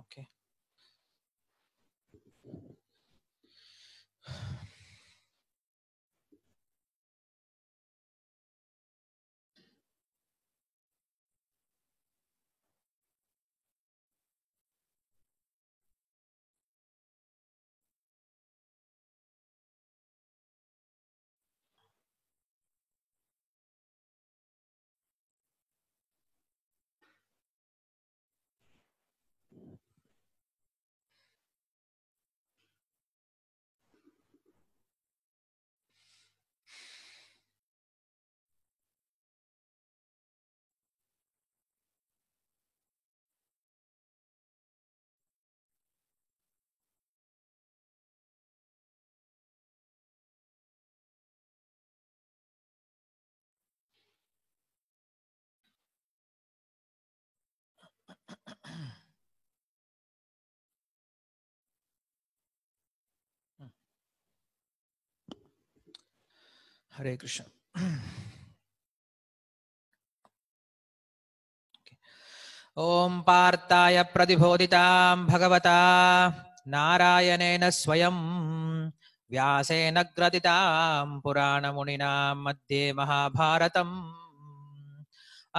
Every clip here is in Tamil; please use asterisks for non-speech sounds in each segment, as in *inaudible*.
Okay हरे कृष्ण ॐ पार्ताय प्रतिबोधिता भगवता नारायणेन स्वयं व्यासेन ग्रथितां पुराणमुनिनां मध्ये महाभारत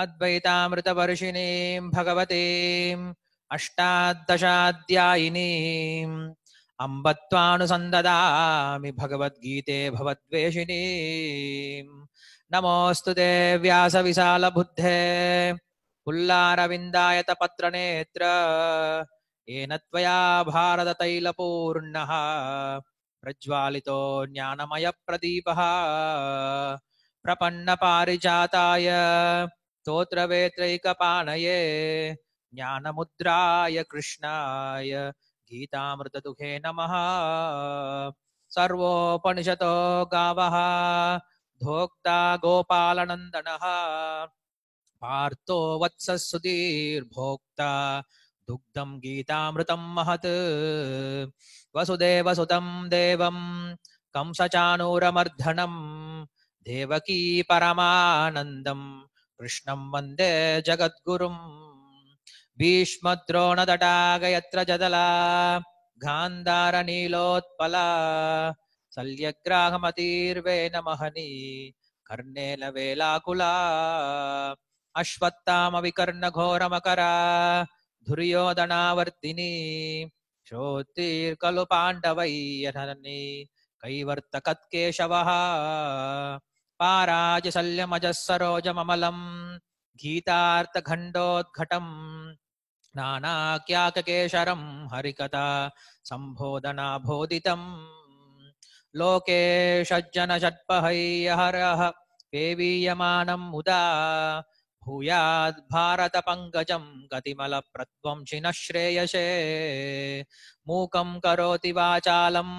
अद्वैतामृतवर्षिणीं भगवती अष्टादशाध्यायिनीम् अम्बत्वानुसन्ददामि भगवद्गीते भवद्वेषिणी नमोऽस्तु ते व्यासविशालबुद्धे पुल्लारविन्दायतपत्रनेत्र येन त्वया भारततैलपूर्णः प्रज्वालितो ज्ञानमयप्रदीपः प्रपन्नपारिजाताय स्तोत्रवेत्रैकपाणये ज्ञानमुद्राय कृष्णाय गीतामृतदुघे नमः सर्वोपनिषतो गावः धोक्ता गोपालनन्दनः पार्थो वत्सः सुधीर्भोक्ता दुग्धं गीतामृतं महत् वसुदेवसुतं देवं कंसचानूरमर्धनं देवकी परमानन्दं कृष्णं वन्दे जगद्गुरुम् भीष्मद्रोणतटागयत्र जदला गान्धारनीलोत्पला न महनी कर्णेन वेलाकुला अश्वत्थामविकर्णघोरमकरा दुर्योधनावर्तिनी श्रोतीर्कलु पाण्डवैयननी कैवर्तकत्केशवः पाराजशल्यमजः सरोजममलम् गीतार्थखण्डोद्घटम् नानाक्याककेशरं हरिकथा सम्बोधनाभोदितम् लोके षज्जनषट्पहय्यहरः पेवीयमानम् मुदा भूयाद्भारतपङ्कजम् गतिमलप्रध्वंसिनः श्रेयसे मूकम् करोति वाचालम्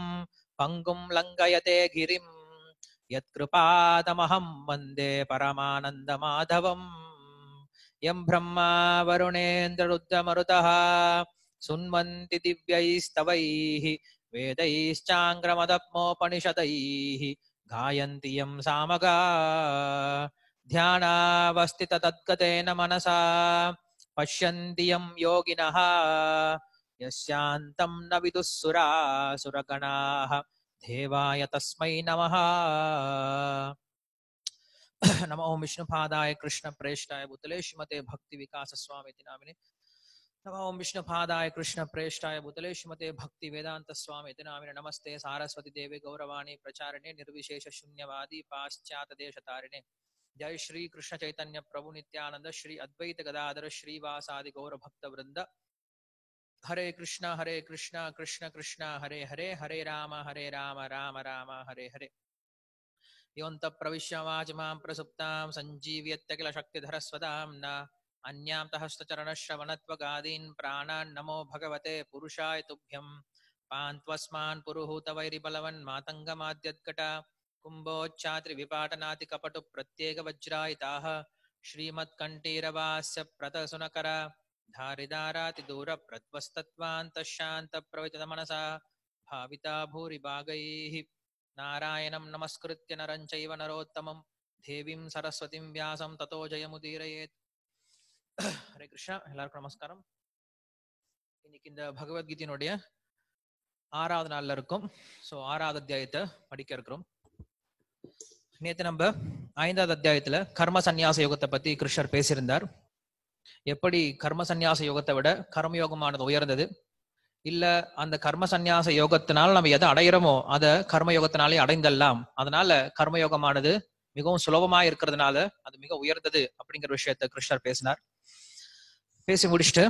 पङ्गुम् लङ्घयते गिरिम् यत्कृपादमहम् वन्दे परमानन्दमाधवम् यं ब्रह्मा वरुणेन्द्ररुद्रमरुतः सुन्वन्ति दिव्यैस्तवैः वेदैश्चाङ्ग्रमदप्मोपनिषदैः गायन्ति यं सामगा ध्यानावस्थित तद्गतेन मनसा पश्यन्ति यं योगिनः यस्यान्तं न विदुःसुरा सुरगणाः देवाय तस्मै नमः *coughs* नमो विष्णुपादाय कृष्णप्रेष्ठाय भूतले श्रीमते भक्ति विकास स्वामी नामिने नमो विष्णुपादाय कृष्णप्रेष्ठाय भूतले श्रीमते भक्ति वेदांत स्वामी नामिने नमस्ते सारस्वती देवे गौरवाणी प्रचारिणे निर्विशेष शून्यवादी पाश्चात देश तारिणे जय श्री कृष्ण चैतन्य प्रभु नित्यानंद श्री अद्वैत गदाधर श्रीवासादि गौर भक्त वृंद हरे कृष्ण हरे कृष्ण कृष्ण कृष्ण हरे हरे हरे राम हरे राम राम राम हरे हरे योऽन्तः प्रविश्यमाचमां प्रसुप्तां सञ्जीव्यत्यखिलशक्तिधरस्वतां न अन्यां तहस्तचरणश्रवणत्वगादीन् प्राणान् नमो भगवते पुरुषाय तुभ्यं पान्त्वस्मान् पुरुहूतवैरिबलवन्मातङ्गमाद्यद्घटा कुम्भोच्चात्रिविपाटनातिकपटुप्रत्येकवज्रायिताः श्रीमत्कण्ठीरवास्य प्रतसुनकर धारिदारातिदूरप्रध्वस्तत्वान्तः शान्तप्रवचितमनसा भाविता भूरिभागैः நாராயணம் நமஸ்கிருத்திய நரஞ்சைவ நரோத்தமம் தேவிம் சரஸ்வதிம் வியாசம் ததோ ஜெயமுதீரையேத் ஹரே கிருஷ்ணா எல்லாருக்கும் நமஸ்காரம் இன்னைக்கு இந்த பகவத்கீதையினுடைய ஆறாவது நாள்ல இருக்கும் ஸோ ஆறாவது அத்தியாயத்தை படிக்க இருக்கிறோம் நேற்று நம்ம ஐந்தாவது அத்தியாயத்துல கர்ம சந்நியாச யோகத்தை பத்தி கிருஷ்ணர் பேசியிருந்தார் எப்படி கர்ம சந்நியாச யோகத்தை விட கர்மயோகமானது உயர்ந்தது இல்ல அந்த கர்ம சந்நியாச யோகத்தினால் நம்ம எதை அடையிறோமோ அதை கர்ம யோகத்தினாலே அடைந்தல்லாம் அதனால கர்ம யோகமானது மிகவும் சுலபமா இருக்கிறதுனால அது மிக உயர்ந்தது அப்படிங்கிற விஷயத்த கிருஷ்ணர் பேசினார் பேசி முடிச்சுட்டு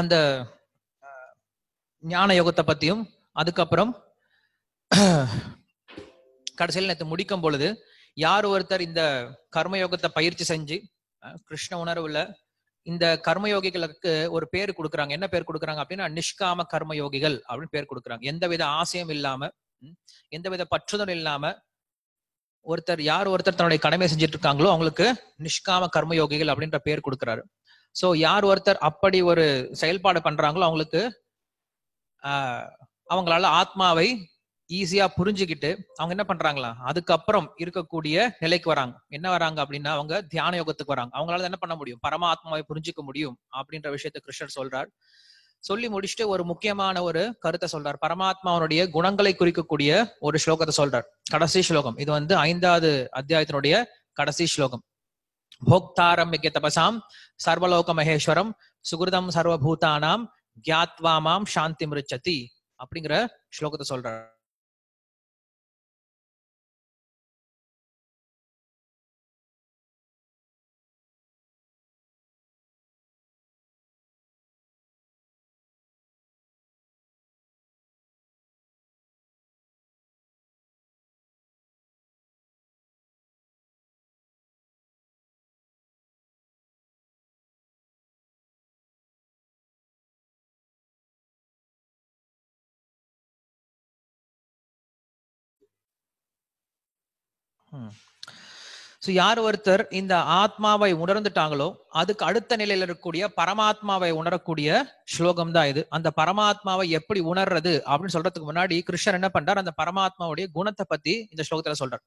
அந்த ஞான யோகத்தை பத்தியும் அதுக்கப்புறம் கடைசியில் நேற்று முடிக்கும் பொழுது யார் ஒருத்தர் இந்த கர்மயோகத்தை பயிற்சி செஞ்சு கிருஷ்ண உணர்வுல இந்த கர்மயோகிகளுக்கு ஒரு பேர் கொடுக்குறாங்க என்ன பேர் கொடுக்குறாங்க அப்படின்னா நிஷ்காம கர்மயோகிகள் அப்படின்னு பேர் கொடுக்குறாங்க எந்தவித ஆசையும் இல்லாம எந்தவித பற்றுதல் இல்லாம ஒருத்தர் யார் ஒருத்தர் தன்னுடைய கடமை செஞ்சுட்டு இருக்காங்களோ அவங்களுக்கு நிஷ்காம கர்மயோகிகள் அப்படின்ற பேர் கொடுக்குறாரு ஸோ யார் ஒருத்தர் அப்படி ஒரு செயல்பாடு பண்றாங்களோ அவங்களுக்கு அவங்களால ஆத்மாவை ஈஸியா புரிஞ்சுக்கிட்டு அவங்க என்ன பண்றாங்களா அதுக்கப்புறம் இருக்கக்கூடிய நிலைக்கு வராங்க என்ன வராங்க அப்படின்னா அவங்க தியான யோகத்துக்கு வராங்க அவங்களால என்ன பண்ண முடியும் பரமாத்மாவை புரிஞ்சுக்க முடியும் அப்படின்ற விஷயத்த கிருஷ்ணர் சொல்றார் சொல்லி முடிச்சுட்டு ஒரு முக்கியமான ஒரு கருத்தை சொல்றார் பரமாத்மாவனுடைய குணங்களை குறிக்கக்கூடிய ஒரு ஸ்லோகத்தை சொல்றார் கடைசி ஸ்லோகம் இது வந்து ஐந்தாவது அத்தியாயத்தினுடைய கடைசி ஸ்லோகம் போக்தாரம் மிக்க தபசாம் சர்வலோக மகேஸ்வரம் சுகிருதம் சர்வபூதானாம் கியாத்வாமாம் சாந்தி மிருச்சதி அப்படிங்கிற ஸ்லோகத்தை சொல்றார் ஸோ யார் ஒருத்தர் இந்த ஆத்மாவை உணர்ந்துட்டாங்களோ அதுக்கு அடுத்த நிலையில இருக்கக்கூடிய பரமாத்மாவை உணரக்கூடிய ஸ்லோகம் தான் இது அந்த பரமாத்மாவை எப்படி உணர்றது அப்படின்னு சொல்றதுக்கு முன்னாடி கிருஷ்ணர் என்ன பண்றார் அந்த பரமாத்மாவுடைய குணத்தை பத்தி இந்த ஸ்லோகத்துல சொல்றார்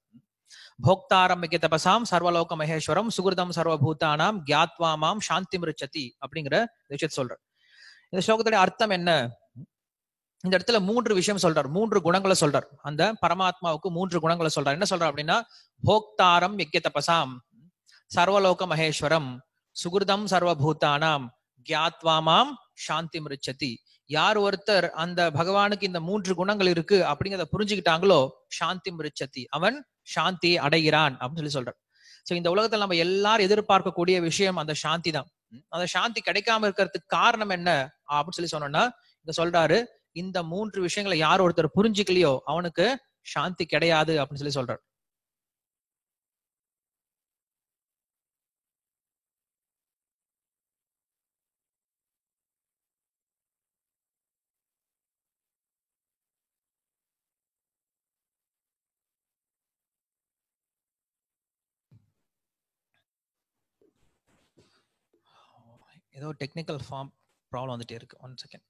போக்தாரம்பிக்க தபசாம் சர்வலோக மகேஸ்வரம் சுகிருதம் சர்வபூதானாம் கியாத்வாமாம் சாந்தி மிருச்சதி அப்படிங்கிற விஷயத்தை சொல்றார் இந்த ஸ்லோகத்துடைய அர்த்தம் என்ன இந்த இடத்துல மூன்று விஷயம் சொல்றார் மூன்று குணங்களை சொல்றார் அந்த பரமாத்மாவுக்கு மூன்று குணங்களை சொல்றார் என்ன சொல்றார் அப்படின்னா ஹோக்தாரம் யக்ய தபசாம் சர்வலோக மகேஸ்வரம் சுகிருதம் சர்வபூதானாம் கியாத்வாமாம் சாந்தி மிருச்சதி யார் ஒருத்தர் அந்த பகவானுக்கு இந்த மூன்று குணங்கள் இருக்கு அப்படிங்கிறத புரிஞ்சுக்கிட்டாங்களோ சாந்தி மிருச்சதி அவன் சாந்தி அடைகிறான் அப்படின்னு சொல்லி சொல்றார் சோ இந்த உலகத்துல நம்ம எல்லாரும் எதிர்பார்க்கக்கூடிய விஷயம் அந்த சாந்தி தான் அந்த சாந்தி கிடைக்காம இருக்கிறதுக்கு காரணம் என்ன அப்படின்னு சொல்லி சொன்னோம்னா இங்க சொல்றாரு இந்த மூன்று விஷயங்களை யார் ஒருத்தர் புரிஞ்சுக்கலையோ அவனுக்கு சாந்தி கிடையாது அப்படின்னு சொல்லி சொல்றார் ஏதோ டெக்னிக்கல் ஃபார்ம் ப்ராப்ளம் வந்துட்டே இருக்கு one second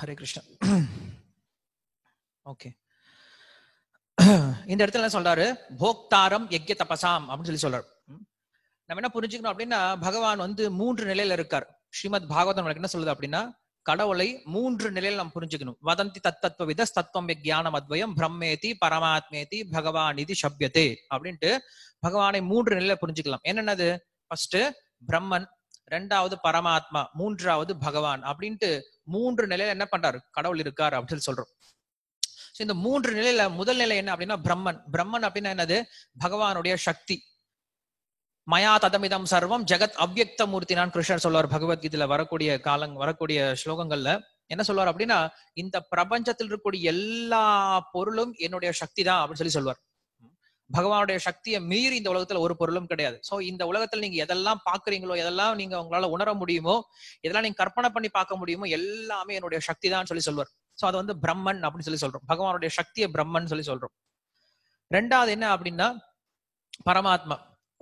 Hare Krishna okay இந்த இடத்துல என்ன சொல்றாரு போக்தாரம் யஜ்ய தபசாம் அப்படின்னு சொல்லி சொல்றாரு நம்ம என்ன புரிஞ்சுக்கணும் அப்படின்னா பகவான் வந்து மூன்று நிலையில இருக்கார் ஸ்ரீமத் பாகவதம் என்ன சொல்லுது அப்படின்னா கடவுளை மூன்று நிலையில் நம்ம புரிஞ்சுக்கணும் வதந்தி தத்தத்துவ வித தத்துவம் ஞானம் அத்வயம் பிரம்மேதி பரமாத்மேதி பகவான் இது சபியதே அப்படின்ட்டு பகவானை மூன்று நிலையில புரிஞ்சுக்கலாம் என்னென்னது ஃபர்ஸ்ட் பிரம்மன் ரெண்டாவது பரமாத்மா மூன்றாவது பகவான் அப்படின்ட்டு மூன்று நிலையில என்ன பண்றாரு கடவுள் இருக்காரு அப்படின்னு சொல்றோம் இந்த மூன்று நிலையில முதல் நிலை என்ன அப்படின்னா பிரம்மன் பிரம்மன் அப்படின்னா என்னது பகவானுடைய சக்தி மயா ததமிதம் சர்வம் ஜெகத் அவ்வக்த மூர்த்தி நான் கிருஷ்ணர் சொல்லுவார் பகவத்கீதையில வரக்கூடிய காலங் வரக்கூடிய ஸ்லோகங்கள்ல என்ன சொல்லுவார் அப்படின்னா இந்த பிரபஞ்சத்தில் இருக்கக்கூடிய எல்லா பொருளும் என்னுடைய சக்தி தான் அப்படின்னு சொல்லி சொல்வார் பகவானுடைய சக்தியை மீறி இந்த உலகத்துல ஒரு பொருளும் கிடையாது சோ இந்த உலகத்துல நீங்க எதெல்லாம் பாக்குறீங்களோ எதெல்லாம் நீங்க உங்களால உணர முடியுமோ எதெல்லாம் நீங்க கற்பனை பண்ணி பார்க்க முடியுமோ எல்லாமே என்னுடைய சக்தி தான் சொல்லி சொல்வார் சோ அது வந்து பிரம்மன் அப்படின்னு சொல்லி சொல்றோம் பகவானுடைய சக்தியை பிரம்மன் சொல்லி சொல்றோம் ரெண்டாவது என்ன அப்படின்னா பரமாத்மா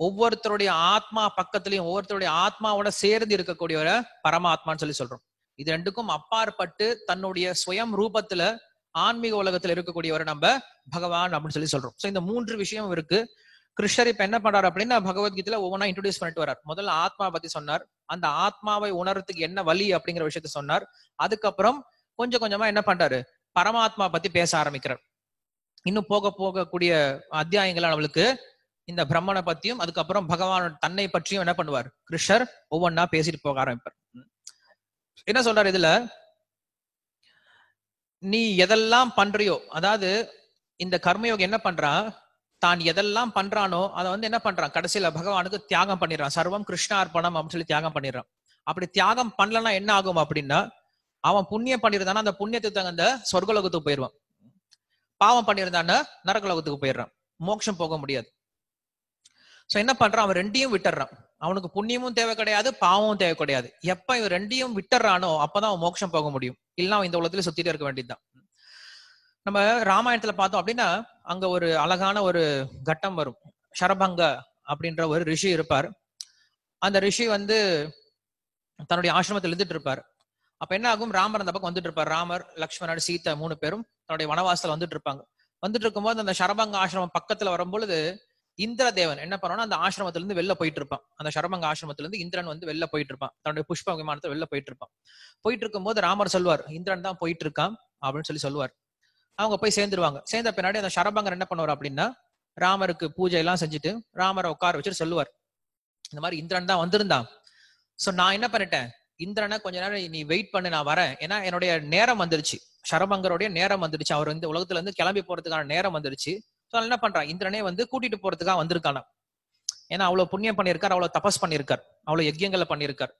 ஒவ்வொருத்தருடைய ஆத்மா பக்கத்துலயும் ஒவ்வொருத்தருடைய ஆத்மாவோட சேர்ந்து இருக்கக்கூடியவரை பரமாத்மான்னு சொல்லி சொல்றோம் இது ரெண்டுக்கும் அப்பாற்பட்டு தன்னுடைய சுயம் ரூபத்துல ஆன்மீக உலகத்துல இருக்கக்கூடியவர் நம்ம பகவான் அப்படின்னு சொல்லி சொல்றோம் சோ இந்த மூன்று விஷயம் இருக்கு கிருஷ்ணர் இப்ப என்ன பண்றாரு அப்படின்னா பகவத்கீதையில ஒவ்வொன்றா இன்ட்ரோடியூஸ் பண்ணிட்டு வர்றார் முதல்ல ஆத்மா பத்தி சொன்னார் அந்த ஆத்மாவை உணர்றதுக்கு என்ன வழி அப்படிங்கிற விஷயத்த சொன்னார் அதுக்கப்புறம் கொஞ்சம் கொஞ்சமா என்ன பண்றாரு பரமாத்மா பத்தி பேச ஆரம்பிக்கிறார் இன்னும் போக போகக்கூடிய அத்தியாயங்களை நம்மளுக்கு இந்த பிரம்மனை பத்தியும் அதுக்கப்புறம் பகவானோட தன்னை பற்றியும் என்ன பண்ணுவார் கிருஷ்ணர் ஒவ்வொன்னா பேசிட்டு போக ஆரம்பிப்பார் என்ன சொல்றாரு இதுல நீ எதெல்லாம் பண்றியோ அதாவது இந்த கர்மயோகம் என்ன பண்றான் தான் எதெல்லாம் பண்றானோ அதை வந்து என்ன பண்றான் கடைசியில பகவானுக்கு தியாகம் பண்ணிடுறான் சர்வம் அர்ப்பணம் அப்படின்னு சொல்லி தியாகம் பண்ணிடுறான் அப்படி தியாகம் பண்ணலன்னா என்ன ஆகும் அப்படின்னா அவன் புண்ணியம் பண்ணிருந்தானா அந்த புண்ணியத்துக்கு தகுந்த சொர்க்கலோகத்துக்கு போயிடுவான் பாவம் பண்ணியிருந்தான்னா நரகலோகத்துக்கு போயிடுறான் மோட்சம் போக முடியாது ஸோ என்ன பண்றான் அவன் ரெண்டையும் விட்டுறான் அவனுக்கு புண்ணியமும் தேவை கிடையாது பாவமும் தேவை கிடையாது எப்ப இவன் ரெண்டையும் விட்டுறானோ அப்பதான் அவன் மோட்சம் போக முடியும் இல்லைன்னா அவன் இந்த உலகத்துல சுத்திட்டு இருக்க வேண்டியதுதான் நம்ம ராமாயணத்துல பார்த்தோம் அப்படின்னா அங்க ஒரு அழகான ஒரு கட்டம் வரும் ஷரபங்க அப்படின்ற ஒரு ரிஷி இருப்பார் அந்த ரிஷி வந்து தன்னுடைய ஆசிரமத்தில் இருந்துட்டு இருப்பார் அப்ப என்ன ஆகும் ராமர் அந்த பக்கம் வந்துட்டு இருப்பார் ராமர் லக்ஷ்மணர் சீதா மூணு பேரும் தன்னுடைய வனவாசத்துல வந்துட்டு இருப்பாங்க வந்துட்டு இருக்கும்போது அந்த சரபங்க ஆசிரமம் பக்கத்துல வரும்பொழுது இந்திரதேவன் என்ன பண்ணுவோம்னா அந்த ஆசிரமத்துல இருந்து வெளில போயிட்டு இருப்பான் அந்த சரமங்க ஆசிரமத்துல இருந்து இந்திரன் வந்து வெளில போயிட்டு இருப்பான் தன்னுடைய புஷ்ப விமானத்தை வெளில போயிட்டு இருப்பான் போயிட்டு இருக்கும் போது ராமர் சொல்வார் இந்திரன் தான் போயிட்டு இருக்கான் அப்படின்னு சொல்லி சொல்லுவார் அவங்க போய் சேர்ந்துருவாங்க சேர்ந்த பின்னாடி அந்த சரபங்கர் என்ன பண்ணுவார் அப்படின்னா ராமருக்கு பூஜை எல்லாம் செஞ்சுட்டு ராமரை உட்கார வச்சுட்டு சொல்லுவார் இந்த மாதிரி இந்திரன் தான் வந்திருந்தான் சோ நான் என்ன பண்ணிட்டேன் இந்திரனை கொஞ்ச நேரம் நீ வெயிட் பண்ணு நான் வரேன் ஏன்னா என்னுடைய நேரம் வந்துருச்சு சரபங்கருடைய நேரம் வந்துருச்சு அவர் வந்து உலகத்துல இருந்து கிளம்பி போறதுக்கான நேரம் வந்துருச்சு ஸோ என்ன பண்றான் இந்திரனே வந்து கூட்டிட்டு போறதுக்காக வந்திருக்கான ஏன்னா அவ்வளவு புண்ணியம் பண்ணியிருக்கார் அவ்வளவு தபஸ் பண்ணியிருக்கார் அவ்வளவு யஜ்யங்களை பண்ணியிருக்கார்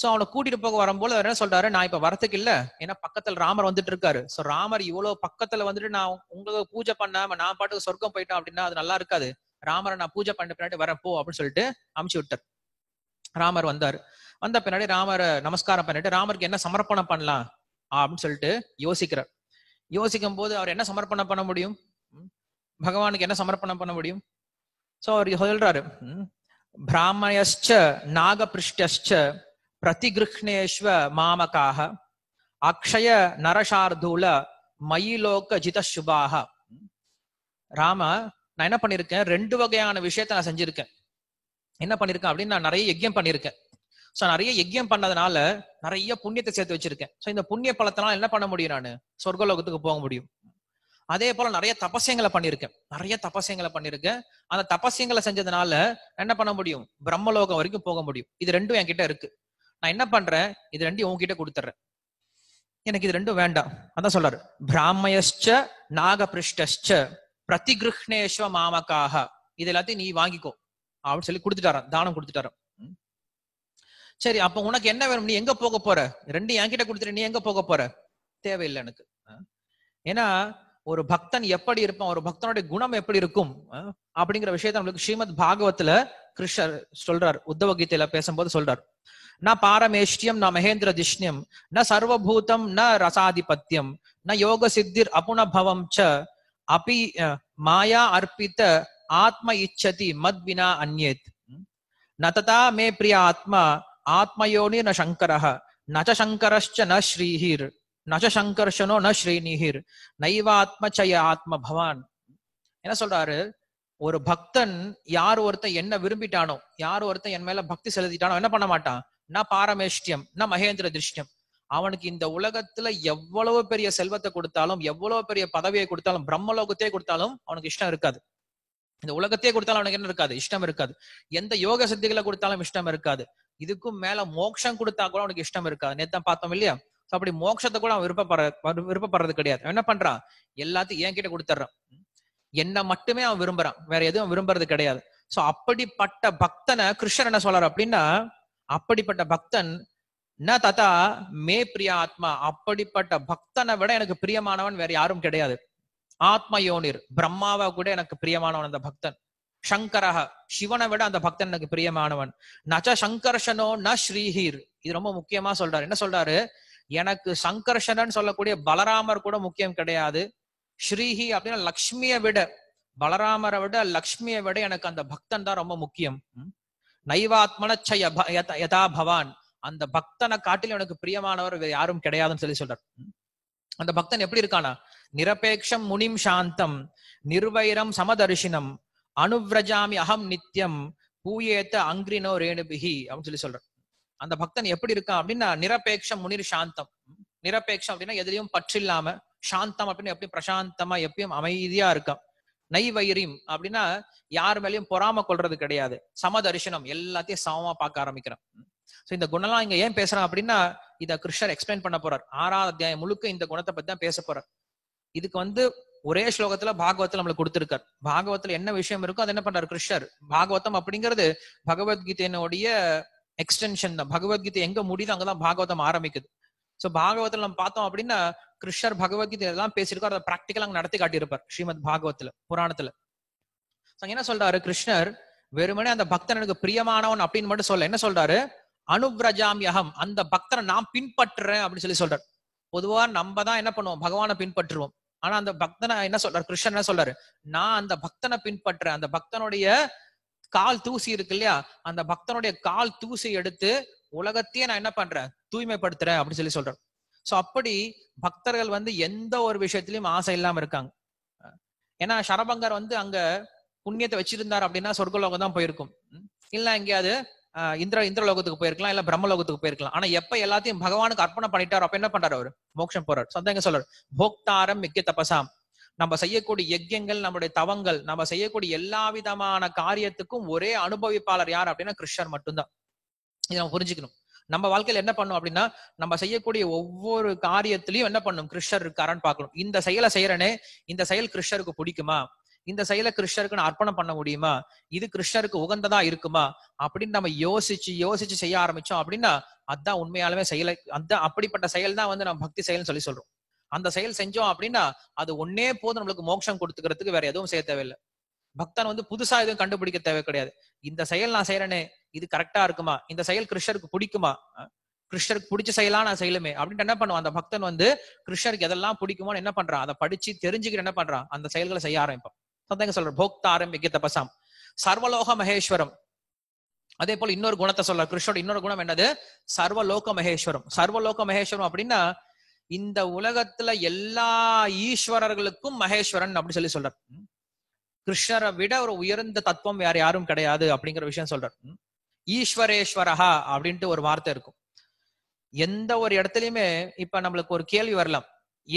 சோ அவனை கூட்டிட்டு போக வரும்போது அவர் என்ன சொல்றாரு நான் இப்ப வரத்துக்கு இல்ல ஏன்னா பக்கத்துல ராமர் வந்துட்டு இருக்காரு சோ ராமர் இவ்வளவு பக்கத்துல வந்துட்டு நான் உங்களுக்கு பூஜை பண்ணாம நான் பாட்டுக்கு சொர்க்கம் போயிட்டோம் அப்படின்னா அது நல்லா இருக்காது ராமரை நான் பூஜை பண்ண பின்னாடி வரப்போ போ அப்படின்னு சொல்லிட்டு அமுச்சு விட்டார் ராமர் வந்தார் வந்த பின்னாடி ராமரை நமஸ்காரம் பண்ணிட்டு ராமருக்கு என்ன சமர்ப்பணம் பண்ணலாம் அப்படின்னு சொல்லிட்டு யோசிக்கிறார் யோசிக்கும் போது அவர் என்ன சமர்ப்பணம் பண்ண முடியும் பகவானுக்கு என்ன சமர்ப்பணம் பண்ண முடியும் சோ அவர் சொல்றாரு பிராமயஸ்ச நாகபிருஷ்டஸ்ச பிரதிகிருஷ்ணேஸ்வ மாமகாக அக்ஷய நரசார்தூல மயிலோக்க சுபாக ராம நான் என்ன பண்ணிருக்கேன் ரெண்டு வகையான விஷயத்த நான் செஞ்சிருக்கேன் என்ன பண்ணிருக்கேன் அப்படின்னு நான் நிறைய யஜ்யம் பண்ணிருக்கேன் சோ நிறைய யஜ்யம் பண்ணதுனால நிறைய புண்ணியத்தை சேர்த்து வச்சிருக்கேன் சோ இந்த புண்ணிய பலத்தினால என்ன பண்ண முடியும் நான் சொர்க்கலோகத்துக்கு போக முடியும் அதே போல நிறைய தபசியங்களை பண்ணிருக்கேன் நிறைய தபசியங்களை பண்ணிருக்கேன் அந்த தபசியங்களை செஞ்சதுனால என்ன பண்ண முடியும் பிரம்மலோகம் வரைக்கும் போக முடியும் இது ரெண்டும் என்கிட்ட இருக்கு நான் என்ன பண்றேன் இது ரெண்டும் உங்ககிட்ட கொடுத்துட்றேன் எனக்கு இது ரெண்டும் வேண்டாம் அதான் சொல்றாரு பிராமயஸ்ச நாகபிருஷ்ட பிரதிகிருஷ்ணேஸ்வ மாமக்காக இது எல்லாத்தையும் நீ வாங்கிக்கோ அப்படின்னு சொல்லி கொடுத்துட்டாராம் தானம் கொடுத்துட்டாராம் சரி அப்ப உனக்கு என்ன வேணும் நீ எங்க போக போற ரெண்டு என்கிட்ட கொடுத்துட்டு நீ எங்க போக போற தேவையில்லை எனக்கு ஏன்னா ஒரு பக்தன் எப்படி இருப்பான் ஒரு பக்தனுடைய குணம் எப்படி இருக்கும் அப்படிங்கிற விஷயத்த நம்மளுக்கு ஸ்ரீமத் பாகவத்துல கிருஷ்ணர் சொல்றார் உத்தவ கீதையில பேசும்போது சொல்றார் ந பாரமேஷ்டியம் ந மகேந்திர திஷ்ணியம் ந சர்வபூதம் ந ரசாதிபத்தியம் ந யோக சித்திர் அபுணபவம் ச அபி மாயா அர்ப்பித்த ஆத்ம இச்சதி மத் வினா அந்யேத் ந ததா மே பிரிய ஆத்மா ஆத்மயோனி ந சங்கர ந சங்கரஷ்ச ந ஸ்ரீஹீர் நஜ சங்கர்ஷனோ ந ஸ்ரீநிகிர் சய ஆத்ம பவான் என்ன சொல்றாரு ஒரு பக்தன் யார் ஒருத்தன் என்ன விரும்பிட்டானோ யார் ஒருத்தன் என் மேல பக்தி செலுத்திட்டானோ என்ன பண்ண மாட்டான் நான் பாரமேஷ்டியம் ந மகேந்திர திருஷ்டியம் அவனுக்கு இந்த உலகத்துல எவ்வளவு பெரிய செல்வத்தை கொடுத்தாலும் எவ்வளவு பெரிய பதவியை கொடுத்தாலும் பிரம்மலோகத்தே கொடுத்தாலும் அவனுக்கு இஷ்டம் இருக்காது இந்த உலகத்தையே கொடுத்தாலும் அவனுக்கு என்ன இருக்காது இஷ்டம் இருக்காது எந்த யோக சித்திகளை கொடுத்தாலும் இஷ்டம் இருக்காது இதுக்கும் மேல மோட்சம் கொடுத்தா கூட அவனுக்கு இஷ்டம் இருக்காது நேத்தான் பார்த்தோம் இல்லையா ஸோ அப்படி மோட்சத்தை கூட அவன் விருப்பப்படுற விருப்பப்படுறது கிடையாது என்ன பண்றான் எல்லாத்தையும் என் கிட்ட கொடுத்துட்றான் என்ன மட்டுமே அவன் விரும்புறான் வேற எதுவும் விரும்புறது கிடையாது ஸோ அப்படிப்பட்ட பக்தனை கிருஷ்ணர் என்ன சொல்றாரு அப்படின்னா அப்படிப்பட்ட பக்தன் ந ததா மே பிரியா ஆத்மா அப்படிப்பட்ட பக்தனை விட எனக்கு பிரியமானவன் வேற யாரும் கிடையாது ஆத்ம யோனிர் பிரம்மாவா கூட எனக்கு பிரியமானவன் அந்த பக்தன் சங்கரஹ சிவனை விட அந்த பக்தன் எனக்கு பிரியமானவன் நச்ச சங்கர்ஷனோ ந ஸ்ரீஹீர் இது ரொம்ப முக்கியமா சொல்றாரு என்ன சொல்றாரு எனக்கு சங்கர்ஷனன் சொல்லக்கூடிய பலராமர் கூட முக்கியம் கிடையாது ஸ்ரீஹி அப்படின்னா லக்ஷ்மியை விட பலராமரை விட லக்ஷ்மியை விட எனக்கு அந்த பக்தன் தான் ரொம்ப முக்கியம் நைவாத்மனச்ச யதா பவான் அந்த பக்தனை காட்டில் எனக்கு பிரியமானவர் யாரும் கிடையாதுன்னு சொல்லி சொல்றார் அந்த பக்தன் எப்படி இருக்கானா நிரபேக்ஷம் முனிம் சாந்தம் நிர்வைரம் சமதர்ஷினம் அனுவிரஜாமி அகம் நித்தியம் பூயேத்த அங்கிரினோ ரேணுபிகி அப்படின்னு சொல்லி சொல்றேன் அந்த பக்தன் எப்படி இருக்கான் அப்படின்னா நிரபேட்சம் முனிர் சாந்தம் நிரபேட்சம் அப்படின்னா எதுலையும் பற்றில்லாம சாந்தம் அப்படின்னு எப்படியும் பிரசாந்தமா எப்பயும் அமைதியா இருக்கான் வைரியம் அப்படின்னா யார் மேலேயும் பொறாம கொள்றது கிடையாது சம தரிசனம் எல்லாத்தையும் சமமா பார்க்க ஆரம்பிக்கிறான் ஸோ இந்த குணம்லாம் இங்க ஏன் பேசுறான் அப்படின்னா இதை கிருஷ்ணர் எக்ஸ்பிளைன் பண்ண போறார் ஆறாவது அத்தியாயம் முழுக்க இந்த குணத்தை பத்தி தான் பேச போறார் இதுக்கு வந்து ஒரே ஸ்லோகத்துல பாகவத்தில் நம்மளுக்கு கொடுத்திருக்கார் பாகவத்துல என்ன விஷயம் இருக்கோ அது என்ன பண்றாரு கிருஷ்ணர் பாகவதம் அப்படிங்கிறது பகவத்கீதையினுடைய எக்ஸ்டென்ஷன் தான் பகவத்கீதை எங்க முடியுது அங்கதான் பாகவதம் ஆரம்பிக்குது சோ பாகவதில் நம்ம பார்த்தோம் அப்படின்னா கிருஷ்ணர் பகவத்கீதை எல்லாம் பேசியிருக்கோம் அதை பிராக்டிக்கலா அங்க நடத்தி காட்டியிருப்பார் ஸ்ரீமத் பாகவத்துல புராணத்துல என்ன சொல்றாரு கிருஷ்ணர் வெறுமனே அந்த பக்தன் எனக்கு பிரியமானவன் அப்படின்னு மட்டும் சொல்ல என்ன சொல்றாரு யகம் அந்த பக்தனை நான் பின்பற்றுறேன் அப்படின்னு சொல்லி சொல்றாரு பொதுவா நம்ம தான் என்ன பண்ணுவோம் பகவானை பின்பற்றுவோம் ஆனா அந்த பக்தனை என்ன சொல்றாரு கிருஷ்ணன் என்ன சொல்றாரு நான் அந்த பக்தனை பின்பற்றுறேன் அந்த பக்தனுடைய கால் தூசி இருக்கு இல்லையா அந்த பக்தனுடைய கால் தூசி எடுத்து உலகத்தையே நான் என்ன பண்றேன் தூய்மைப்படுத்துறேன் அப்படின்னு சொல்லி சொல்றேன் சோ அப்படி பக்தர்கள் வந்து எந்த ஒரு விஷயத்திலயும் ஆசை இல்லாம இருக்காங்க ஏன்னா சரபங்கர் வந்து அங்க புண்ணியத்தை வச்சிருந்தார் அப்படின்னா லோகம் தான் போயிருக்கும் இல்ல எங்கேயாவது இந்திர இந்திரலோகத்துக்கு போயிருக்கலாம் இல்ல பிரம்மலோகத்துக்கு போயிருக்கலாம் ஆனா எப்ப எல்லாத்தையும் பகவானுக்கு அர்ப்பணம் பண்ணிட்டார் அப்ப என்ன பண்றாரு அவர் மோட்சம் போறாரு சொந்த எங்க சொல்றாரு போக்தாரம் மிக்க தபசாம் நம்ம செய்யக்கூடிய யஜ்யங்கள் நம்முடைய தவங்கள் நம்ம செய்யக்கூடிய எல்லா விதமான காரியத்துக்கும் ஒரே அனுபவிப்பாளர் யார் அப்படின்னா கிருஷ்ணர் மட்டும்தான் இதை நம்ம புரிஞ்சுக்கணும் நம்ம வாழ்க்கையில என்ன பண்ணும் அப்படின்னா நம்ம செய்யக்கூடிய ஒவ்வொரு காரியத்திலையும் என்ன பண்ணும் கிருஷ்ணர் இருக்காரான்னு பார்க்கணும் இந்த செயலை செய்யறனே இந்த செயல் கிருஷ்ணருக்கு பிடிக்குமா இந்த செயலை கிருஷ்ணருக்கு நான் அர்ப்பணம் பண்ண முடியுமா இது கிருஷ்ணருக்கு உகந்ததா இருக்குமா அப்படின்னு நம்ம யோசிச்சு யோசிச்சு செய்ய ஆரம்பிச்சோம் அப்படின்னா அதான் உண்மையாலுமே செயலை அந்த அப்படிப்பட்ட செயல் தான் வந்து நம்ம பக்தி செயல்னு சொல்லி சொல்றோம் அந்த செயல் செஞ்சோம் அப்படின்னா அது ஒன்னே போதும் நம்மளுக்கு மோட்சம் கொடுத்துக்கிறதுக்கு வேற எதுவும் செய்ய தேவையில்லை பக்தன் வந்து புதுசா எதுவும் கண்டுபிடிக்க தேவை கிடையாது இந்த செயல் நான் செய்யறேனே இது கரெக்டா இருக்குமா இந்த செயல் கிருஷ்ணருக்கு பிடிக்குமா கிருஷ்ணருக்கு பிடிச்ச செயலா நான் செய்யலுமே அப்படின்ட்டு என்ன பண்ணுவான் அந்த பக்தன் வந்து கிருஷ்ணருக்கு எதெல்லாம் பிடிக்குமான்னு என்ன பண்றான் அதை படிச்சு தெரிஞ்சுக்கிட்டு என்ன பண்றான் அந்த செயல்களை செய்ய ஆரம்பிப்பான் சொந்தங்க சொல்ற போக்த ஆரம்பிக்க தபசாம் சர்வலோக மகேஸ்வரம் அதே போல இன்னொரு குணத்தை சொல்ற கிருஷ்ணோட இன்னொரு குணம் என்னது சர்வலோக மகேஸ்வரம் சர்வலோக மகேஸ்வரம் அப்படின்னா இந்த உலகத்துல எல்லா ஈஸ்வரர்களுக்கும் மகேஸ்வரன் அப்படின்னு சொல்லி சொல்றார் கிருஷ்ணரை விட ஒரு உயர்ந்த தத்துவம் வேற யாரும் கிடையாது அப்படிங்கிற விஷயம் சொல்றார் ஈஸ்வரேஸ்வரஹா அப்படின்ட்டு ஒரு வார்த்தை இருக்கும் எந்த ஒரு இடத்துலயுமே இப்ப நம்மளுக்கு ஒரு கேள்வி வரலாம்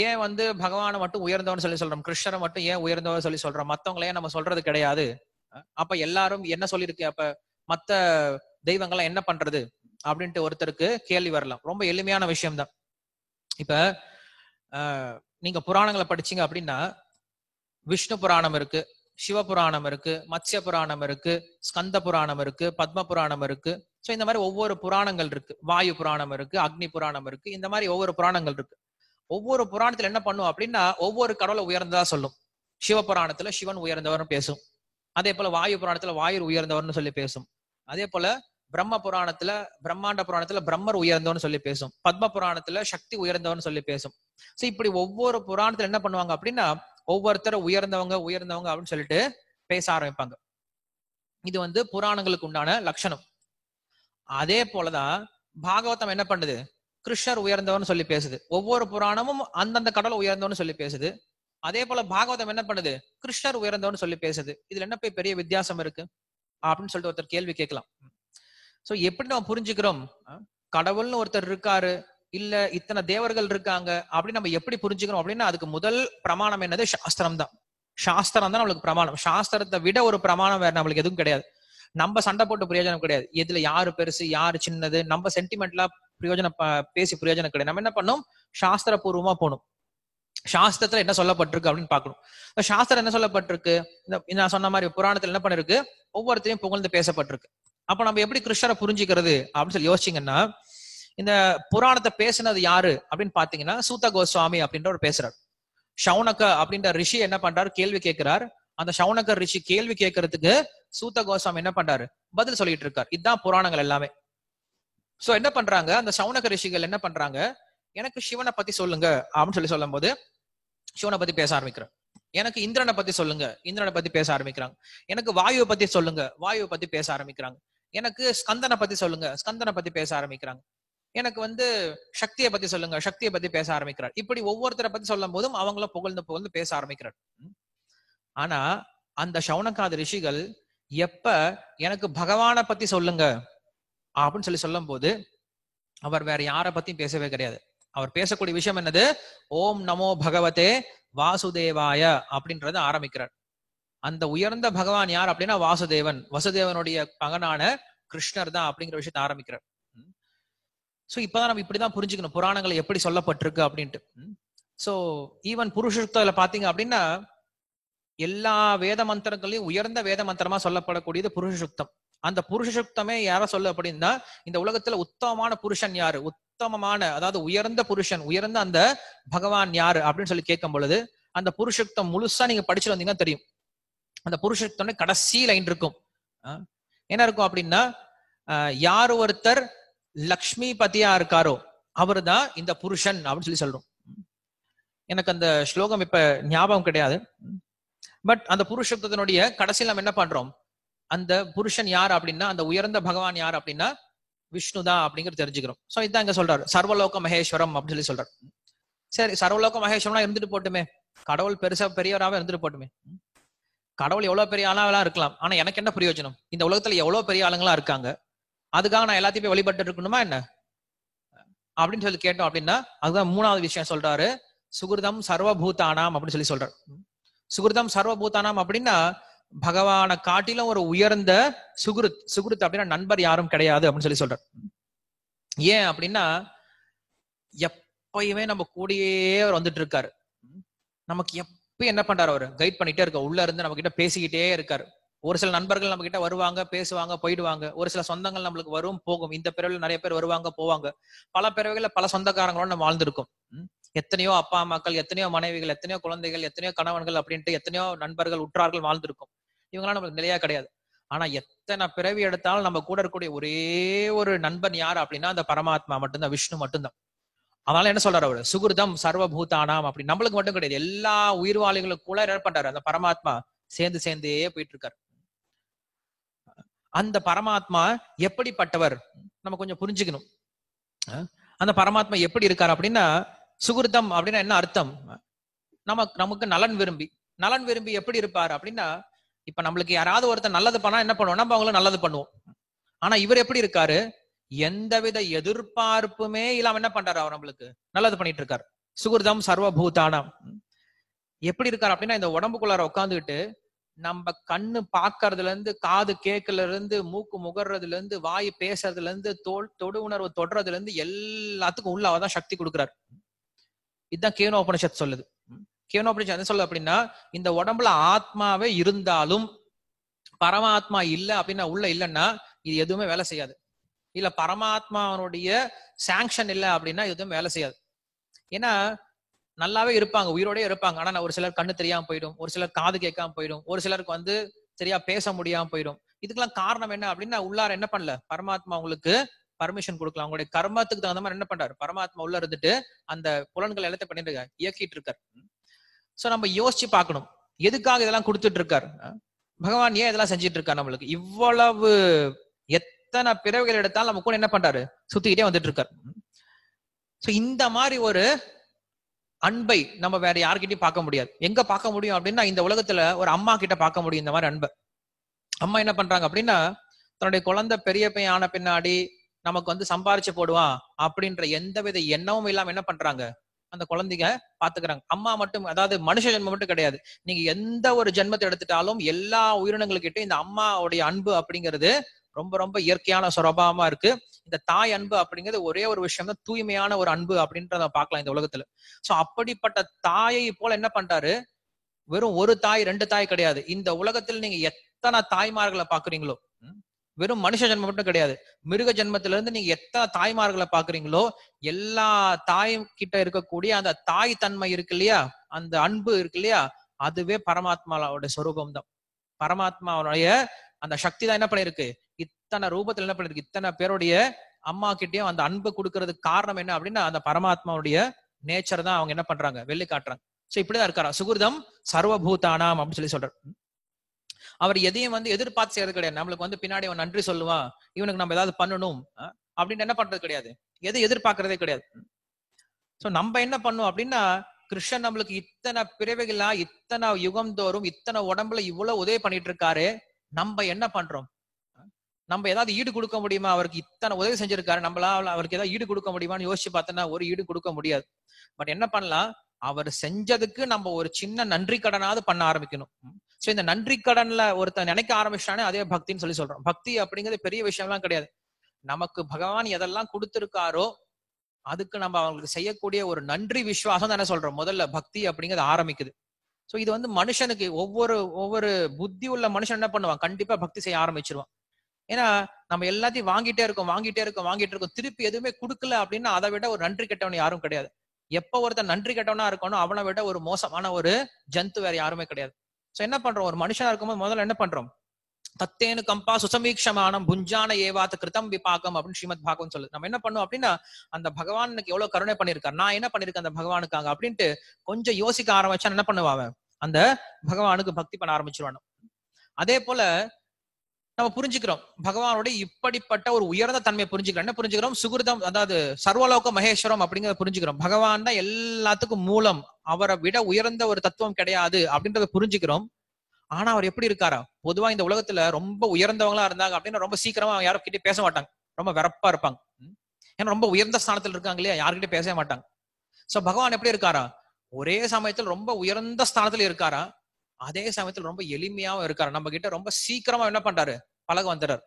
ஏன் வந்து பகவானை மட்டும் உயர்ந்தவன் சொல்லி சொல்றோம் கிருஷ்ணரை மட்டும் ஏன் உயர்ந்தவன் சொல்லி சொல்றோம் மத்தவங்கள ஏன் நம்ம சொல்றது கிடையாது அப்ப எல்லாரும் என்ன சொல்லிருக்கு அப்ப மத்த தெய்வங்கள்லாம் என்ன பண்றது அப்படின்ட்டு ஒருத்தருக்கு கேள்வி வரலாம் ரொம்ப எளிமையான விஷயம் தான் இப்ப நீங்க புராணங்களை படிச்சீங்க அப்படின்னா விஷ்ணு புராணம் இருக்கு சிவ புராணம் இருக்கு மத்ய புராணம் இருக்கு ஸ்கந்த புராணம் இருக்கு பத்ம புராணம் இருக்கு ஸோ இந்த மாதிரி ஒவ்வொரு புராணங்கள் இருக்கு வாயு புராணம் இருக்கு அக்னி புராணம் இருக்கு இந்த மாதிரி ஒவ்வொரு புராணங்கள் இருக்கு ஒவ்வொரு புராணத்துல என்ன பண்ணும் அப்படின்னா ஒவ்வொரு கடவுளை உயர்ந்ததா சொல்லும் சிவ புராணத்துல சிவன் உயர்ந்தவர்னு பேசும் அதே போல வாயு புராணத்துல வாயு உயர்ந்தவர்னு சொல்லி பேசும் அதே போல பிரம்ம புராணத்துல பிரம்மாண்ட புராணத்துல பிரம்மர் உயர்ந்தோன்னு சொல்லி பேசும் பத்ம புராணத்துல சக்தி உயர்ந்தவன்னு சொல்லி பேசும் சோ இப்படி ஒவ்வொரு புராணத்துல என்ன பண்ணுவாங்க அப்படின்னா ஒவ்வொருத்தர் உயர்ந்தவங்க உயர்ந்தவங்க அப்படின்னு சொல்லிட்டு பேச ஆரம்பிப்பாங்க இது வந்து புராணங்களுக்கு உண்டான லட்சணம் அதே போலதான் பாகவதம் என்ன பண்ணுது கிருஷ்ணர் உயர்ந்தவன் சொல்லி பேசுது ஒவ்வொரு புராணமும் அந்தந்த கடல் உயர்ந்தவன்னு சொல்லி பேசுது அதே போல பாகவதம் என்ன பண்ணுது கிருஷ்ணர் உயர்ந்தவன்னு சொல்லி பேசுது இதுல என்ன போய் பெரிய வித்தியாசம் இருக்கு அப்படின்னு சொல்லிட்டு ஒருத்தர் கேள்வி கேட்கலாம் சோ எப்படி நம்ம புரிஞ்சுக்கிறோம் கடவுள்னு ஒருத்தர் இருக்காரு இல்ல இத்தனை தேவர்கள் இருக்காங்க அப்படின்னு நம்ம எப்படி புரிஞ்சுக்கிறோம் அப்படின்னா அதுக்கு முதல் பிரமாணம் என்னது சாஸ்திரம் தான் சாஸ்திரம் தான் நம்மளுக்கு பிரமாணம் சாஸ்திரத்தை விட ஒரு பிரமாணம் வேற நம்மளுக்கு எதுவும் கிடையாது நம்ம சண்டை போட்டு பிரயோஜனம் கிடையாது எதுல யாரு பெருசு யாரு சின்னது நம்ம சென்டிமெண்ட்லாம் பிரயோஜனம் பேசி பிரயோஜனம் கிடையாது நம்ம என்ன பண்ணோம் சாஸ்திர பூர்வமா போகணும் சாஸ்திரத்துல என்ன சொல்லப்பட்டிருக்கு அப்படின்னு பாக்கணும் சாஸ்திரம் என்ன சொல்லப்பட்டிருக்கு இந்த நான் சொன்ன மாதிரி புராணத்துல என்ன பண்ணிருக்கு ஒவ்வொருத்தரையும் புகழ்ந்து பேசப்பட்டிருக்கு அப்ப நம்ம எப்படி கிருஷ்ணரை புரிஞ்சுக்கிறது அப்படின்னு சொல்லி யோசிச்சிங்கன்னா இந்த புராணத்தை பேசினது யாரு அப்படின்னு பாத்தீங்கன்னா சூத்த கோஸ்வாமி அப்படின்ற ஒரு பேசுறாரு சவுனக்க அப்படின்ற ரிஷி என்ன பண்றாரு கேள்வி கேட்கிறார் அந்த சவுனக்க ரிஷி கேள்வி கேட்கறதுக்கு சூத்த கோஸ்வாமி என்ன பண்றாரு பதில் சொல்லிட்டு இருக்காரு இதுதான் புராணங்கள் எல்லாமே சோ என்ன பண்றாங்க அந்த சவுனக ரிஷிகள் என்ன பண்றாங்க எனக்கு சிவனை பத்தி சொல்லுங்க அப்படின்னு சொல்லி சொல்லும் போது சிவனை பத்தி பேச ஆரம்பிக்கிறேன் எனக்கு இந்திரனை பத்தி சொல்லுங்க இந்திரனை பத்தி பேச ஆரம்பிக்கிறாங்க எனக்கு வாயுவை பத்தி சொல்லுங்க வாயுவை பத்தி பேச ஆரம்பிக்கிறாங்க எனக்கு ஸ்கந்தனை பத்தி சொல்லுங்க ஸ்கந்தனை பத்தி பேச ஆரம்பிக்கிறாங்க எனக்கு வந்து சக்தியை பத்தி சொல்லுங்க சக்தியை பத்தி பேச ஆரம்பிக்கிறார் இப்படி ஒவ்வொருத்தரை பத்தி சொல்லும் போதும் அவங்கள புகழ்ந்து புகழ்ந்து பேச ஆரம்பிக்கிறார் ஆனா அந்த சவுனகாத ரிஷிகள் எப்ப எனக்கு பகவானை பத்தி சொல்லுங்க அப்படின்னு சொல்லி சொல்லும் போது அவர் வேற யார பத்தியும் பேசவே கிடையாது அவர் பேசக்கூடிய விஷயம் என்னது ஓம் நமோ பகவதே வாசுதேவாய அப்படின்றத ஆரம்பிக்கிறார் அந்த உயர்ந்த பகவான் யார் அப்படின்னா வாசுதேவன் வசுதேவனுடைய மகனான கிருஷ்ணர் தான் அப்படிங்கிற விஷயத்த ஆரம்பிக்கிறார் சோ இப்பதான் நம்ம இப்படிதான் புரிஞ்சுக்கணும் புராணங்கள் எப்படி சொல்லப்பட்டிருக்கு அப்படின்ட்டு சோ ஈவன் புருஷத்துல பாத்தீங்க அப்படின்னா எல்லா வேத மந்திரங்களையும் உயர்ந்த வேத மந்திரமா சொல்லப்படக்கூடியது புருஷ சுத்தம் அந்த புருஷ சுத்தமே யார சொல்லு அப்படின்னா இந்த உலகத்துல உத்தமமான புருஷன் யாரு உத்தமமான அதாவது உயர்ந்த புருஷன் உயர்ந்த அந்த பகவான் யாரு அப்படின்னு சொல்லி கேட்கும் பொழுது அந்த புருஷக்தம் முழுசா நீங்க படிச்சுட்டு வந்தீங்கன்னா தெரியும் அந்த புருஷத்தோட கடைசி லைன் இருக்கும் என்ன இருக்கும் அப்படின்னா யார் ஒருத்தர் லக்ஷ்மி பத்தியா இருக்காரோ அவர் தான் இந்த புருஷன் அப்படின்னு சொல்லி சொல்றோம் எனக்கு அந்த ஸ்லோகம் இப்ப ஞாபகம் கிடையாது பட் அந்த புருஷத்தினுடைய கடைசியில் நம்ம என்ன பண்றோம் அந்த புருஷன் யார் அப்படின்னா அந்த உயர்ந்த பகவான் யார் அப்படின்னா விஷ்ணுதா அப்படிங்கிறது தெரிஞ்சுக்கிறோம் ஸோ இதுதான் இங்க சொல்றாரு சர்வலோக மகேஸ்வரம் அப்படின்னு சொல்லி சொல்றாரு சரி சர்வலோக மகேஸ்வரம்லாம் இருந்துட்டு போட்டுமே கடவுள் பெருசா பெரியவராக இருந்துட்டு போட்டுமே கடவுள் எவ்வளவு பெரிய ஆளாவெல்லாம் இருக்கலாம் ஆனா எனக்கு என்ன பிரயோஜனம் இந்த உலகத்துல எவ்வளவு பெரிய ஆளுங்களா இருக்காங்க அதுக்காக நான் எல்லாத்தையும் போய் வழிபட்டு இருக்கணுமா என்ன அப்படின்னு சொல்லி கேட்டோம் அப்படின்னா அதுதான் மூணாவது விஷயம் சொல்றாரு சுகிருதம் சர்வபூதானாம் அப்படின்னு சொல்லி சொல்றாரு சுகிருதம் சர்வபூதானாம் அப்படின்னா பகவானை காட்டிலும் ஒரு உயர்ந்த சுகுருத் சுகுருத் அப்படின்னா நண்பர் யாரும் கிடையாது அப்படின்னு சொல்லி சொல்றார் ஏன் அப்படின்னா எப்பயுமே நம்ம கூடியே வந்துட்டு இருக்காரு நமக்கு எப் என்ன பண்றாரு அவரு கைட் பண்ணிட்டே இருக்க உள்ள இருந்து நம்ம கிட்ட பேசிக்கிட்டே இருக்காரு ஒரு சில நண்பர்கள் நம்ம கிட்ட வருவாங்க பேசுவாங்க போயிடுவாங்க ஒரு சில சொந்தங்கள் நம்மளுக்கு வரும் போகும் இந்த பிறவில நிறைய பேர் வருவாங்க போவாங்க பல பிறவைகள்ல பல சொந்தக்காரங்களோட நம்ம வாழ்ந்திருக்கும் எத்தனையோ அப்பா அம்மாக்கள் எத்தனையோ மனைவிகள் எத்தனையோ குழந்தைகள் எத்தனையோ கணவன்கள் அப்படின்ட்டு எத்தனையோ நண்பர்கள் உற்றார்கள் வாழ்ந்திருக்கும் எல்லாம் நம்மளுக்கு நிலையா கிடையாது ஆனா எத்தனை பிறவி எடுத்தாலும் நம்ம கூட இருக்கக்கூடிய ஒரே ஒரு நண்பன் யார் அப்படின்னா அந்த பரமாத்மா மட்டும்தான் விஷ்ணு மட்டும்தான் அதனால என்ன சொல்றாரு அவரு சுகுர்தம் சர்வபூதானாம் அப்படி நம்மளுக்கு மட்டும் கிடையாது எல்லா உயிர்வாளிகளும் கூட என்ன பண்றாரு அந்த பரமாத்மா சேர்ந்து சேர்ந்தே போயிட்டு இருக்காரு அந்த பரமாத்மா எப்படிப்பட்டவர் நம்ம கொஞ்சம் புரிஞ்சுக்கணும் அந்த பரமாத்மா எப்படி இருக்கார் அப்படின்னா சுகுர்தம் அப்படின்னா என்ன அர்த்தம் நமக்கு நமக்கு நலன் விரும்பி நலன் விரும்பி எப்படி இருப்பார் அப்படின்னா இப்ப நம்மளுக்கு யாராவது ஒருத்தர் நல்லது பண்ணா என்ன பண்ணுவோம் நம்ம அவங்களும் நல்லது பண்ணுவோம் ஆனா இவர் எப்படி இருக்காரு எந்தவித எதிர்பார்ப்புமே இல்லாம என்ன பண்றாரு அவர் நம்மளுக்கு நல்லது பண்ணிட்டு இருக்காரு சுகுர்தம் சர்வபூதானம் எப்படி இருக்காரு அப்படின்னா இந்த உடம்புக்குள்ளார உட்காந்துக்கிட்டு நம்ம கண்ணு பாக்குறதுல இருந்து காது கேட்கல இருந்து மூக்கு முகர்றதுல இருந்து வாய் பேசுறதுல இருந்து தோல் தொடு உணர்வு தொடுறதுல இருந்து எல்லாத்துக்கும் உள்ள அவதான் சக்தி கொடுக்குறாரு இதுதான் உபனிஷத் சொல்லுது உபனிஷத் என்ன சொல்லு அப்படின்னா இந்த உடம்புல ஆத்மாவே இருந்தாலும் பரமாத்மா இல்லை அப்படின்னா உள்ள இல்லைன்னா இது எதுவுமே வேலை செய்யாது இல்ல பரமாத்மாவனுடைய சாங்ஷன் இல்லை அப்படின்னா எதுவும் வேலை செய்யாது ஏன்னா நல்லாவே இருப்பாங்க உயிரோடய இருப்பாங்க ஆனா ஒரு சிலர் கண்ணு தெரியாம போயிடும் ஒரு சிலர் காது கேட்காம போயிடும் ஒரு சிலருக்கு வந்து சரியா பேச முடியாம போயிடும் இதுக்கெல்லாம் காரணம் என்ன அப்படின்னா உள்ளார என்ன பண்ணல பரமாத்மா உங்களுக்கு பர்மிஷன் கொடுக்கலாம் அவங்களுடைய கர்மத்துக்கு தகுந்த மாதிரி என்ன பண்றாரு பரமாத்மா உள்ள இருந்துட்டு அந்த புலன்கள் எல்லாத்தையும் பண்ணிட்டு இருக்க இயக்கிட்டு இருக்காரு சோ நம்ம யோசிச்சு பார்க்கணும் எதுக்காக இதெல்லாம் கொடுத்துட்டு இருக்காரு பகவான் ஏன் இதெல்லாம் செஞ்சிட்டு இருக்காரு நம்மளுக்கு இவ்வளவு எத் எத்தனை பிறவைகள் எடுத்தாலும் நம்ம கூட என்ன பண்றாரு சுத்திக்கிட்டே வந்துட்டு இருக்காரு சோ இந்த மாதிரி ஒரு அன்பை நம்ம வேற யார்கிட்டயும் பார்க்க முடியாது எங்க பார்க்க முடியும் அப்படின்னா இந்த உலகத்துல ஒரு அம்மா கிட்ட பார்க்க முடியும் இந்த மாதிரி அன்பை அம்மா என்ன பண்றாங்க அப்படின்னா தன்னுடைய குழந்தை பெரிய பையன் ஆன பின்னாடி நமக்கு வந்து சம்பாரிச்சு போடுவான் அப்படின்ற எந்த வித எண்ணமும் இல்லாம என்ன பண்றாங்க அந்த குழந்தைங்க பாத்துக்கிறாங்க அம்மா மட்டும் அதாவது மனுஷ ஜென்மம் மட்டும் கிடையாது நீங்க எந்த ஒரு ஜென்மத்தை எடுத்துட்டாலும் எல்லா உயிரினங்கள்கிட்ட இந்த அம்மாவுடைய அன்பு அப்படிங்கிறது ரொம்ப ரொம்ப இயற்கையான சுரபாவமா இருக்கு இந்த தாய் அன்பு அப்படிங்கிறது ஒரே ஒரு விஷயம் தான் தூய்மையான ஒரு அன்பு அப்படின்றத பார்க்கலாம் இந்த உலகத்துல சோ அப்படிப்பட்ட தாயை போல என்ன பண்றாரு வெறும் ஒரு தாய் ரெண்டு தாய் கிடையாது இந்த உலகத்துல நீங்க எத்தனை தாய்மார்களை பாக்குறீங்களோ வெறும் மனுஷ ஜென்மம் மட்டும் கிடையாது மிருக ஜென்மத்தில இருந்து நீங்க எத்தனை தாய்மார்களை பாக்குறீங்களோ எல்லா தாயும் கிட்ட இருக்கக்கூடிய அந்த தாய் தன்மை இருக்கு இல்லையா அந்த அன்பு இருக்கு இல்லையா அதுவே பரமாத்மாவோட சொரூபம் தான் பரமாத்மாவுடைய அந்த சக்தி தான் என்ன பண்ணிருக்கு இத்தனை ரூபத்துல என்ன பண்ணிருக்கு இத்தனை பேருடைய அம்மா கிட்டயும் அந்த அன்பு கொடுக்கறதுக்கு காரணம் என்ன அப்படின்னா அந்த பரமாத்மாவுடைய நேச்சர் தான் அவங்க என்ன பண்றாங்க வெள்ளி காட்டுறாங்க சோ இப்படிதான் இருக்காரா சுகிருதம் சர்வபூதானாம் அப்படின்னு சொல்லி சொல்றாரு அவர் எதையும் வந்து எதிர்பார்த்து செய்யறது கிடையாது நம்மளுக்கு வந்து பின்னாடி அவன் நன்றி சொல்லுவான் இவனுக்கு நம்ம ஏதாவது பண்ணணும் அப்படின்னு என்ன பண்றது கிடையாது எது எதிர்பார்க்கறதே கிடையாது சோ நம்ம என்ன பண்ணும் அப்படின்னா கிருஷ்ணன் நம்மளுக்கு இத்தனை பிறவைகளா இத்தனை யுகம் தோறும் இத்தனை உடம்புல இவ்வளவு உதவி பண்ணிட்டு இருக்காரு நம்ம என்ன பண்றோம் நம்ம ஏதாவது ஈடு கொடுக்க முடியுமா அவருக்கு இத்தனை உதவி செஞ்சிருக்காரு நம்மளால அவருக்கு ஏதாவது ஈடு கொடுக்க முடியுமான்னு யோசிச்சு பார்த்தோம்னா ஒரு ஈடு கொடுக்க முடியாது பட் என்ன பண்ணலாம் அவர் செஞ்சதுக்கு நம்ம ஒரு சின்ன நன்றி கடனாவது பண்ண ஆரம்பிக்கணும் சோ இந்த நன்றி கடன்ல ஒருத்தன் நினைக்க ஆரம்பிச்சிட்டானே அதே பக்தின்னு சொல்லி சொல்றோம் பக்தி அப்படிங்கிறது பெரிய விஷயம்லாம் கிடையாது நமக்கு பகவான் எதெல்லாம் கொடுத்திருக்காரோ அதுக்கு நம்ம அவங்களுக்கு செய்யக்கூடிய ஒரு நன்றி விசுவாசம் தானே சொல்றோம் முதல்ல பக்தி அப்படிங்கிறது ஆரம்பிக்குது சோ இது வந்து மனுஷனுக்கு ஒவ்வொரு ஒவ்வொரு புத்தி உள்ள மனுஷன் என்ன பண்ணுவான் கண்டிப்பா பக்தி செய்ய ஆரம்பிச்சிருவான் ஏன்னா நம்ம எல்லாத்தையும் வாங்கிட்டே இருக்கோம் வாங்கிட்டே இருக்கோம் வாங்கிட்டு இருக்கோம் திருப்பி எதுவுமே கொடுக்கல அப்படின்னா அதை விட ஒரு நன்றி கெட்டவன் யாரும் கிடையாது எப்ப ஒருத்தன் நன்றி கெட்டவனா இருக்கணும் அவனை விட ஒரு மோசமான ஒரு ஜந்து வேற யாருமே கிடையாது சோ என்ன பண்றோம் ஒரு மனுஷனா இருக்கும்போது முதல்ல என்ன பண்றோம் தத்தேனு கம்பா சுசமீக்ஷமானம் புஞ்சான ஏவாத்த கிருத்தம் விபாகம் அப்படின்னு ஸ்ரீமத் பாகம் சொல்லுது நம்ம என்ன பண்ணுவோம் அப்படின்னா அந்த பகவானுக்கு எவ்வளவு கருணை பண்ணிருக்காரு நான் என்ன பண்ணிருக்கேன் அந்த பகவானுக்காக அப்படின்ட்டு கொஞ்சம் யோசிக்க ஆரம்பிச்சா என்ன பண்ணுவாங்க அந்த பகவானுக்கு பக்தி பண்ண ஆரம்பிச்சிருவானு அதே போல நம்ம புரிஞ்சுக்கிறோம் பகவானுடைய இப்படிப்பட்ட ஒரு உயர்ந்த தன்மையை புரிஞ்சுக்கிறோம் என்ன புரிஞ்சுக்கிறோம் சுகிருதம் அதாவது சர்வலோக மகேஸ்வரம் அப்படிங்கிறத புரிஞ்சுக்கிறோம் பகவான் தான் எல்லாத்துக்கும் மூலம் அவரை விட உயர்ந்த ஒரு தத்துவம் கிடையாது அப்படின்றத புரிஞ்சுக்கிறோம் ஆனா அவர் எப்படி இருக்காரா பொதுவா இந்த உலகத்துல ரொம்ப உயர்ந்தவங்களா இருந்தாங்க அப்படின்னு ரொம்ப சீக்கிரமா யாரும் கிட்டே பேச மாட்டாங்க ரொம்ப வெறப்பா இருப்பாங்க ஏன்னா ரொம்ப உயர்ந்த ஸ்தானத்துல இருக்காங்க இல்லையா யாருக்கிட்டே பேசவே மாட்டாங்க சோ பகவான் எப்படி இருக்காரா ஒரே சமயத்தில் ரொம்ப உயர்ந்த ஸ்தானத்துல இருக்காரா அதே சமயத்தில் ரொம்ப எளிமையாவும் இருக்காரு நம்ம கிட்ட ரொம்ப சீக்கிரமா என்ன பண்றாரு பழக வந்துடுறாரு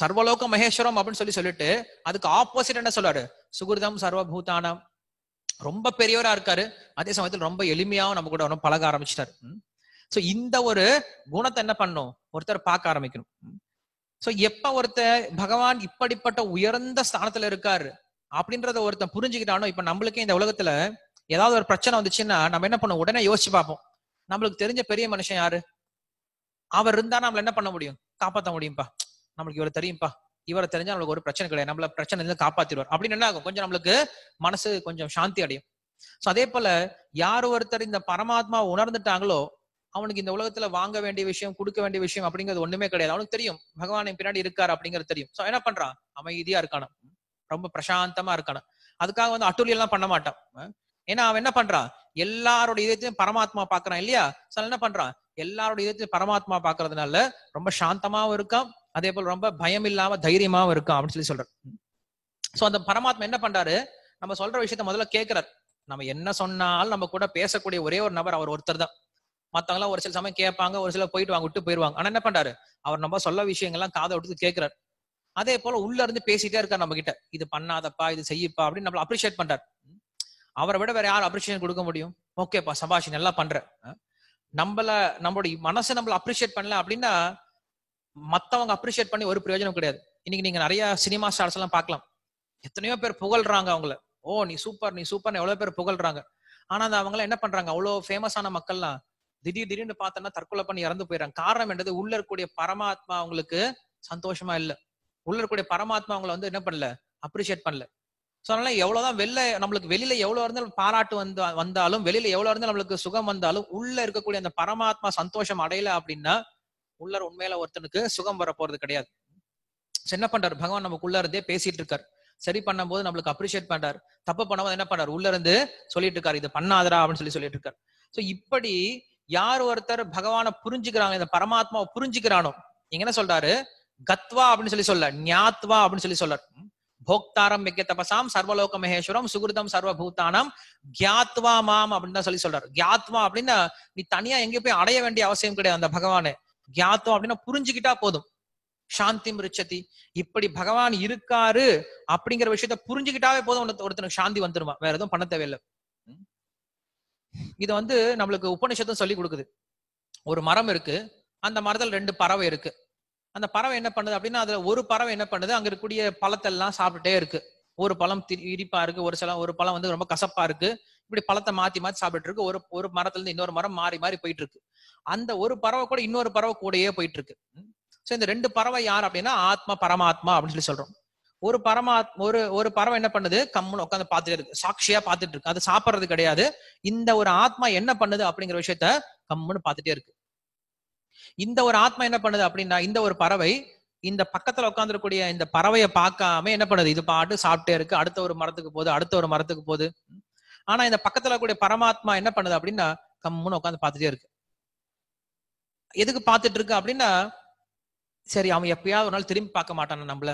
சர்வலோக மகேஸ்வரம் அப்படின்னு சொல்லி சொல்லிட்டு அதுக்கு ஆப்போசிட் என்ன சொல்றாரு சுகிருதம் சர்வபூதானம் ரொம்ப பெரியவரா இருக்காரு அதே சமயத்தில் ரொம்ப எளிமையாவும் நம்ம கூட பழக ஆரம்பிச்சிட்டாரு சோ இந்த ஒரு குணத்தை என்ன பண்ணும் ஒருத்தர் பார்க்க ஆரம்பிக்கணும் சோ எப்ப ஒருத்தர் பகவான் இப்படிப்பட்ட உயர்ந்த ஸ்தானத்துல இருக்காரு அப்படின்றத ஒருத்தன் புரிஞ்சுக்கிட்டானோ இப்ப நம்மளுக்கே இந்த உலகத்துல ஏதாவது ஒரு பிரச்சனை வந்துச்சுன்னா நம்ம என்ன பண்ணுவோம் உடனே யோசிச்சு பார்ப்போம் நம்மளுக்கு தெரிஞ்ச பெரிய மனுஷன் யாரு அவர் இருந்தா நம்மள என்ன பண்ண முடியும் காப்பாற்ற முடியும்பா நம்மளுக்கு இவரை தெரியும்பா இவரை தெரிஞ்சா நம்மளுக்கு ஒரு பிரச்சனை கிடையாது நம்மள பிரச்சனை இருந்து காப்பாத்திடுவார் அப்படின்னு என்ன ஆகும் கொஞ்சம் நம்மளுக்கு மனசு கொஞ்சம் சாந்தி அடையும் சோ அதே போல யார் ஒருத்தர் இந்த பரமாத்மா உணர்ந்துட்டாங்களோ அவனுக்கு இந்த உலகத்துல வாங்க வேண்டிய விஷயம் கொடுக்க வேண்டிய விஷயம் அப்படிங்கிறது ஒண்ணுமே கிடையாது அவனுக்கு தெரியும் பகவான் பின்னாடி இருக்காரு அப்படிங்கிறது தெரியும் சோ என்ன பண்றான் அமைதியா இருக்கான ரொம்ப பிரசாந்தமா இருக்கான அதுக்காக வந்து அட்டுழியெல்லாம் பண்ண மாட்டான் ஏன்னா அவன் என்ன பண்றான் எல்லாரோட இதயத்தையும் பரமாத்மா பாக்குறான் இல்லையா சார் என்ன பண்றான் எல்லாரோட இதயத்தையும் பரமாத்மா பாக்குறதுனால ரொம்ப சாந்தமாவும் இருக்கான் அதே போல ரொம்ப பயம் இல்லாம தைரியமாவும் இருக்கான் அப்படின்னு சொல்லி சொல்றாரு சோ அந்த பரமாத்மா என்ன பண்றாரு நம்ம சொல்ற விஷயத்த முதல்ல கேட்கிறார் நம்ம என்ன சொன்னாலும் நம்ம கூட பேசக்கூடிய ஒரே ஒரு நபர் அவர் ஒருத்தர் தான் எல்லாம் ஒரு சில சமயம் கேட்பாங்க ஒரு சில போயிட்டு வாங்க விட்டு போயிருவாங்க ஆனா என்ன பண்றாரு அவர் நம்ம சொல்ல விஷயங்கள்லாம் காதை விட்டு கேட்கிறார் அதே போல உள்ள இருந்து பேசிட்டே இருக்காரு நம்ம கிட்ட இது பண்ணாதப்பா இது செய்யப்பா அப்படின்னு நம்மள அப்ரிஷியேட் பண்றாரு அவரை விட வேற யார் அப்ரிஷியேஷன் கொடுக்க முடியும் ஓகேப்பா சபாஷி நல்லா பண்ற நம்மள நம்மளுடைய மனசை நம்மள அப்ரிஷியேட் பண்ணல அப்படின்னா மத்தவங்க அப்ரிஷியேட் பண்ணி ஒரு பிரயோஜனம் கிடையாது இன்னைக்கு நீங்க நிறைய சினிமா ஸ்டார்ஸ் எல்லாம் பார்க்கலாம் எத்தனையோ பேர் புகழ்றாங்க அவங்கள ஓ நீ சூப்பர் நீ சூப்பர் எவ்வளவு பேர் புகழ்றாங்க ஆனா அந்த அவங்களாம் என்ன பண்றாங்க ஃபேமஸ் ஃபேமஸான மக்கள்லாம் திடீர் திடீர்னு பார்த்தோம்னா தற்கொலை பண்ணி இறந்து போயிடறாங்க காரணம் என்றது உள்ள இருக்கக்கூடிய பரமாத்மா அவங்களுக்கு சந்தோஷமா இல்லை உள்ள இருக்கக்கூடிய பரமாத்மா அவங்களை வந்து என்ன பண்ணல அப்ரிஷியேட் பண்ணல சோ அதனால எவ்வளவுதான் வெளில நம்மளுக்கு வெளியில எவ்வளவு இருந்தாலும் பாராட்டு வந்து வந்தாலும் வெளியில எவ்வளவு இருந்தாலும் நம்மளுக்கு சுகம் வந்தாலும் உள்ள இருக்கக்கூடிய அந்த பரமாத்மா சந்தோஷம் அடையல அப்படின்னா உள்ளர் உண்மையில ஒருத்தனுக்கு சுகம் வர போறது கிடையாது என்ன பண்றாரு பகவான் நமக்குள்ள இருந்தே பேசிட்டு இருக்காரு சரி பண்ணும் போது நம்மளுக்கு அப்ரிஷியேட் பண்றாரு தப்பு பண்ணும்போது என்ன பண்றாரு உள்ள இருந்து சொல்லிட்டு இருக்காரு இது பண்ணாதரா அப்படின்னு சொல்லி சொல்லிட்டு இருக்காரு சோ இப்படி யார் ஒருத்தர் பகவானை புரிஞ்சுக்கிறாங்க இந்த பரமாத்மாவை புரிஞ்சுக்கிறானோ நீங்க என்ன சொல்றாரு கத்வா அப்படின்னு சொல்லி சொல்ல ஞாத்வா அப்படின்னு சொல்லி சொல்றாரு போக்தாரம் மிக்க தபசாம் சர்வலோக மகேஸ்வரம் சுகிருதம் சர்வபூத்தானம் கியாத்வா மாம் அப்படின்னு தான் சொல்லி சொல்றாரு கியாத்வா அப்படின்னா நீ தனியா எங்க போய் அடைய வேண்டிய அவசியம் கிடையாது அந்த பகவானு கியாத்வா அப்படின்னா புரிஞ்சுக்கிட்டா போதும் சாந்தி மிருச்சதி இப்படி பகவான் இருக்காரு அப்படிங்கிற விஷயத்த புரிஞ்சுக்கிட்டாவே போதும் ஒருத்தனுக்கு சாந்தி வந்துருவான் வேற எதுவும் பண்ண தேவையில்லை இது வந்து நம்மளுக்கு உபனிஷத்தும் சொல்லி கொடுக்குது ஒரு மரம் இருக்கு அந்த மரத்தில் ரெண்டு பறவை இருக்கு அந்த பறவை என்ன பண்ணுது அப்படின்னா அதுல ஒரு பறவை என்ன பண்ணுது அங்க இருக்கக்கூடிய பழத்தெல்லாம் சாப்பிட்டுட்டே இருக்கு ஒரு பழம் இடிப்பா இருக்கு ஒரு சில ஒரு பழம் வந்து ரொம்ப கசப்பா இருக்கு இப்படி பழத்தை மாத்தி மாத்தி சாப்பிட்டு இருக்கு ஒரு ஒரு மரத்துல இருந்து இன்னொரு மரம் மாறி மாறி போயிட்டு இருக்கு அந்த ஒரு பறவை கூட இன்னொரு பறவை கூடயே போயிட்டு இருக்கு ஸோ இந்த ரெண்டு பறவை யார் அப்படின்னா ஆத்மா பரமாத்மா அப்படின்னு சொல்லி சொல்றோம் ஒரு பரமாத் ஒரு ஒரு பறவை என்ன பண்ணுது கம்முன்னு உட்காந்து பார்த்துட்டு இருக்கு சாட்சியா பார்த்துட்டு இருக்கு அது சாப்பிட்றது கிடையாது இந்த ஒரு ஆத்மா என்ன பண்ணுது அப்படிங்கிற விஷயத்த கம்முன்னு பார்த்துட்டே இருக்கு இந்த ஒரு ஆத்மா என்ன பண்ணுது அப்படின்னா இந்த ஒரு பறவை இந்த பக்கத்துல உட்காந்துருக்கூடிய இந்த பறவையை பார்க்காம என்ன பண்ணுது இது பாட்டு சாப்பிட்டே இருக்கு அடுத்த ஒரு மரத்துக்கு போகுது அடுத்த ஒரு மரத்துக்கு போகுது ஆனா இந்த பக்கத்துல இருக்கக்கூடிய பரமாத்மா என்ன பண்ணுது அப்படின்னா கம்முன்னு உட்காந்து பார்த்துட்டே இருக்கு எதுக்கு பார்த்துட்டு இருக்கு அப்படின்னா சரி அவன் எப்பயாவது ஒரு நாள் திரும்பி பார்க்க மாட்டானா நம்மள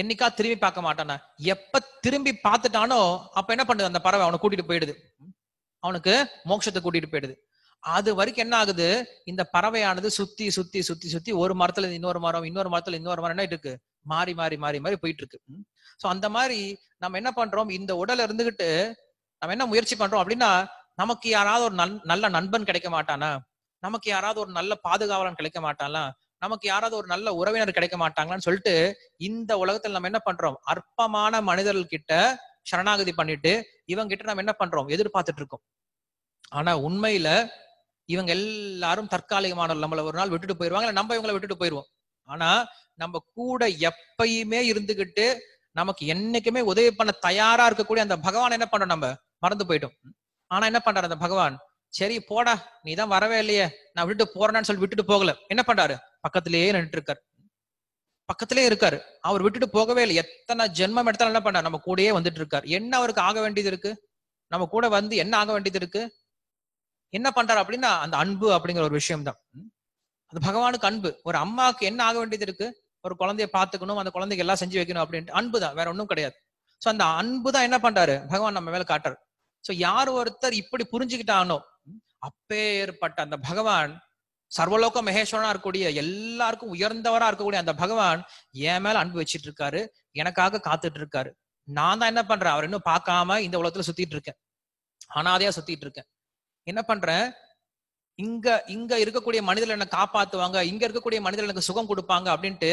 என்னைக்கா திரும்பி பார்க்க மாட்டானா எப்ப திரும்பி பார்த்துட்டானோ அப்ப என்ன பண்ணுது அந்த பறவை அவனை கூட்டிட்டு போயிடுது அவனுக்கு மோட்சத்தை கூட்டிட்டு போயிடுது அது வரைக்கும் என்ன ஆகுது இந்த பறவையானது சுத்தி சுத்தி சுத்தி சுத்தி ஒரு மரத்துல இன்னொரு மரம் இன்னொரு மரத்துல இன்னொரு மரம் என்ன இருக்கு மாறி மாறி மாறி மாறி போயிட்டு இருக்கு சோ அந்த மாதிரி நம்ம என்ன பண்றோம் இந்த உடல இருந்துகிட்டு நம்ம என்ன முயற்சி பண்றோம் அப்படின்னா நமக்கு யாராவது ஒரு நல்ல நண்பன் கிடைக்க மாட்டானா நமக்கு யாராவது ஒரு நல்ல பாதுகாவலன் கிடைக்க மாட்டானா நமக்கு யாராவது ஒரு நல்ல உறவினர் கிடைக்க மாட்டாங்களான்னு சொல்லிட்டு இந்த உலகத்துல நம்ம என்ன பண்றோம் அற்பமான மனிதர்கள் கிட்ட சரணாகதி பண்ணிட்டு இவங்க கிட்ட நம்ம என்ன பண்றோம் எதிர்பார்த்துட்டு இருக்கோம் ஆனா உண்மையில இவங்க எல்லாரும் தற்காலிகமானவர் நம்மளை ஒரு நாள் விட்டுட்டு போயிருவாங்க நம்ம இவங்களை விட்டுட்டு போயிருவோம் ஆனா நம்ம கூட எப்பயுமே இருந்துகிட்டு நமக்கு என்னைக்குமே உதவி பண்ண தயாரா இருக்கக்கூடிய அந்த பகவான் என்ன பண்றோம் நம்ம மறந்து போயிட்டோம் ஆனா என்ன பண்றாரு அந்த பகவான் சரி போடா நீ தான் வரவே இல்லையே நான் விட்டுட்டு போறேன்னு சொல்லி விட்டுட்டு போகல என்ன பண்றாரு பக்கத்திலேயே நின்றுட்டு இருக்காரு பக்கத்திலே இருக்காரு அவர் விட்டுட்டு போகவே இல்லை எத்தனை ஜென்மம் எடுத்தாலும் என்ன பண்ணார் நம்ம கூடயே வந்துட்டு இருக்காரு என்ன அவருக்கு ஆக வேண்டியது இருக்கு நம்ம கூட வந்து என்ன ஆக வேண்டியது இருக்கு என்ன பண்றாரு அப்படின்னா அந்த அன்பு அப்படிங்கிற ஒரு விஷயம் தான் அது பகவானுக்கு அன்பு ஒரு அம்மாவுக்கு என்ன ஆக வேண்டியது இருக்கு ஒரு குழந்தைய பாத்துக்கணும் அந்த குழந்தைக்கு எல்லாம் செஞ்சு வைக்கணும் அப்படின்ட்டு அன்பு தான் வேற ஒன்றும் கிடையாது சோ அந்த அன்பு தான் என்ன பண்றாரு பகவான் நம்ம மேல காட்டுறாரு சோ யார் ஒருத்தர் இப்படி புரிஞ்சுக்கிட்டானோ ஏற்பட்ட அந்த பகவான் சர்வலோக மகேஸ்வரனா இருக்கக்கூடிய எல்லாருக்கும் உயர்ந்தவரா இருக்கக்கூடிய அந்த பகவான் என் மேல அன்பு வச்சிட்டு இருக்காரு எனக்காக காத்துட்டு இருக்காரு நான் தான் என்ன பண்றேன் அவர் இன்னும் பார்க்காம இந்த உலகத்துல சுத்திட்டு இருக்கேன் அனாதையா சுத்திட்டு இருக்கேன் என்ன பண்றேன் இங்க இங்க இருக்கக்கூடிய மனிதர்கள் என்ன காப்பாத்துவாங்க இங்க இருக்கக்கூடிய மனிதர்கள் எனக்கு சுகம் கொடுப்பாங்க அப்படின்ட்டு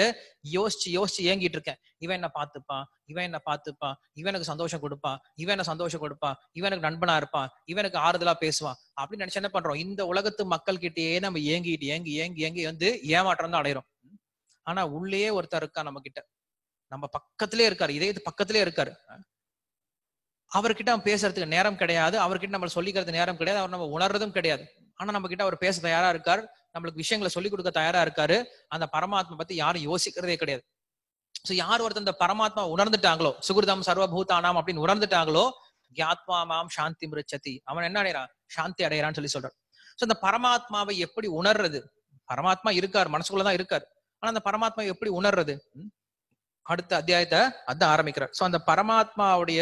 யோசிச்சு யோசிச்சு ஏங்கிட்டு இருக்கேன் இவன் என்ன பாத்துப்பான் இவன் என்ன பாத்துப்பான் இவன் எனக்கு சந்தோஷம் கொடுப்பான் இவன் சந்தோஷம் கொடுப்பான் இவன் எனக்கு நண்பனா இருப்பான் இவன் எனக்கு ஆறுதலா பேசுவான் அப்படின்னு நினைச்சு என்ன பண்றோம் இந்த உலகத்து மக்கள் கிட்டேயே நம்ம ஏங்கிட்டு ஏங்கி ஏங்கி ஏங்கி வந்து ஏமாற்றம் தான் அடையிறோம் ஆனா உள்ளே ஒருத்தர் இருக்கா நம்ம கிட்ட நம்ம பக்கத்திலே இருக்காரு இதே இது பக்கத்திலே இருக்காரு அவர்கிட்ட அவன் பேசுறதுக்கு நேரம் கிடையாது அவர்கிட்ட நம்ம சொல்லிக்கிறது நேரம் கிடையாது அவர் நம்ம உணர்றதும் கிடையாது ஆனா நம்ம கிட்ட அவர் பேச தயாரா இருக்காரு நம்மளுக்கு விஷயங்களை சொல்லிக் கொடுக்க தயாரா இருக்காரு அந்த பரமாத்மா பத்தி யாரும் யோசிக்கிறதே கிடையாது சோ யார் ஒருத்தர் அந்த பரமாத்மா உணர்ந்துட்டாங்களோ சுகுர்தாம் சர்வபூதானாம் அப்படின்னு உணர்ந்துட்டாங்களோ கியாத்மா மாம் சாந்தி மிருச்சதி அவன் என்ன அடையறான் சாந்தி அடையறான்னு சொல்லி சொல்றான் சோ அந்த பரமாத்மாவை எப்படி உணர்றது பரமாத்மா இருக்கார் மனசுக்குள்ளதான் இருக்கார் ஆனா அந்த பரமாத்மா எப்படி உணர்றது அடுத்த அத்தியாயத்தை அதான் ஆரம்பிக்கிறார் சோ அந்த பரமாத்மாவுடைய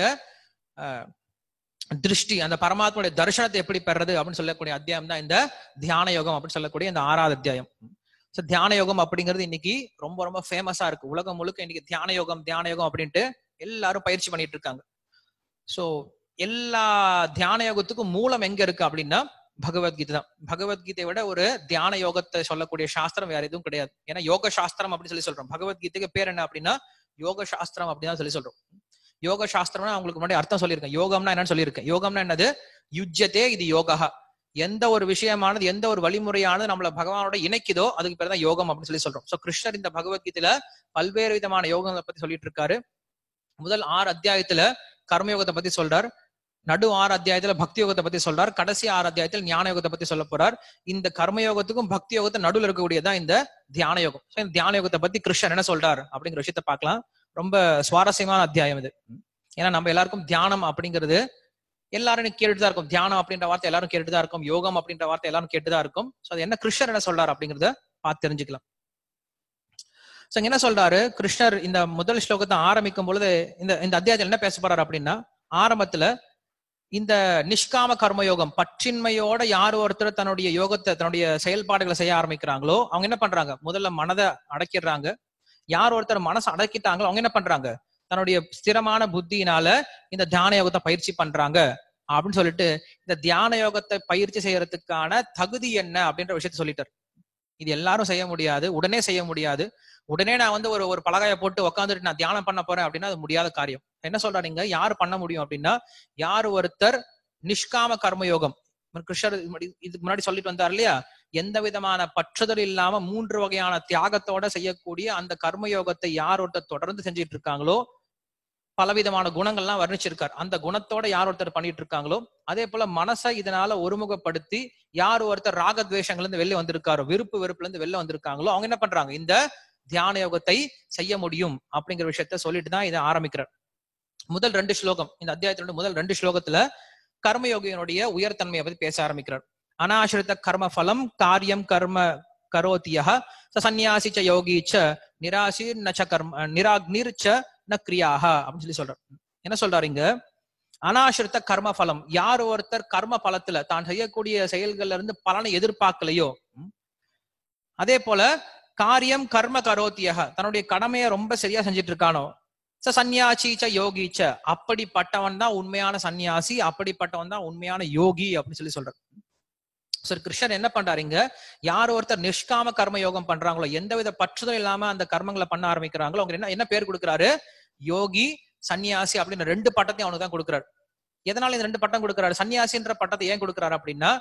திருஷ்டி அந்த பரமாத்மாவுடைய தரிசனத்தை எப்படி பெறது அப்படின்னு சொல்லக்கூடிய அத்தியாயம் தான் இந்த தியான யோகம் அப்படின்னு சொல்லக்கூடிய இந்த ஆறாவது அத்தியாயம் ஸோ தியான யோகம் அப்படிங்கிறது இன்னைக்கு ரொம்ப ரொம்ப ஃபேமஸா இருக்கு உலகம் முழுக்க இன்னைக்கு தியான யோகம் தியான யோகம் அப்படின்ட்டு எல்லாரும் பயிற்சி பண்ணிட்டு இருக்காங்க ஸோ எல்லா தியான யோகத்துக்கும் மூலம் எங்க இருக்கு அப்படின்னா பகவத்கீதை தான் பகவத்கீதையை விட ஒரு தியான யோகத்தை சொல்லக்கூடிய சாஸ்திரம் வேற எதுவும் கிடையாது ஏன்னா யோக சாஸ்திரம் அப்படின்னு சொல்லி சொல்றோம் பகவத்கீதைக்கு பேர் என்ன அப்படின்னா யோக சாஸ்திரம் அப்படின்னு சொல்லி சொல்றோம் யோக சாஸ்திரம்னா அவங்களுக்கு முன்னாடி அர்த்தம் சொல்லியிருக்கேன் யோகம்னா என்னன்னு சொல்லியிருக்கேன் யோகம்னா என்னது யுஜ்ஜத்தே இது யோகா எந்த ஒரு விஷயமானது எந்த ஒரு வழிமுறையானது நம்மள பகவானோட இணைக்குதோ அதுக்கு பேர் தான் யோகம் அப்படின்னு சொல்லி சொல்றோம் சோ கிருஷ்ணர் இந்த பகவத்கீதையில பல்வேறு விதமான யோகங்களை பத்தி சொல்லிட்டு இருக்காரு முதல் ஆறு அத்தியாயத்துல கர்மயோகத்தை பத்தி சொல்றார் நடு ஆறு அத்தியாயத்துல பக்தி யோகத்தை பத்தி சொல்றார் கடைசி ஆறு அத்தியாயத்தில் ஞான யோகத்தை பத்தி சொல்ல போறார் இந்த கர்ம யோகத்துக்கும் பக்தி யோகத்தை நடுவில் இருக்கக்கூடியதான் இந்த தியான யோகம் தியான யோகத்தை பத்தி கிருஷ்ணன் என்ன சொல்றார் அப்படிங்கிற விஷயத்த பாக்கலாம் ரொம்ப சுவாரஸ்யமான அத்தியாயம் இது ஏன்னா நம்ம எல்லாருக்கும் தியானம் அப்படிங்கிறது எல்லாரும் கேட்டுட்டு தான் இருக்கும் தியானம் அப்படின்ற வார்த்தை எல்லாரும் கேட்டுதான் தான் இருக்கும் யோகம் அப்படின்ற வார்த்தை எல்லாரும் கேட்டு தான் இருக்கும் ஸோ அது என்ன கிருஷ்ணர் என்ன சொல்றாரு அப்படிங்கறத பார்த்து தெரிஞ்சுக்கலாம் என்ன சொல்றாரு கிருஷ்ணர் இந்த முதல் ஸ்லோகத்தை ஆரம்பிக்கும் பொழுது இந்த இந்த அத்தியாயத்தில் என்ன பேச போறாரு அப்படின்னா ஆரம்பத்துல இந்த நிஷ்காம கர்மயோகம் பற்றின்மையோட யார் ஒருத்தர் தன்னுடைய யோகத்தை தன்னுடைய செயல்பாடுகளை செய்ய ஆரம்பிக்கிறாங்களோ அவங்க என்ன பண்றாங்க முதல்ல மனதை அடக்கிடுறாங்க யார் ஒருத்தர் மனசு அடக்கிட்டாங்களோ அவங்க என்ன பண்றாங்க தன்னுடைய ஸ்திரமான புத்தியினால இந்த தியான யோகத்தை பயிற்சி பண்றாங்க அப்படின்னு சொல்லிட்டு இந்த தியான யோகத்தை பயிற்சி செய்யறதுக்கான தகுதி என்ன அப்படின்ற விஷயத்த சொல்லிட்டார் இது எல்லாரும் செய்ய முடியாது உடனே செய்ய முடியாது உடனே நான் வந்து ஒரு ஒரு பலகாயை போட்டு உக்காந்துட்டு நான் தியானம் பண்ண போறேன் அப்படின்னா அது முடியாத காரியம் என்ன நீங்க யார் பண்ண முடியும் அப்படின்னா யார் ஒருத்தர் நிஷ்காம கர்மயோகம் கிருஷ்ணர் இதுக்கு முன்னாடி சொல்லிட்டு வந்தார் இல்லையா எந்த விதமான பற்றுதல் இல்லாம மூன்று வகையான தியாகத்தோட செய்யக்கூடிய அந்த கர்மயோகத்தை யார் ஒருத்தர் தொடர்ந்து செஞ்சிட்டு இருக்காங்களோ பலவிதமான குணங்கள்லாம் வர்ணிச்சிருக்கார் அந்த குணத்தோட யார் ஒருத்தர் பண்ணிட்டு இருக்காங்களோ அதே போல மனசை இதனால ஒருமுகப்படுத்தி யார் ஒருத்தர் ராகத்வேஷங்கள்ல இருந்து வெளில வந்திருக்காரோ விருப்பு வெறுப்புல இருந்து வெளில வந்திருக்காங்களோ அவங்க என்ன பண்றாங்க இந்த தியான யோகத்தை செய்ய முடியும் அப்படிங்கிற விஷயத்த சொல்லிட்டு தான் இதை ஆரம்பிக்கிறார் முதல் ரெண்டு ஸ்லோகம் இந்த அத்தியாயத்தினுடைய முதல் ரெண்டு ஸ்லோகத்துல கர்மயோகியனுடைய உயர்தன்மையை பத்தி பேச ஆரம்பிக்கிறார் அனாசிரித கர்ம பலம் காரியம் கர்ம கரோத்தியா ச சன்னியாசி ச யோகி ச நிராசி நச்ச கர்ம நிராக்னிர் ச ந கிரியாக அப்படின்னு சொல்லி சொல்ற என்ன சொல்றாரு இங்க அனாசிரித்த கர்ம பலம் யார் ஒருத்தர் கர்ம பலத்துல தான் செய்யக்கூடிய செயல்கள்ல இருந்து பலனை எதிர்பார்க்கலையோ அதே போல காரியம் கர்ம கரோத்தியாக தன்னுடைய கடமையை ரொம்ப சரியா செஞ்சிட்டு இருக்கானோ ச யோகி யோகிச்ச அப்படிப்பட்டவன் தான் உண்மையான சன்னியாசி அப்படிப்பட்டவன் தான் உண்மையான யோகி அப்படின்னு சொல்லி சொல்றேன் சார் கிருஷ்ணர் என்ன பண்றாரு இங்க யார் ஒருத்தர் நிஷ்காம கர்ம யோகம் பண்றாங்களோ எந்தவித பற்றுதல் இல்லாம அந்த கர்மங்களை பண்ண ஆரம்பிக்கிறாங்களோ அவங்க என்ன என்ன பேர் கொடுக்குறாரு யோகி சன்னியாசி அப்படின்னு ரெண்டு பட்டத்தையும் அவனுக்கு தான் கொடுக்குறாரு எதனால இந்த ரெண்டு பட்டம் கொடுக்குறாரு சன்னியாசின்ற பட்டத்தை ஏன் கொடுக்குறாரு அப்படின்னா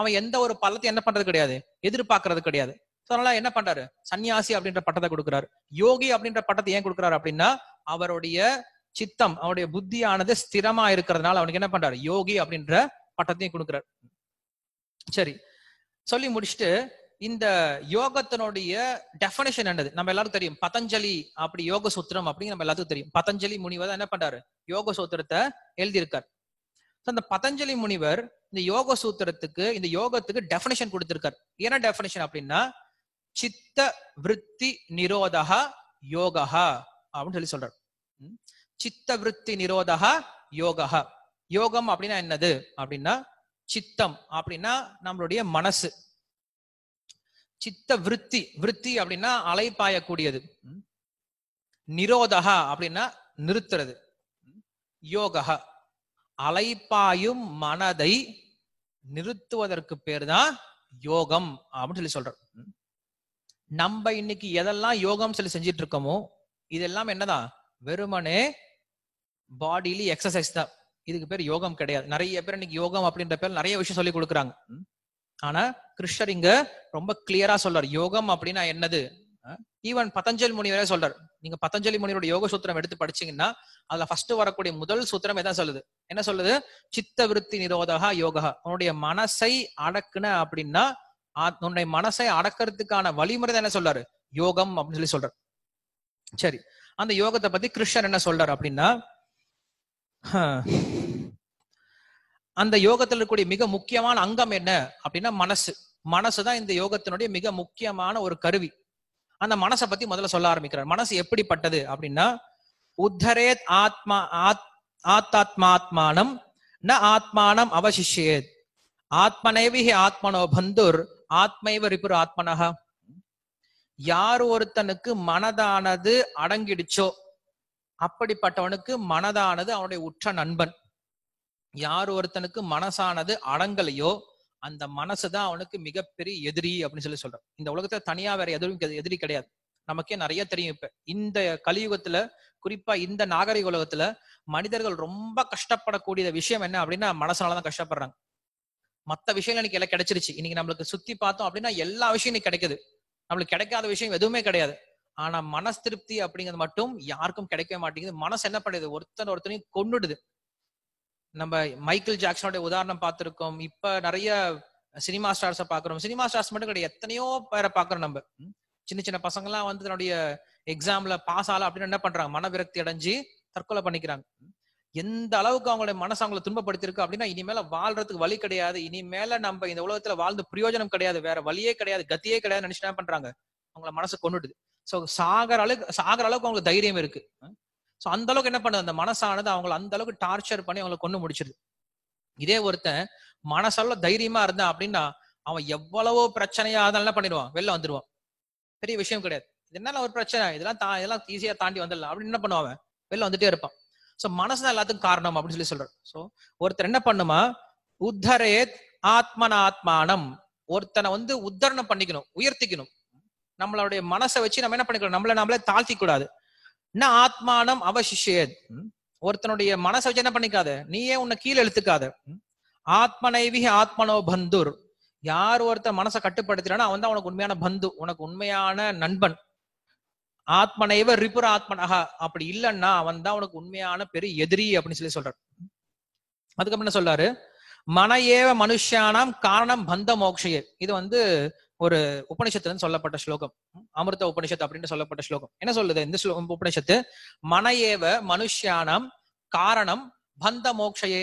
அவன் எந்த ஒரு பலத்தையும் என்ன பண்றது கிடையாது எதிர்பார்க்கறது கிடையாது அதனால என்ன பண்றாரு சன்னியாசி அப்படின்ற பட்டத்தை கொடுக்குறாரு யோகி அப்படின்ற பட்டத்தை ஏன் கொடுக்குறாரு அப்படின்னா அவருடைய சித்தம் அவருடைய புத்தியானது ஸ்திரமா இருக்கிறதுனால அவனுக்கு என்ன பண்றாரு யோகி அப்படின்ற பட்டத்தையும் கொடுக்குறாரு சரி சொல்லி முடிச்சுட்டு இந்த யோகத்தினுடைய டெஃபனேஷன் என்னது நம்ம எல்லாருக்கும் தெரியும் பதஞ்சலி அப்படி யோக சூத்திரம் அப்படின்னு நம்ம எல்லாத்துக்கும் தெரியும் பதஞ்சலி முனிவர் என்ன பண்றாரு யோக சூத்திரத்தை எழுதியிருக்கார் அந்த பதஞ்சலி முனிவர் இந்த யோக சூத்திரத்துக்கு இந்த யோகத்துக்கு டெஃபனேஷன் கொடுத்திருக்கார் என்ன டெஃபனேஷன் அப்படின்னா சித்த விற்பி நிரோதக யோகா அப்படின்னு சொல்லி சொல்றார் சித்த விற்பி நிரோதகா யோகா யோகம் அப்படின்னா என்னது அப்படின்னா சித்தம் அப்படின்னா நம்மளுடைய மனசு சித்த விருத்தி விருத்தி அப்படின்னா அலைப்பாயக்கூடியது நிரோதகா அப்படின்னா நிறுத்துறது யோகா அலைப்பாயும் மனதை நிறுத்துவதற்கு பேர் தான் யோகம் அப்படின்னு சொல்லி சொல்ற நம்ம இன்னைக்கு எதெல்லாம் யோகம் சொல்லி செஞ்சிட்டு இருக்கோமோ இதெல்லாம் என்னதான் வெறுமனே பாடியில எக்ஸசைஸ் தான் இதுக்கு பேர் யோகம் கிடையாது நிறைய பேர் இன்னைக்கு யோகம் அப்படின்ற பேர் நிறைய விஷயம் சொல்லி கொடுக்குறாங்க ஆனா கிருஷ்ணர் இங்க ரொம்ப கிளியரா சொல்றார் யோகம் அப்படின்னா என்னது ஈவன் பதஞ்சலி முனிவரே சொல்றார் நீங்க பதஞ்சலி முனிவரோட யோக சூத்திரம் எடுத்து படிச்சீங்கன்னா அதுல ஃபர்ஸ்ட் வரக்கூடிய முதல் சூத்திரம் எதா சொல்லுது என்ன சொல்லுது சித்த விருத்தி நிரோதகா யோகா உன்னுடைய மனசை அடக்குன அப்படின்னா உன்னுடைய மனசை அடக்கிறதுக்கான வழிமுறை என்ன சொல்றாரு யோகம் அப்படின்னு சொல்லி சொல்றாரு சரி அந்த யோகத்தை பத்தி கிருஷ்ணர் என்ன சொல்றாரு அப்படின்னா அந்த யோகத்தில் இருக்கக்கூடிய மிக முக்கியமான அங்கம் என்ன அப்படின்னா மனசு மனசுதான் இந்த யோகத்தினுடைய மிக முக்கியமான ஒரு கருவி அந்த மனசை பத்தி முதல்ல சொல்ல ஆரம்பிக்கிறார் மனசு எப்படிப்பட்டது அப்படின்னா உத்தரேத் ஆத்மா ஆத் ஆத்தாத்மாத்மானம் ந ஆத்மானம் அவசிஷேத் ஆத்மனைவிஹி ஆத்மனோ பந்துர் ஆத்மைவ ரிபுர் ஆத்மனஹா யார் ஒருத்தனுக்கு மனதானது அடங்கிடுச்சோ அப்படிப்பட்டவனுக்கு மனதானது அவனுடைய உற்ற நண்பன் யார் ஒருத்தனுக்கு மனசானது அடங்கலையோ அந்த மனசு தான் அவனுக்கு மிகப்பெரிய எதிரி அப்படின்னு சொல்லி சொல்றான் இந்த உலகத்துல தனியா வேற எதுவும் எதிரி கிடையாது நமக்கே நிறைய தெரியும் இப்ப இந்த கலியுகத்துல குறிப்பா இந்த நாகரிக உலகத்துல மனிதர்கள் ரொம்ப கஷ்டப்படக்கூடிய விஷயம் என்ன அப்படின்னா மனசனாலதான் கஷ்டப்படுறாங்க மத்த விஷயங்கள் எனக்கு எல்லாம் கிடைச்சிருச்சு இன்னைக்கு நம்மளுக்கு சுத்தி பார்த்தோம் அப்படின்னா எல்லா விஷயம் இன்னைக்கு கிடைக்குது நம்மளுக்கு கிடைக்காத விஷயம் எதுவுமே கிடையாது ஆனா மனஸ்திருப்தி திருப்தி அப்படிங்கிறது மட்டும் யாருக்கும் கிடைக்கவே மாட்டேங்குது மனசு என்ன பண்ணுது ஒருத்தன் ஒருத்தனையும் கொண்டுடுது நம்ம மைக்கேல் ஜாக்சனோட உதாரணம் பார்த்திருக்கோம் இப்ப நிறைய சினிமா ஸ்டார்ஸை பாக்குறோம் சினிமா ஸ்டார்ஸ் மட்டும் கிடையாது எத்தனையோ பேரை பாக்குறோம் நம்ம சின்ன சின்ன பசங்க எல்லாம் வந்து தன்னுடைய எக்ஸாம்ல பாஸ் ஆகல அப்படின்னு என்ன பண்றாங்க மன விரக்தி அடைஞ்சு தற்கொலை பண்ணிக்கிறாங்க எந்த அளவுக்கு அவங்களுடைய மனசு அவங்களை துன்பப்படுத்திருக்கு அப்படின்னா இனிமேல வாழ்றதுக்கு வழி கிடையாது இனிமேல நம்ம இந்த உலகத்துல வாழ்ந்து பிரயோஜனம் கிடையாது வேற வழியே கிடையாது கத்தியே கிடையாது நினைச்சு என்ன பண்றாங்க அவங்கள மனசு கொண்டுடுது ஸோ சாகர அளவுக்கு சாகர அளவுக்கு அவங்களுக்கு தைரியம் இருக்கு ஸோ அந்த அளவுக்கு என்ன பண்ணுது அந்த மனசானது அவங்களை அந்த அளவுக்கு டார்ச்சர் பண்ணி அவங்களை கொண்டு முடிச்சிருது இதே ஒருத்தன் மனசால தைரியமா இருந்தா அப்படின்னா அவன் எவ்வளவோ பிரச்சனையா அதெல்லாம் பண்ணிடுவான் வெளில வந்துடுவான் பெரிய விஷயம் கிடையாது இதனால ஒரு பிரச்சனை இதெல்லாம் தா இதெல்லாம் ஈஸியா தாண்டி வந்துடலாம் அப்படின்னு என்ன பண்ணுவான் வெளில வந்துட்டே இருப்பான் ஸோ மனசு தான் எல்லாத்துக்கும் காரணம் அப்படின்னு சொல்லி சொல்றான் ஸோ ஒருத்தர் என்ன பண்ணுமா உத்தரேத் ஆத்மனாத்மானம் ஒருத்தனை வந்து உத்தரணம் பண்ணிக்கணும் உயர்த்திக்கணும் நம்மளுடைய மனசை வச்சு நம்ம என்ன பண்ணிக்கணும் நம்மள நம்மளே தாழ்த்தி கூடாது என்ன ஆத்மானம் அவசிஷே ஒருத்தனுடைய மனசை வச்சு என்ன பண்ணிக்காத நீயே உன்னை கீழே எழுத்துக்காத ஆத்மனைவி ஆத்மனோ பந்துர் யார் ஒருத்தர் மனசை கட்டுப்படுத்தினா அவன் தான் உனக்கு உண்மையான பந்து உனக்கு உண்மையான நண்பன் ஆத்மனைவ ரிபுர ஆத்மனஹா அப்படி இல்லைன்னா அவன் தான் உனக்கு உண்மையான பெரிய எதிரி அப்படின்னு சொல்லி சொல்றான் அதுக்கப்புறம் என்ன சொல்றாரு மன ஏவ மனுஷியானாம் காரணம் பந்த மோக்ஷயே இது வந்து ஒரு உபனிஷத்துல சொல்லப்பட்ட ஸ்லோகம் அமிர்த உபனிஷத் அப்படின்னு சொல்லப்பட்ட ஸ்லோகம் என்ன சொல்லுது இந்த ஸ்லோகம் உபனிஷத்து மனையேவ மனுஷியானம் காரணம் பந்த மோக்ஷயே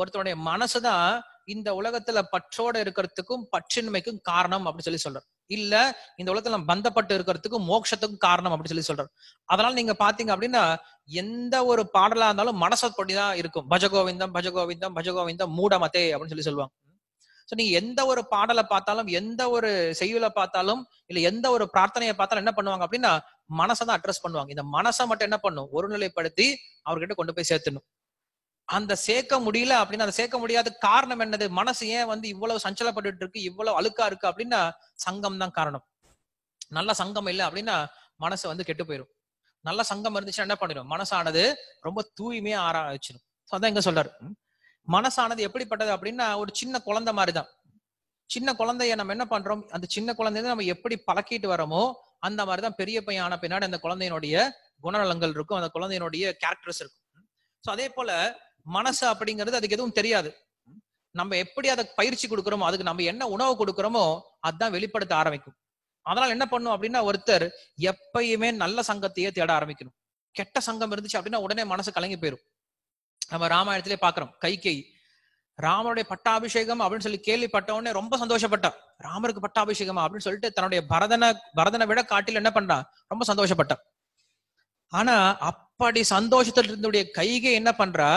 ஒருத்தருடைய மனசுதான் இந்த உலகத்துல பற்றோட இருக்கிறதுக்கும் பற்றின்மைக்கும் காரணம் அப்படின்னு சொல்லி சொல்றாரு இல்ல இந்த உலகத்துல நம்ம பந்தப்பட்டு இருக்கிறதுக்கும் மோட்சத்துக்கும் காரணம் அப்படின்னு சொல்லி சொல்றாரு அதனால நீங்க பாத்தீங்க அப்படின்னா எந்த ஒரு பாடலா இருந்தாலும் மனசப்படிதான் இருக்கும் பஜகோவிந்தம் பஜகோவிந்தம் பஜகோவிந்தம் மூடமதே அப்படின்னு சொல்லி சொல்லுவாங்க சோ நீங்க எந்த ஒரு பாடலை பார்த்தாலும் எந்த ஒரு செய்யுல பார்த்தாலும் இல்ல எந்த ஒரு பிரார்த்தனையை பார்த்தாலும் என்ன பண்ணுவாங்க அப்படின்னா மனசை தான் அட்ரஸ் பண்ணுவாங்க இந்த மனசை மட்டும் என்ன பண்ணும் ஒருநிலைப்படுத்தி அவர்கிட்ட கொண்டு போய் சேர்த்துணும் அந்த சேர்க்க முடியல அப்படின்னு அதை சேர்க்க முடியாத காரணம் என்னது மனசு ஏன் வந்து இவ்வளவு சஞ்சலப்பட்டு இருக்கு இவ்வளவு அழுக்கா இருக்கு அப்படின்னா சங்கம் தான் காரணம் நல்ல சங்கம் இல்லை அப்படின்னா மனசு வந்து கெட்டு போயிடும் நல்ல சங்கம் இருந்துச்சுன்னா என்ன பண்ணிடும் மனசானது ரொம்ப தூய்மையா ஆரம்பிச்சிடும் அதான் எங்க சொல்றாரு மனசானது எப்படிப்பட்டது அப்படின்னா ஒரு சின்ன குழந்தை மாதிரிதான் சின்ன குழந்தைய நம்ம என்ன பண்றோம் அந்த சின்ன குழந்தைய நம்ம எப்படி பழக்கிட்டு வரோமோ அந்த மாதிரிதான் பெரிய பையன் ஆன பின்னாடி அந்த குழந்தையினுடைய குணநலங்கள் இருக்கும் அந்த குழந்தையினுடைய கேரக்டர்ஸ் இருக்கும் ஸோ அதே போல மனசு அப்படிங்கிறது அதுக்கு எதுவும் தெரியாது நம்ம எப்படி அதை பயிற்சி கொடுக்குறோமோ அதுக்கு நம்ம என்ன உணவு கொடுக்குறோமோ அதுதான் வெளிப்படுத்த ஆரம்பிக்கும் அதனால என்ன பண்ணும் அப்படின்னா ஒருத்தர் எப்பயுமே நல்ல சங்கத்தையே தேட ஆரம்பிக்கணும் கெட்ட சங்கம் இருந்துச்சு அப்படின்னா உடனே மனசு கலங்கி போயிடும் நம்ம ராமாயணத்திலே பாக்குறோம் கைகை ராமனுடைய பட்டாபிஷேகம் அப்படின்னு சொல்லி கேள்விப்பட்ட உடனே ரொம்ப சந்தோஷப்பட்டான் ராமருக்கு பட்டாபிஷேகமா அப்படின்னு சொல்லிட்டு தன்னுடைய பரதனை பரதனை விட காட்டில் என்ன பண்றான் ரொம்ப சந்தோஷப்பட்டான் ஆனா அப்படி சந்தோஷத்தில் இருந்துடைய கைகை என்ன பண்றா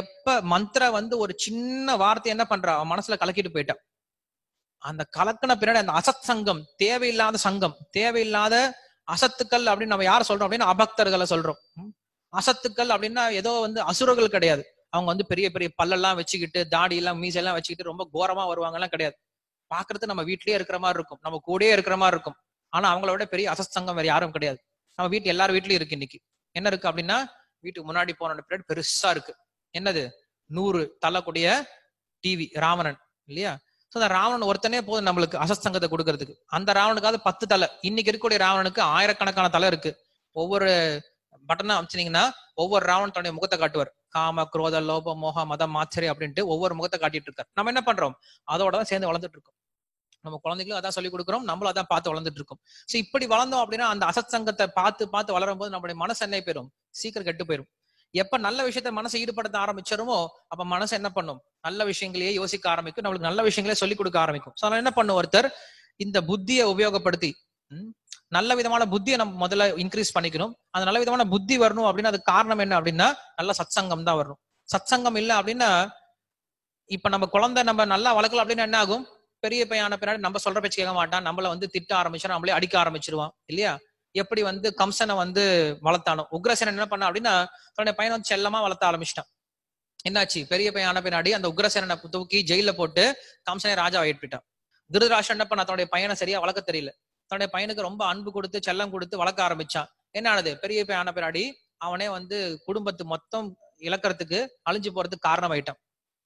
எப்ப மந்திர வந்து ஒரு சின்ன வார்த்தை என்ன பண்றா அவன் மனசுல கலக்கிட்டு போயிட்டான் அந்த கலக்கின பின்னாடி அந்த அசத் சங்கம் தேவையில்லாத சங்கம் தேவையில்லாத அசத்துக்கள் அப்படின்னு நம்ம யார சொல்றோம் அப்படின்னு அபக்தர்களை சொல்றோம் அசத்துக்கள் அப்படின்னா ஏதோ வந்து அசுரர்கள் கிடையாது அவங்க வந்து பெரிய பெரிய பல்லெல்லாம் வச்சுக்கிட்டு தாடி எல்லாம் மீசெல்லாம் வச்சுக்கிட்டு ரொம்ப கோரமா வருவாங்கலாம் கிடையாது பாக்குறது நம்ம வீட்லயே இருக்கிற மாதிரி இருக்கும் நம்ம கூடயே இருக்கிற மாதிரி இருக்கும் ஆனா அவங்கள விட பெரிய அசத்தங்கம் வேற யாரும் கிடையாது நம்ம வீட்டு எல்லாரும் வீட்லயும் இருக்கு இன்னைக்கு என்ன இருக்கு அப்படின்னா வீட்டுக்கு முன்னாடி போன பிளேட் பெருசா இருக்கு என்னது நூறு தள்ளக்கூடிய டிவி ராவணன் இல்லையா அந்த ராவணன் ஒருத்தனே போதும் நம்மளுக்கு அசஸ்தங்கத்தை கொடுக்கறதுக்கு அந்த ராவனுக்காவது பத்து தலை இன்னைக்கு இருக்கக்கூடிய ராவணனுக்கு ஆயிரக்கணக்கான தலை இருக்கு ஒவ்வொரு பட்டனை அமைச்சினீங்கன்னா ஒவ்வொரு ராவன் தன்னுடைய முகத்தை காட்டுவார் காம குரோத லோப மோக மதம் மாச்சரி அப்படின்ட்டு ஒவ்வொரு முகத்தை காட்டிட்டு இருக்காரு நம்ம என்ன பண்றோம் அதோட தான் சேர்ந்து வளர்ந்துட்டு இருக்கோம் நம்ம குழந்தைகளும் அதான் சொல்லி கொடுக்குறோம் நம்மளும் அதான் பார்த்து வளர்ந்துட்டு இருக்கோம் சோ இப்படி வளர்ந்தோம் அப்படின்னா அந்த அசத் சங்கத்தை பார்த்து பார்த்து வளரும் போது நம்மளுடைய மனசு என்ன போயிரும் சீக்கிரம் கெட்டு போயிடும் எப்ப நல்ல விஷயத்த மனசை ஈடுபடுத்த ஆரம்பிச்சிருமோ அப்ப மனசு என்ன பண்ணும் நல்ல விஷயங்களையே யோசிக்க ஆரம்பிக்கும் நம்மளுக்கு நல்ல விஷயங்களே சொல்லிக் கொடுக்க ஆரம்பிக்கும் சோ என்ன பண்ணும் ஒருத்தர் இந்த புத்தியை உபயோகப்படுத்தி நல்ல விதமான புத்தியை நம்ம முதல்ல இன்க்ரீஸ் பண்ணிக்கணும் அந்த நல்ல விதமான புத்தி வரணும் அப்படின்னா அது காரணம் என்ன அப்படின்னா நல்ல சத்சங்கம் தான் வரணும் சத்சங்கம் இல்லை அப்படின்னா இப்ப நம்ம குழந்தை நம்ம நல்லா வளர்க்கலாம் அப்படின்னா என்ன ஆகும் பெரிய பையனான பின்னாடி நம்ம சொல்ற பேச்சு கேட்க மாட்டான் நம்மள வந்து திட்ட ஆரம்பிச்சிடும் நம்மளே அடிக்க ஆரம்பிச்சிருவான் இல்லையா எப்படி வந்து கம்சனை வந்து வளர்த்தானோ உக்ரசேனன் என்ன பண்ண அப்படின்னா தன்னுடைய பையனை வந்து செல்லமா வளர்த்த ஆரம்பிச்சிட்டான் என்னாச்சு பெரிய பையனான பின்னாடி அந்த உக்ரசேனனை தூக்கி ஜெயில போட்டு கம்சனை ராஜா ஆகிட்டு போயிட்டான் திருதராஷன் என்ன பண்ண தன்னுடைய பையனை சரியா வளர்க்க தெரியல தன்னுடைய பையனுக்கு ரொம்ப அன்பு கொடுத்து செல்லம் கொடுத்து வளர்க்க ஆரம்பிச்சான் என்ன ஆனது பெரிய பையன் ஆன பின்னாடி அவனே வந்து குடும்பத்து மொத்தம் இழக்கிறதுக்கு அழிஞ்சு போறதுக்கு காரணம் ஆயிட்டான்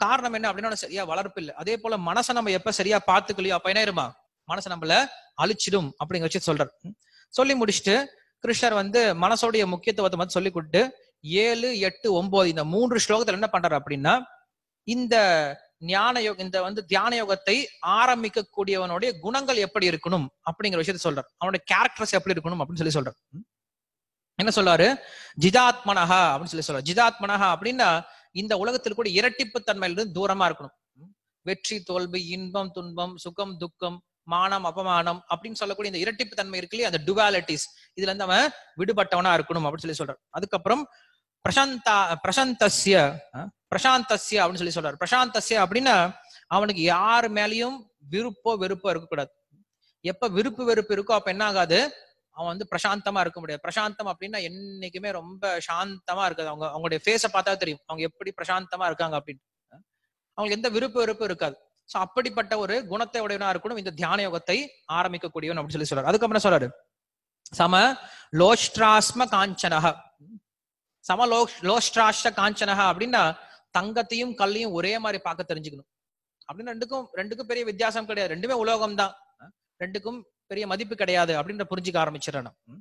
காரணம் என்ன அப்படின்னு சரியா வளர்ப்பு இல்லை அதே போல மனசை நம்ம எப்ப சரியா பாத்துக்கலையோ அப்ப என்ன இருமா மனசை நம்மள அழிச்சிடும் அப்படிங்கிற வச்சு சொல்றார் சொல்லி முடிச்சுட்டு கிருஷ்ணர் வந்து மனசோடைய முக்கியத்துவத்தை வந்து சொல்லி கொடுத்து ஏழு எட்டு ஒன்பது இந்த மூன்று ஸ்லோகத்துல என்ன பண்றாரு அப்படின்னா இந்த ஞான யோக இந்த வந்து தியான யோகத்தை ஆரம்பிக்கக்கூடியவனுடைய குணங்கள் எப்படி இருக்கணும் அப்படிங்கிற விஷயத்த சொல்றார் அவனுடைய கேரக்டர்ஸ் எப்படி இருக்கணும் அப்படின்னு சொல்லி சொல்றார் என்ன சொல்றாரு ஜிதாத்மனஹா அப்படின்னு சொல்லி சொல்றாரு ஜிதாத்மனஹா அப்படின்னா இந்த உலகத்தில் கூட இரட்டிப்பு தன்மையிலிருந்து தூரமா இருக்கணும் வெற்றி தோல்வி இன்பம் துன்பம் சுகம் துக்கம் மானம் அபமானம் அப்படின்னு சொல்லக்கூடிய இந்த இரட்டிப்பு தன்மை இருக்கு இல்லையா அந்த டுவாலிட்டிஸ் இதுல இருந்து அவன் விடுபட்டவனா இருக்கணும் அப்படின்னு சொல்லி சொல்றாரு அதுக்கப்புறம் பிரசாந்தா பிரசாந்தஸ்ய பிரசாந்தஸ்ய அப்படின்னு சொல்லி சொல்றாரு பிரசாந்தஸ்ய அப்படின்னா அவனுக்கு யார் மேலேயும் விருப்போ வெறுப்போ இருக்கக்கூடாது எப்ப விருப்பு வெறுப்பு இருக்கோ அப்ப என்ன ஆகாது அவன் வந்து பிரசாந்தமா இருக்க முடியாது பிரசாந்தம் அப்படின்னா என்னைக்குமே ரொம்ப சாந்தமா இருக்காது அவங்க அவங்களுடைய ஃபேஸை பார்த்தா தெரியும் அவங்க எப்படி பிரசாந்தமா இருக்காங்க அப்படின்னு அவங்களுக்கு எந்த விருப்பு வெறுப்பு இருக்காது ஸோ அப்படிப்பட்ட ஒரு குணத்தை உடையவனா இருக்கணும் இந்த தியான யோகத்தை ஆரம்பிக்கக்கூடியவன் அப்படின்னு சொல்லி சொல்றாரு அதுக்கப்புறம் சொல்றாரு சம லோஸ்ட்ராஸ்ம காஞ்சனக சமலோ லோஷ்டாஷ்ட காஞ்சனஹா அப்படின்னா தங்கத்தையும் கல்லையும் ஒரே மாதிரி பார்க்க தெரிஞ்சுக்கணும் அப்படின்னு ரெண்டுக்கும் ரெண்டுக்கும் பெரிய வித்தியாசம் கிடையாது ரெண்டுமே உலோகம் தான் ரெண்டுக்கும் பெரிய மதிப்பு கிடையாது அப்படின்ற புரிஞ்சுக்க ஆரம்பிச்சிடணும்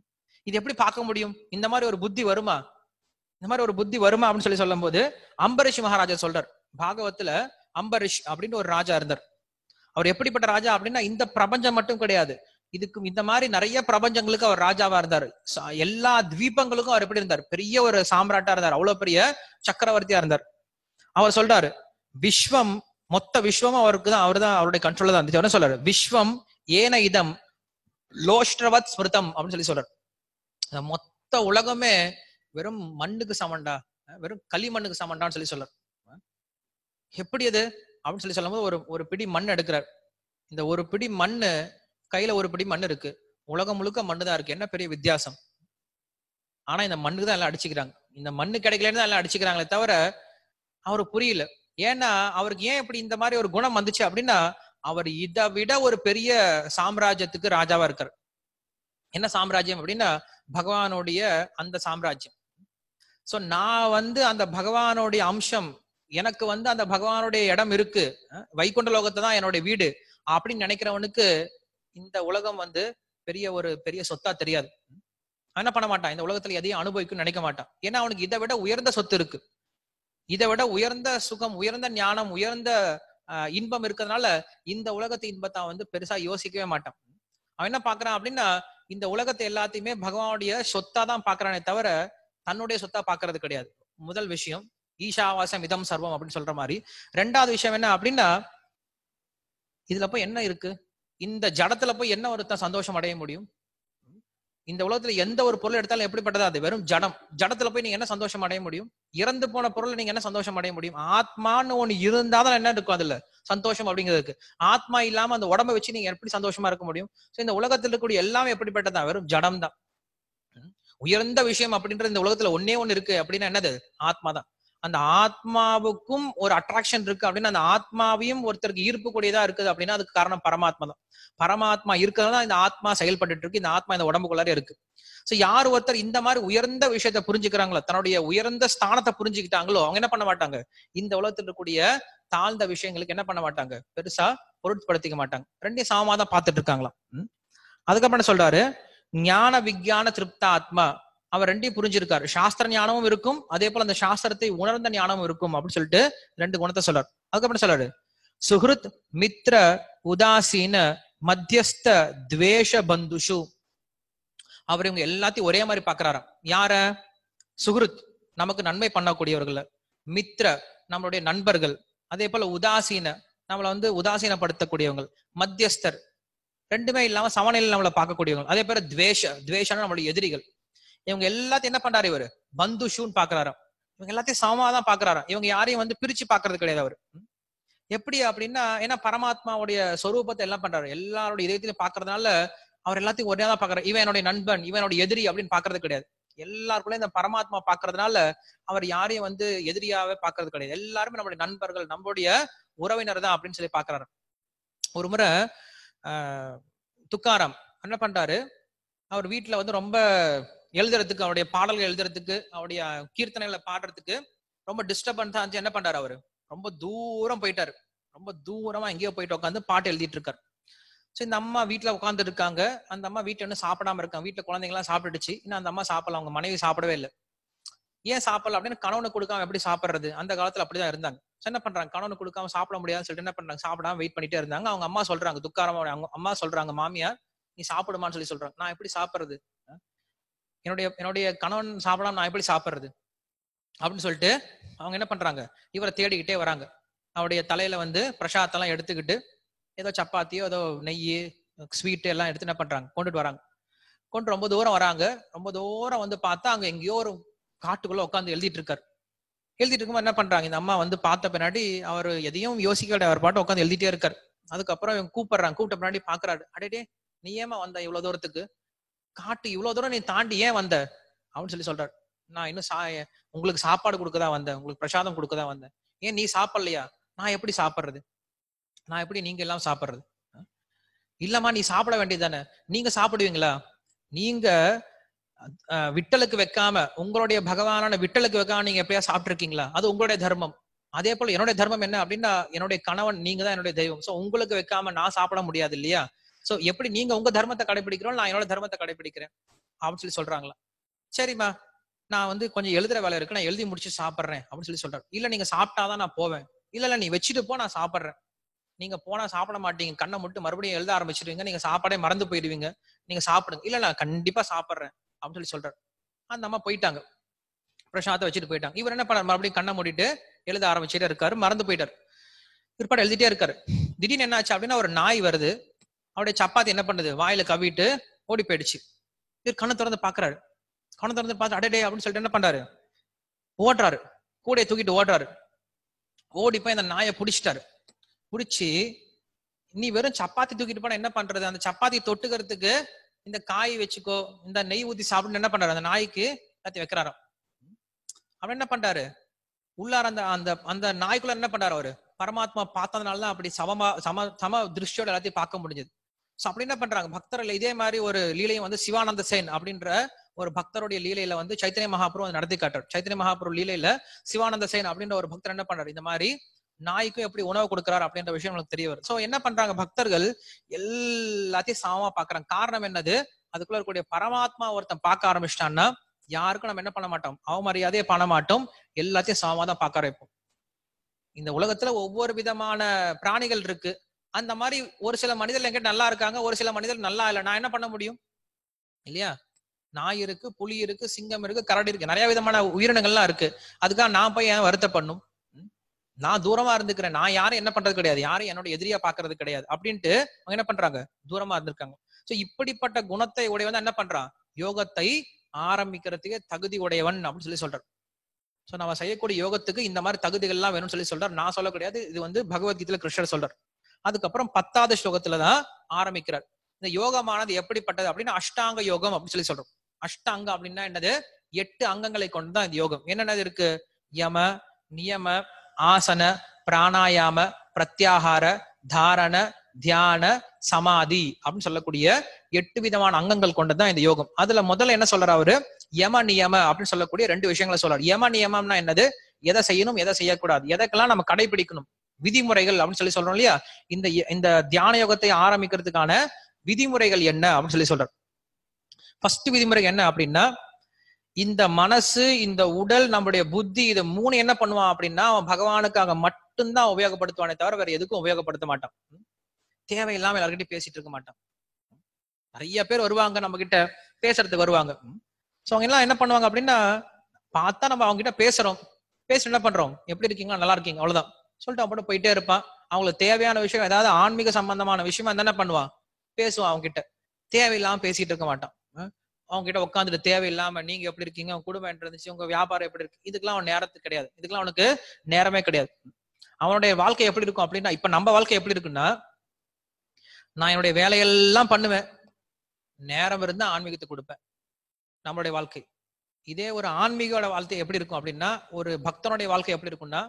இது எப்படி பார்க்க முடியும் இந்த மாதிரி ஒரு புத்தி வருமா இந்த மாதிரி ஒரு புத்தி வருமா அப்படின்னு சொல்லி சொல்லும் போது அம்பரிஷ் மகாராஜா சொல்றார் பாகவத்துல அம்பரிஷ் அப்படின்னு ஒரு ராஜா இருந்தார் அவர் எப்படிப்பட்ட ராஜா அப்படின்னா இந்த பிரபஞ்சம் மட்டும் கிடையாது இதுக்கும் இந்த மாதிரி நிறைய பிரபஞ்சங்களுக்கு அவர் ராஜாவா இருந்தார் எல்லா தீபங்களுக்கும் அவர் எப்படி இருந்தார் பெரிய ஒரு சாம்ராட்டா இருந்தார் அவ்வளவு பெரிய சக்கரவர்த்தியா இருந்தார் அவர் சொல்றாரு விஸ்வம் மொத்த விஸ்வம் அவருக்கு தான் அவர் தான் அவருடைய கண்ட்ரோல தான் இருந்துச்சு சொல்றாரு விஸ்வம் ஏன இதம் லோஷ்டவத் ஸ்மிருதம் அப்படின்னு சொல்லி சொல்றாரு மொத்த உலகமே வெறும் மண்ணுக்கு சமண்டா வெறும் களிமண்ணுக்கு சமண்டான்னு சொல்லி சொல்றார் எப்படி அது அப்படின்னு சொல்லி சொல்லும்போது ஒரு ஒரு பிடி மண் எடுக்கிறார் இந்த ஒரு பிடி மண்ணு கையில ஒரு படி மண் இருக்கு உலகம் முழுக்க மண்ணு தான் இருக்கு என்ன பெரிய வித்தியாசம் ஆனா இந்த மண்ணுக்கு தான் எல்லாம் அடிச்சுக்கிறாங்க இந்த மண்ணு கிடைக்கலன்னு தான் எல்லாம் அடிச்சுக்கிறாங்களே தவிர அவருக்கு புரியல ஏன்னா அவருக்கு ஏன் இப்படி இந்த மாதிரி ஒரு குணம் வந்துச்சு அப்படின்னா அவர் இதை விட ஒரு பெரிய சாம்ராஜ்யத்துக்கு ராஜாவா இருக்கார் என்ன சாம்ராஜ்யம் அப்படின்னா பகவானுடைய அந்த சாம்ராஜ்யம் சோ நான் வந்து அந்த பகவானுடைய அம்சம் எனக்கு வந்து அந்த பகவானுடைய இடம் இருக்கு வைகுண்ட லோகத்தை தான் என்னுடைய வீடு அப்படின்னு நினைக்கிறவனுக்கு இந்த உலகம் வந்து பெரிய ஒரு பெரிய சொத்தா தெரியாது என்ன பண்ண மாட்டான் இந்த உலகத்துல எதையும் அனுபவிக்கும் நினைக்க மாட்டான் ஏன்னா அவனுக்கு இதை விட உயர்ந்த சொத்து இருக்கு இதை விட உயர்ந்த சுகம் உயர்ந்த ஞானம் உயர்ந்த இன்பம் இருக்கிறதுனால இந்த உலகத்து இன்பத்தை வந்து பெருசா யோசிக்கவே மாட்டான் அவன் என்ன பாக்குறான் அப்படின்னா இந்த உலகத்தை எல்லாத்தையுமே பகவானுடைய சொத்தா தான் பாக்குறானே தவிர தன்னுடைய சொத்தா பாக்குறது கிடையாது முதல் விஷயம் ஈஷாவாசம் இதம் சர்வம் அப்படின்னு சொல்ற மாதிரி ரெண்டாவது விஷயம் என்ன அப்படின்னா இதுல போய் என்ன இருக்கு இந்த ஜடத்துல போய் என்ன ஒருத்தன் சந்தோஷம் அடைய முடியும் இந்த உலகத்துல எந்த ஒரு பொருள் எடுத்தாலும் எப்படிப்பட்டதா அது வெறும் ஜடம் ஜடத்துல போய் நீங்க என்ன சந்தோஷம் அடைய முடியும் இறந்து போன பொருள் நீங்க என்ன சந்தோஷம் அடைய முடியும் ஆத்மான்னு ஒண்ணு இருந்தாதான் என்ன இருக்கும் அதுல சந்தோஷம் அப்படிங்கிறதுக்கு ஆத்மா இல்லாம அந்த உடம்ப வச்சு நீங்க எப்படி சந்தோஷமா இருக்க முடியும் சோ இந்த உலகத்துல இருக்கக்கூடிய எல்லாமே எப்படிப்பட்டதா வெறும் ஜடம் தான் உயர்ந்த விஷயம் அப்படின்றது இந்த உலகத்துல ஒன்னே ஒண்ணு இருக்கு அப்படின்னா என்னது ஆத்மா தான் அந்த ஆத்மாவுக்கும் ஒரு அட்ராக்ஷன் இருக்கு அப்படின்னு அந்த ஆத்மாவையும் ஒருத்தருக்கு ஈர்ப்பு கூடியதா இருக்குது அப்படின்னா அதுக்கு காரணம் பரமாத்மா தான் பரமாத்மா இருக்கிறதா இந்த ஆத்மா செயல்பட்டு இருக்கு இந்த ஆத்மா இந்த உடம்புக்குள்ளாரே இருக்கு சோ யார் ஒருத்தர் இந்த மாதிரி உயர்ந்த விஷயத்த புரிஞ்சுக்கிறாங்களோ தன்னுடைய உயர்ந்த ஸ்தானத்தை புரிஞ்சுக்கிட்டாங்களோ அவங்க என்ன பண்ண மாட்டாங்க இந்த உலகத்தில் இருக்கக்கூடிய தாழ்ந்த விஷயங்களுக்கு என்ன பண்ண மாட்டாங்க பெருசா பொருட்படுத்திக்க மாட்டாங்க ரெண்டையும் சமமா தான் பார்த்துட்டு இருக்காங்களாம் அதுக்கப்புறம் சொல்றாரு ஞான விஞ்ஞான திருப்தா ஆத்மா அவர் ரெண்டையும் புரிஞ்சிருக்காரு சாஸ்திர ஞானமும் இருக்கும் அதே போல அந்த சாஸ்திரத்தை உணர்ந்த ஞானமும் இருக்கும் அப்படின்னு சொல்லிட்டு ரெண்டு குணத்தை சொல்றாரு அதுக்கப்புறம் சொல்றாரு சுஹ்ருத் மித்ர உதாசீன மத்தியஸ்த துவேஷ பந்துஷு அவர் இவங்க எல்லாத்தையும் ஒரே மாதிரி பாக்குறாராம் யார சுஹ்ருத் நமக்கு நன்மை பண்ணக்கூடியவர்கள மித்ர நம்மளுடைய நண்பர்கள் அதே போல உதாசீன நம்மளை வந்து உதாசீனப்படுத்தக்கூடியவங்க மத்தியஸ்தர் ரெண்டுமே இல்லாம சமநிலையில் நம்மளை பார்க்கக்கூடியவங்க அதே போல துவேஷ துவேஷம்னா நம்மளுடைய எதிரிகள் இவங்க எல்லாத்தையும் என்ன பண்றாரு இவரு பந்துஷுன்னு பாக்குறாரு இவங்க எல்லாத்தையும் சமமா தான் பாக்குறாராம் இவங்க யாரையும் வந்து பிரிச்சு பாக்குறது கிடையாது அவரு எப்படி அப்படின்னா ஏன்னா பரமாத்மாவுடைய சொரூபத்தை எல்லாம் பண்றாரு எல்லாருடைய இதயத்திலையும் பாக்குறதுனால அவர் எல்லாத்தையும் ஒரே தான் பாக்குறாரு இவன் என்னுடைய நண்பன் இவன் என்னுடைய எதிரி அப்படின்னு பாக்குறது கிடையாது எல்லாருக்குள்ளே இந்த பரமாத்மா பாக்குறதுனால அவர் யாரையும் வந்து எதிரியாவே பாக்குறது கிடையாது எல்லாருமே நம்முடைய நண்பர்கள் நம்மளுடைய உறவினர் தான் அப்படின்னு சொல்லி பாக்குறாரு ஒரு முறை துக்காராம் என்ன பண்றாரு அவர் வீட்டுல வந்து ரொம்ப எழுதுறதுக்கு அவருடைய பாடல்கள் எழுதுறதுக்கு அவருடைய கீர்த்தனைகளை பாடுறதுக்கு ரொம்ப டிஸ்டர்பன்ஸா இருந்துச்சு என்ன பண்றாரு அவரு ரொம்ப தூரம் போயிட்டாரு ரொம்ப தூரமா எங்கேயோ போயிட்டு உட்காந்து பாட்டு எழுதிட்டு இருக்காரு சோ இந்த அம்மா வீட்டில் உட்காந்து இருக்காங்க அந்த அம்மா வீட்டில் இன்னும் சாப்பிடாம இருக்காங்க வீட்டில் குழந்தைங்களாம் சாப்பிட்டுச்சு இன்னும் அந்த அம்மா சாப்பிடலாம் அவங்க மனைவி சாப்பிடவே இல்லை ஏன் சாப்பிடல அப்படின்னு கணவனை கொடுக்காம எப்படி சாப்பிடுறது அந்த காலத்துல அப்படிதான் இருந்தாங்க என்ன பண்றாங்க கணவனு கொடுக்காம சாப்பிட முடியாதுன்னு சொல்லிட்டு என்ன பண்றாங்க சாப்பிடாம வெயிட் பண்ணிட்டே இருந்தாங்க அவங்க அம்மா சொல்றாங்க துக்காரமா அவங்க அம்மா சொல்றாங்க மாமியார் நீ சாப்பிடுமான்னு சொல்லி சொல்றாங்க நான் எப்படி சாப்பிடுறது என்னுடைய என்னுடைய கணவன் சாப்பிடாம நான் எப்படி சாப்பிட்றது அப்படின்னு சொல்லிட்டு அவங்க என்ன பண்றாங்க இவரை தேடிக்கிட்டே வராங்க அவருடைய தலையில வந்து பிரசாத்தெல்லாம் எடுத்துக்கிட்டு ஏதோ சப்பாத்தியோ ஏதோ நெய் ஸ்வீட்டு எல்லாம் எடுத்து என்ன பண்றாங்க கொண்டுட்டு வராங்க கொண்டு ரொம்ப தூரம் வராங்க ரொம்ப தூரம் வந்து பார்த்தா அங்க எங்கேயோ ஒரு காட்டுக்குள்ள உட்காந்து எழுதிட்டு இருக்காரு எழுதிட்டு இருக்கும்போது என்ன பண்றாங்க இந்த அம்மா வந்து பார்த்த பின்னாடி அவர் எதையும் யோசிக்கல அவர் பாட்டு உட்காந்து எழுதிட்டே இருக்காரு அதுக்கப்புறம் இவங்க கூப்பிடுறாங்க கூப்பிட்ட பின்னாடி பாக்குறாரு அடையே நீ ஏமா வந்த இவ்வளவு தூரத்துக்கு காட்டு இவ்வளவு தூரம் நீ தாண்டி ஏன் வந்த அப்படின்னு சொல்லி சொல்றாரு நான் இன்னும் சா உங்களுக்கு சாப்பாடு கொடுக்கதான் வந்தேன் உங்களுக்கு பிரசாதம் கொடுக்கதான் வந்தேன் ஏன் நீ சாப்பிடலையா நான் எப்படி சாப்பிட்றது நான் எப்படி நீங்க எல்லாம் சாப்பிட்றது இல்லம்மா நீ சாப்பிட வேண்டியது தானே நீங்க சாப்பிடுவீங்களா நீங்க விட்டலுக்கு வைக்காம உங்களுடைய பகவானான விட்டலுக்கு வைக்காம நீங்க எப்படியா சாப்பிட்டுருக்கீங்களா அது உங்களுடைய தர்மம் அதே போல என்னுடைய தர்மம் என்ன அப்படின்னா என்னுடைய கணவன் நீங்க தான் என்னுடைய தெய்வம் சோ உங்களுக்கு வைக்காம நான் சாப்பிட முடியாது இல்லையா சோ எப்படி நீங்க உங்க தர்மத்தை கடைபிடிக்கிறோம் நான் என்னோட தர்மத்தை கடைபிடிக்கிறேன் அப்படின்னு சொல்லி சொல்றாங்களா சரிம்மா நான் வந்து கொஞ்சம் எழுதுற வேலை இருக்கு நான் எழுதி முடிச்சு சாப்பிட்றேன் அப்படின்னு சொல்லி சொல்றாரு இல்ல நீங்க சாப்பிட்டாதான் நான் போவேன் இல்ல இல்ல நீ வச்சுட்டு போ நான் சாப்பிட்றேன் நீங்க போனா சாப்பிட மாட்டீங்க கண்ணை மட்டும் மறுபடியும் எழுத ஆரம்பிச்சிருவீங்க நீங்க சாப்பாடே மறந்து போயிடுவீங்க நீங்க சாப்பிடுங்க இல்ல நான் கண்டிப்பா சாப்பிட்றேன் அப்படின்னு சொல்லி சொல்றாரு அந்த அம்மா போயிட்டாங்க பிரசாத்தை வச்சுட்டு போயிட்டாங்க இவர் என்ன பண்ணார் மறுபடியும் கண்ணை மூடிட்டு எழுத ஆரம்பிச்சுட்டே இருக்காரு மறந்து போயிட்டாரு பிற்பாடு எழுதிட்டே இருக்காரு திடீர்னு என்ன ஆச்சு அப்படின்னா ஒரு நாய் வருது அவருடைய சப்பாத்தி என்ன பண்ணுது வாயில கவிட்டு ஓடி போயிடுச்சு இவர் கண்ணை திறந்து பாக்குறாரு கண்ணை திறந்து பார்த்து அடடே அப்படின்னு சொல்லிட்டு என்ன பண்றாரு ஓடுறாரு கூடைய தூக்கிட்டு ஓடுறாரு ஓடி போய் அந்த நாயை பிடிச்சிட்டாரு பிடிச்சி நீ வெறும் சப்பாத்தி தூக்கிட்டு போனா என்ன பண்றது அந்த சப்பாத்தி தொட்டுக்கிறதுக்கு இந்த காய் வச்சுக்கோ இந்த நெய் ஊத்தி சாப்பிடுன்னு என்ன பண்றாரு அந்த நாய்க்கு எல்லாத்தையும் வைக்கிறாரோ அவன் என்ன பண்றாரு உள்ளார அந்த அந்த அந்த நாய்க்குள்ள என்ன பண்றாரு அவரு பரமாத்மா பார்த்ததுனால தான் அப்படி சமமா சம சம திருஷ்டியோட எல்லாத்தையும் பார்க்க முடிஞ்சது சோ அப்படி என்ன பண்றாங்க பக்தர்கள் இதே மாதிரி ஒரு லீலையும் வந்து சிவானந்த சேன் அப்படின்ற ஒரு பக்தருடைய லீலையில வந்து சைத்தன்ய மகாபுரம் வந்து நடத்தி காட்டார் சைத்தன்ய மகாபுரம் லீலையில சிவானந்த சேன் அப்படின்ற ஒரு பக்தர் என்ன பண்றாரு இந்த மாதிரி நாய்க்கும் எப்படி உணவு கொடுக்குறாரு அப்படின்ற விஷயம் நமக்கு தெரிய வரும் சோ என்ன பண்றாங்க பக்தர்கள் எல்லாத்தையும் சமமா பாக்குறாங்க காரணம் என்னது அதுக்குள்ள இருக்கக்கூடிய பரமாத்மா ஒருத்தன் பார்க்க ஆரம்பிச்சிட்டான்னா யாருக்கும் நம்ம என்ன பண்ண மாட்டோம் அவமரியாதையே பண்ண மாட்டோம் எல்லாத்தையும் சமமா தான் பார்க்க இந்த உலகத்துல ஒவ்வொரு விதமான பிராணிகள் இருக்கு அந்த மாதிரி ஒரு சில மனிதர்கள் என்கிட்ட நல்லா இருக்காங்க ஒரு சில மனிதர் நல்லா இல்லை நான் என்ன பண்ண முடியும் இல்லையா நாய் இருக்கு புலி இருக்கு சிங்கம் இருக்கு கரடி இருக்கு நிறைய விதமான உயிரினங்கள்லாம் இருக்கு அதுக்காக நான் போய் ஏன் வருத்த பண்ணும் நான் தூரமா இருந்துக்கிறேன் நான் யாரும் என்ன பண்றது கிடையாது யாரும் என்னோட எதிரியா பாக்குறது கிடையாது அப்படின்ட்டு அவங்க என்ன பண்றாங்க தூரமா இருந்திருக்காங்க சோ இப்படிப்பட்ட குணத்தை உடையவன் என்ன பண்றான் யோகத்தை ஆரம்பிக்கிறதுக்கே தகுதி உடையவன் அப்படின்னு சொல்லி சொல்றான் சோ நம்ம செய்யக்கூடிய யோகத்துக்கு இந்த மாதிரி தகுதிகள் எல்லாம் வேணும்னு சொல்லி சொல்றாரு நான் சொல்ல கிடையாது இது வந்து பகவத்கீதையில கிருஷ்ணர் சொல்றார் அதுக்கப்புறம் பத்தாவது ஸ்லோகத்துல தான் ஆரம்பிக்கிறார் இந்த யோகமானது எப்படிப்பட்டது அப்படின்னு அஷ்டாங்க யோகம் அப்படின்னு சொல்லி சொல்றோம் அஷ்டாங்க அப்படின்னா என்னது எட்டு அங்கங்களை கொண்டு தான் இந்த யோகம் என்னென்னது இருக்கு யம நியம ஆசன பிராணாயாம பிரத்யாகார தாரண தியான சமாதி அப்படின்னு சொல்லக்கூடிய எட்டு விதமான அங்கங்கள் கொண்டதுதான் இந்த யோகம் அதுல முதல்ல என்ன சொல்றாரு அவரு யம நியம அப்படின்னு சொல்லக்கூடிய ரெண்டு விஷயங்களை சொல்றாரு யம நியமம்னா என்னது எதை செய்யணும் எதை செய்யக்கூடாது எதைக்கெல்லாம் நம்ம கடைபிடிக்கணும் விதிமுறைகள் அப்படின்னு சொல்லி சொல்றோம் இல்லையா இந்த இந்த தியான யோகத்தை ஆரம்பிக்கிறதுக்கான விதிமுறைகள் என்ன அப்படின்னு சொல்லி சொல்றார் ஃபர்ஸ்ட் விதிமுறை என்ன அப்படின்னா இந்த மனசு இந்த உடல் நம்மளுடைய புத்தி இது மூணு என்ன பண்ணுவான் அப்படின்னா அவன் பகவானுக்காக மட்டும்தான் உபயோகப்படுத்துவானே தவிர வேற எதுக்கும் உபயோகப்படுத்த மாட்டான் தேவையில்லாம எல்லாருக்கிட்டையும் பேசிட்டு இருக்க மாட்டான் நிறைய பேர் வருவாங்க நம்ம கிட்ட பேசுறதுக்கு வருவாங்க சோ அவங்க எல்லாம் என்ன பண்ணுவாங்க அப்படின்னா பார்த்தா நம்ம அவங்க கிட்ட பேசுறோம் பேசி என்ன பண்றோம் எப்படி இருக்கீங்களா நல்லா இருக்கீங்க அவ்வளவுதான் சொல்லிட்டு அவன் போயிட்டே இருப்பான் அவங்களுக்கு தேவையான விஷயம் ஏதாவது ஆன்மீக சம்பந்தமான விஷயம் என்ன பண்ணுவான் பேசுவான் அவங்க கிட்ட தேவையில்லாம பேசிட்டு இருக்க மாட்டான் அவங்க கிட்ட உட்காந்துட்டு தேவையில்லாம நீங்க எப்படி இருக்கீங்க உங்க குடும்பம் இருந்துச்சு உங்க வியாபாரம் எப்படி இருக்கு இதுக்கெல்லாம் அவன் நேரத்துக்கு கிடையாது இதுக்கெல்லாம் அவனுக்கு நேரமே கிடையாது அவனுடைய வாழ்க்கை எப்படி இருக்கும் அப்படின்னா இப்ப நம்ம வாழ்க்கை எப்படி இருக்குன்னா நான் என்னுடைய வேலையெல்லாம் பண்ணுவேன் நேரம் இருந்தா ஆன்மீகத்தை கொடுப்பேன் நம்மளுடைய வாழ்க்கை இதே ஒரு ஆன்மீகோட வாழ்க்கை எப்படி இருக்கும் அப்படின்னா ஒரு பக்தனுடைய வாழ்க்கை எப்படி இருக்கும்னா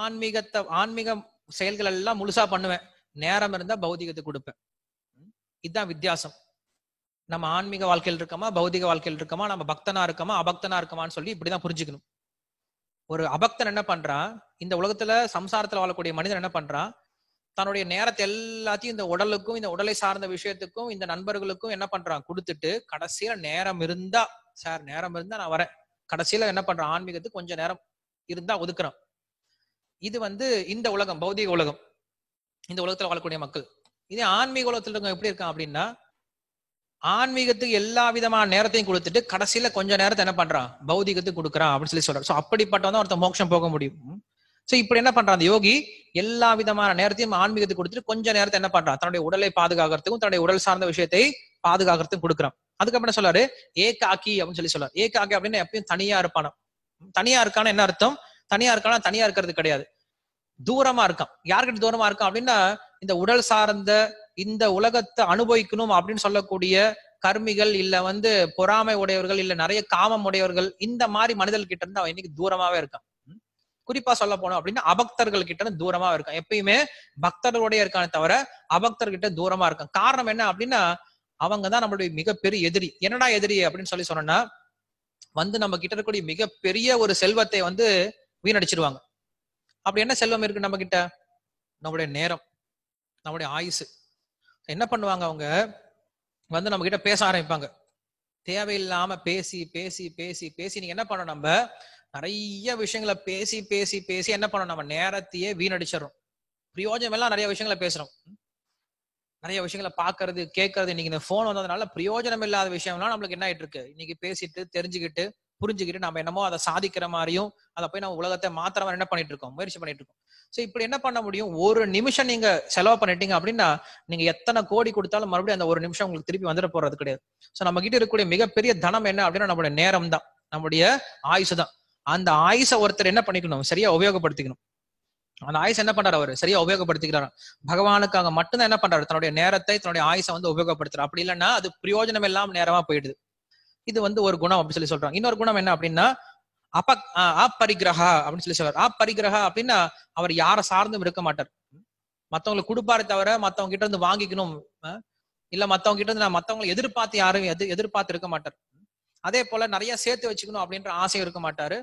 ஆன்மீகத்தை ஆன்மீக செயல்கள் எல்லாம் முழுசா பண்ணுவேன் நேரம் இருந்தா பௌதிகத்துக்கு கொடுப்பேன் இதுதான் வித்தியாசம் நம்ம ஆன்மீக வாழ்க்கையில் இருக்கோமா பௌதிக வாழ்க்கையில் இருக்கோமா நம்ம பக்தனா இருக்கோமா அபக்தனா இருக்கோமான்னு சொல்லி இப்படிதான் புரிஞ்சுக்கணும் ஒரு அபக்தன் என்ன பண்றான் இந்த உலகத்துல சம்சாரத்துல வாழக்கூடிய மனிதன் என்ன பண்றான் தன்னுடைய நேரத்தை எல்லாத்தையும் இந்த உடலுக்கும் இந்த உடலை சார்ந்த விஷயத்துக்கும் இந்த நண்பர்களுக்கும் என்ன பண்றான் கொடுத்துட்டு கடைசியில நேரம் இருந்தா சார் நேரம் இருந்தா நான் வரேன் கடைசியில என்ன பண்றான் ஆன்மீகத்துக்கு கொஞ்சம் நேரம் இருந்தா ஒதுக்குறோம் இது வந்து இந்த உலகம் பௌதிக உலகம் இந்த உலகத்துல வாழக்கூடிய மக்கள் இதே ஆன்மீக உலகத்துல இருக்க எப்படி இருக்கான் அப்படின்னா ஆன்மீகத்துக்கு எல்லா விதமான நேரத்தையும் கொடுத்துட்டு கடைசியில கொஞ்ச நேரத்தை என்ன பண்றான் பௌதிகத்துக்கு கொடுக்குறான் அப்படின்னு சொல்லி சொல்றான் ஸோ அப்படிப்பட்டவன் தான் ஒருத்தன் மோட்சம் போக முடியும் சோ இப்படி என்ன பண்றான் அந்த யோகி எல்லா விதமான நேரத்தையும் ஆன்மீகத்துக்கு கொடுத்துட்டு கொஞ்ச நேரத்தை என்ன பண்றான் தன்னுடைய உடலை பாதுகாக்கிறதுக்கும் தன்னுடைய உடல் சார்ந்த விஷயத்தை பாதுகாக்கிறதுக்கும் கொடுக்குறான் அதுக்கப்புறம் சொல்லாரு ஏகாக்கி அப்படின்னு சொல்லி சொல்றாரு ஏகாக்கி அப்படின்னு எப்பயும் தனியா இருப்பானா தனியா இருக்கான்னு என்ன அர்த்தம் தனியா இருக்கானா தனியா இருக்கிறது கிடையாது தூரமா இருக்கான் யார்கிட்ட தூரமா இருக்கான் அப்படின்னா இந்த உடல் சார்ந்த இந்த உலகத்தை அனுபவிக்கணும் அப்படின்னு சொல்லக்கூடிய கர்மிகள் இல்ல வந்து பொறாமை உடையவர்கள் இல்ல நிறைய காமம் உடையவர்கள் இந்த மாதிரி மனிதர்கள் கிட்ட இருந்து அவன் இன்னைக்கு தூரமாவே இருக்கான் குறிப்பா சொல்ல போனோம் அப்படின்னா அபக்தர்கள் கிட்ட இருந்து தூரமா இருக்கான் எப்பயுமே பக்தர்களுடைய இருக்கானே தவிர அபக்தர்கிட்ட தூரமா இருக்கான் காரணம் என்ன அப்படின்னா அவங்க தான் நம்மளுடைய மிகப்பெரிய எதிரி என்னடா எதிரி அப்படின்னு சொல்லி சொன்னோம்னா வந்து நம்ம கிட்ட இருக்கக்கூடிய மிகப்பெரிய ஒரு செல்வத்தை வந்து வீணடிச்சிருவாங்க அப்படி என்ன செல்வம் இருக்கு நம்ம கிட்ட நம்முடைய நேரம் நம்முடைய ஆயுசு என்ன பண்ணுவாங்க அவங்க வந்து நம்ம கிட்ட பேச ஆரம்பிப்பாங்க தேவையில்லாம பேசி பேசி பேசி பேசி நீங்க என்ன பண்ணணும் நம்ம நிறைய விஷயங்களை பேசி பேசி பேசி என்ன பண்ணணும் நம்ம நேரத்தையே வீணடிச்சிடறோம் பிரயோஜனம் எல்லாம் நிறைய விஷயங்களை பேசுறோம் நிறைய விஷயங்களை பாக்குறது கேட்கறது இன்னைக்கு இந்த போன் வந்ததுனால பிரயோஜனம் இல்லாத விஷயம்லாம் நம்மளுக்கு என்ன ஆயிட்டு இருக்கு இன்னைக்கு பேசிட்டு தெரிஞ்சுக்கிட்டு புரிஞ்சுக்கிட்டு நம்ம என்னமோ அதை சாதிக்கிற மாதிரியும் அதை போய் நம்ம உலகத்தை மாத்திரமா என்ன பண்ணிட்டு இருக்கோம் முயற்சி பண்ணிட்டு இருக்கோம் ஸோ இப்படி என்ன பண்ண முடியும் ஒரு நிமிஷம் நீங்க செலவு பண்ணிட்டீங்க அப்படின்னா நீங்க எத்தனை கோடி கொடுத்தாலும் மறுபடியும் அந்த ஒரு நிமிஷம் உங்களுக்கு திருப்பி வந்துட போறது கிடையாது ஸோ நம்ம கிட்ட இருக்கக்கூடிய மிகப்பெரிய தனம் என்ன அப்படின்னா நம்மளுடைய நேரம் தான் நம்முடைய ஆயுசு தான் அந்த ஆயுசை ஒருத்தர் என்ன பண்ணிக்கணும் சரியா உபயோகப்படுத்திக்கணும் அந்த ஆயுசை என்ன பண்றாரு அவர் சரியா உபயோகப்படுத்திக்கிறாரு பகவானுக்காக மட்டும்தான் என்ன பண்றாரு தன்னுடைய நேரத்தை தன்னுடைய ஆயுசை வந்து உபயோகப்படுத்துறாரு அப்படி இல்லைன்னா அது பிரயோஜனம் எல்லாம் நேரமா போயிடுது இது வந்து ஒரு குணம் அப்படின்னு சொல்லி சொல்றாங்க இன்னொரு குணம் என்ன அப்படின்னா அப்ப அப்பரிகிரகா அப்படின்னு சொல்லி சொல்றாரு அப்பரிகிரகா அப்படின்னா அவர் யாரை சார்ந்தும் இருக்க மாட்டார் மத்தவங்களுக்கு கொடுப்பாரு தவிர மத்தவங்க கிட்ட இருந்து வாங்கிக்கணும் இல்ல மத்தவங்க கிட்ட இருந்து நான் மத்தவங்களை எதிர்பார்த்து யாரும் எது எதிர்பார்த்து இருக்க மாட்டார் அதே போல நிறைய சேர்த்து வச்சுக்கணும் அப்படின்ற ஆசையும் இருக்க மாட்டாரு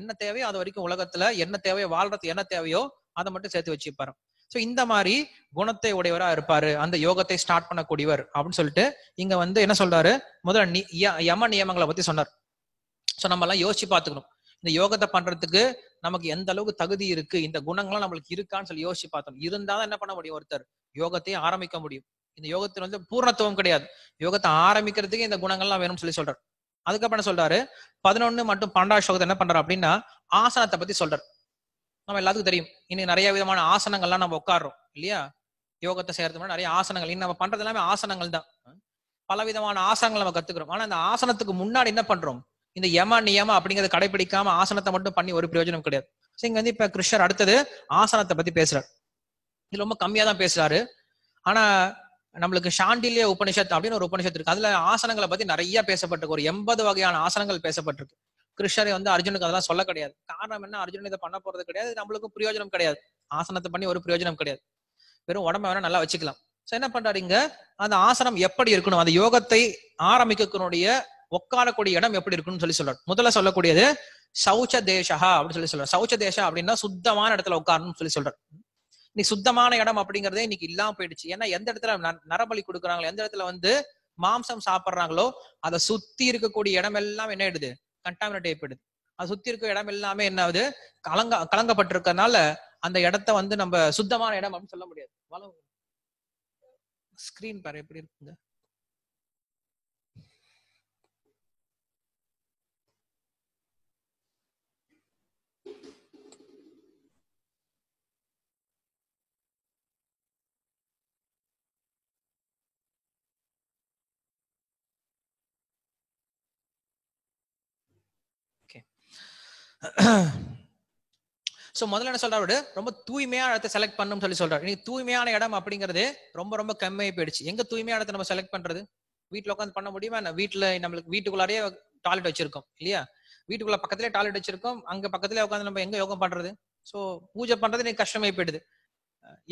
என்ன தேவையோ அது வரைக்கும் உலகத்துல என்ன தேவையோ வாழ்றது என்ன தேவையோ அதை மட்டும் சேர்த்து வச்சுப்பாரு ஸோ இந்த மாதிரி குணத்தை உடையவரா இருப்பாரு அந்த யோகத்தை ஸ்டார்ட் பண்ணக்கூடியவர் அப்படின்னு சொல்லிட்டு இங்க வந்து என்ன சொல்றாரு முதல்ல யம நியமங்களை பத்தி சொன்னார் சோ நம்ம எல்லாம் யோசிச்சு பாத்துக்கணும் இந்த யோகத்தை பண்றதுக்கு நமக்கு எந்த அளவுக்கு தகுதி இருக்கு இந்த குணங்கள்லாம் நம்மளுக்கு இருக்கான்னு சொல்லி யோசிச்சு பார்த்தோம் இருந்தாதான் என்ன பண்ண முடியும் ஒருத்தர் யோகத்தையும் ஆரம்பிக்க முடியும் இந்த யோகத்தில் வந்து பூர்ணத்துவம் கிடையாது யோகத்தை ஆரம்பிக்கிறதுக்கு இந்த குணங்கள்லாம் வேணும்னு சொல்லி சொல்றாரு அதுக்கப்புறம் சொல்றாரு பதினொன்னு மற்றும் பன்னெண்டாவது ஸ்லோகத்தை என்ன பண்றாரு அப்படின்னா ஆசனத்தை பத்தி சொல்றாரு நம்ம எல்லாத்துக்கும் தெரியும் இன்னைக்கு நிறைய விதமான ஆசனங்கள்லாம் நம்ம உட்காடுறோம் இல்லையா யோகத்தை செய்யறது நிறைய ஆசனங்கள் இன்னும் நம்ம பண்றது எல்லாமே ஆசனங்கள் தான் பல விதமான ஆசனங்கள் நம்ம கத்துக்கிறோம் ஆனா இந்த ஆசனத்துக்கு முன்னாடி என்ன பண்றோம் இந்த யம நியம அப்படிங்கறத கடைபிடிக்காம ஆசனத்தை மட்டும் பண்ணி ஒரு பிரயோஜனம் கிடையாது ஸோ இங்க வந்து இப்ப கிருஷ்ணர் அடுத்தது ஆசனத்தை பத்தி பேசுறாரு இது ரொம்ப கம்மியா தான் பேசுறாரு ஆனா நம்மளுக்கு ஷாண்டில்ய உபனிஷத் அப்படின்னு ஒரு உபனிஷத் இருக்கு அதுல ஆசனங்களை பத்தி நிறைய பேசப்பட்டிருக்கு ஒரு எண்பது வகையான ஆசனங்கள் பேசப்பட்டிருக்கு கிருஷ்ணரை வந்து அர்ஜுனுக்கு அதெல்லாம் சொல்ல கிடையாது காரணம் என்ன அர்ஜுன் இதை பண்ண போறது கிடையாது நம்மளுக்கு பிரயோஜனம் கிடையாது ஆசனத்தை பண்ணி ஒரு பிரயோஜனம் கிடையாது வெறும் உடம்ப வேணா நல்லா வச்சுக்கலாம் சோ என்ன பண்றாரு இங்க அந்த ஆசனம் எப்படி இருக்கணும் அந்த யோகத்தை ஆரம்பிக்கக்கூடிய உட்காரக்கூடிய இடம் எப்படி இருக்கணும்னு சொல்லி சொல்றாரு முதல்ல சொல்லக்கூடியது சௌச்ச தேசா அப்படின்னு சொல்லி சொல்றாரு சௌச்ச தேசா அப்படின்னா சுத்தமான இடத்துல உட்காரணும்னு சொல்லி சொல்றாரு இன்னைக்கு சுத்தமான இடம் அப்படிங்கறதே இன்னைக்கு இல்லாம போயிடுச்சு ஏன்னா எந்த இடத்துல நரபலி கொடுக்குறாங்களோ எந்த இடத்துல வந்து மாம்சம் சாப்பிடுறாங்களோ அதை சுத்தி இருக்கக்கூடிய இடம் எல்லாம் என்ன ஆயிடுது கண்டாமினேட் ஏற்படுது அது சுத்தி இருக்க இடம் எல்லாமே என்ன ஆகுது கலங்க கலங்கப்பட்டிருக்கனால அந்த இடத்த வந்து நம்ம சுத்தமான இடம் அப்படின்னு சொல்ல முடியாது ஸ்கிரீன் பாரு எப்படி இருக்குங்க ஸோ முதல்ல என்ன சொல்றாரு ரொம்ப தூய்மையான இடத்தை செலக்ட் பண்ணணும்னு சொல்லி சொல்றாரு இன்னைக்கு தூய்மையான இடம் அப்படிங்கிறது ரொம்ப ரொம்ப கம்மியாக போயிடுச்சு எங்க தூய்மையான இடத்தை நம்ம செலக்ட் பண்றது வீட்டில் உட்காந்து பண்ண முடியுமா என்ன வீட்டில் நம்மளுக்கு வீட்டுக்குள்ளாரே டாய்லெட் வச்சிருக்கோம் இல்லையா வீட்டுக்குள்ள பக்கத்திலே டாய்லெட் வச்சிருக்கோம் அங்க பக்கத்திலே உட்காந்து நம்ம எங்க யோகம் பண்றது ஸோ பூஜை பண்றது எனக்கு கஷ்டமாயி போயிடுது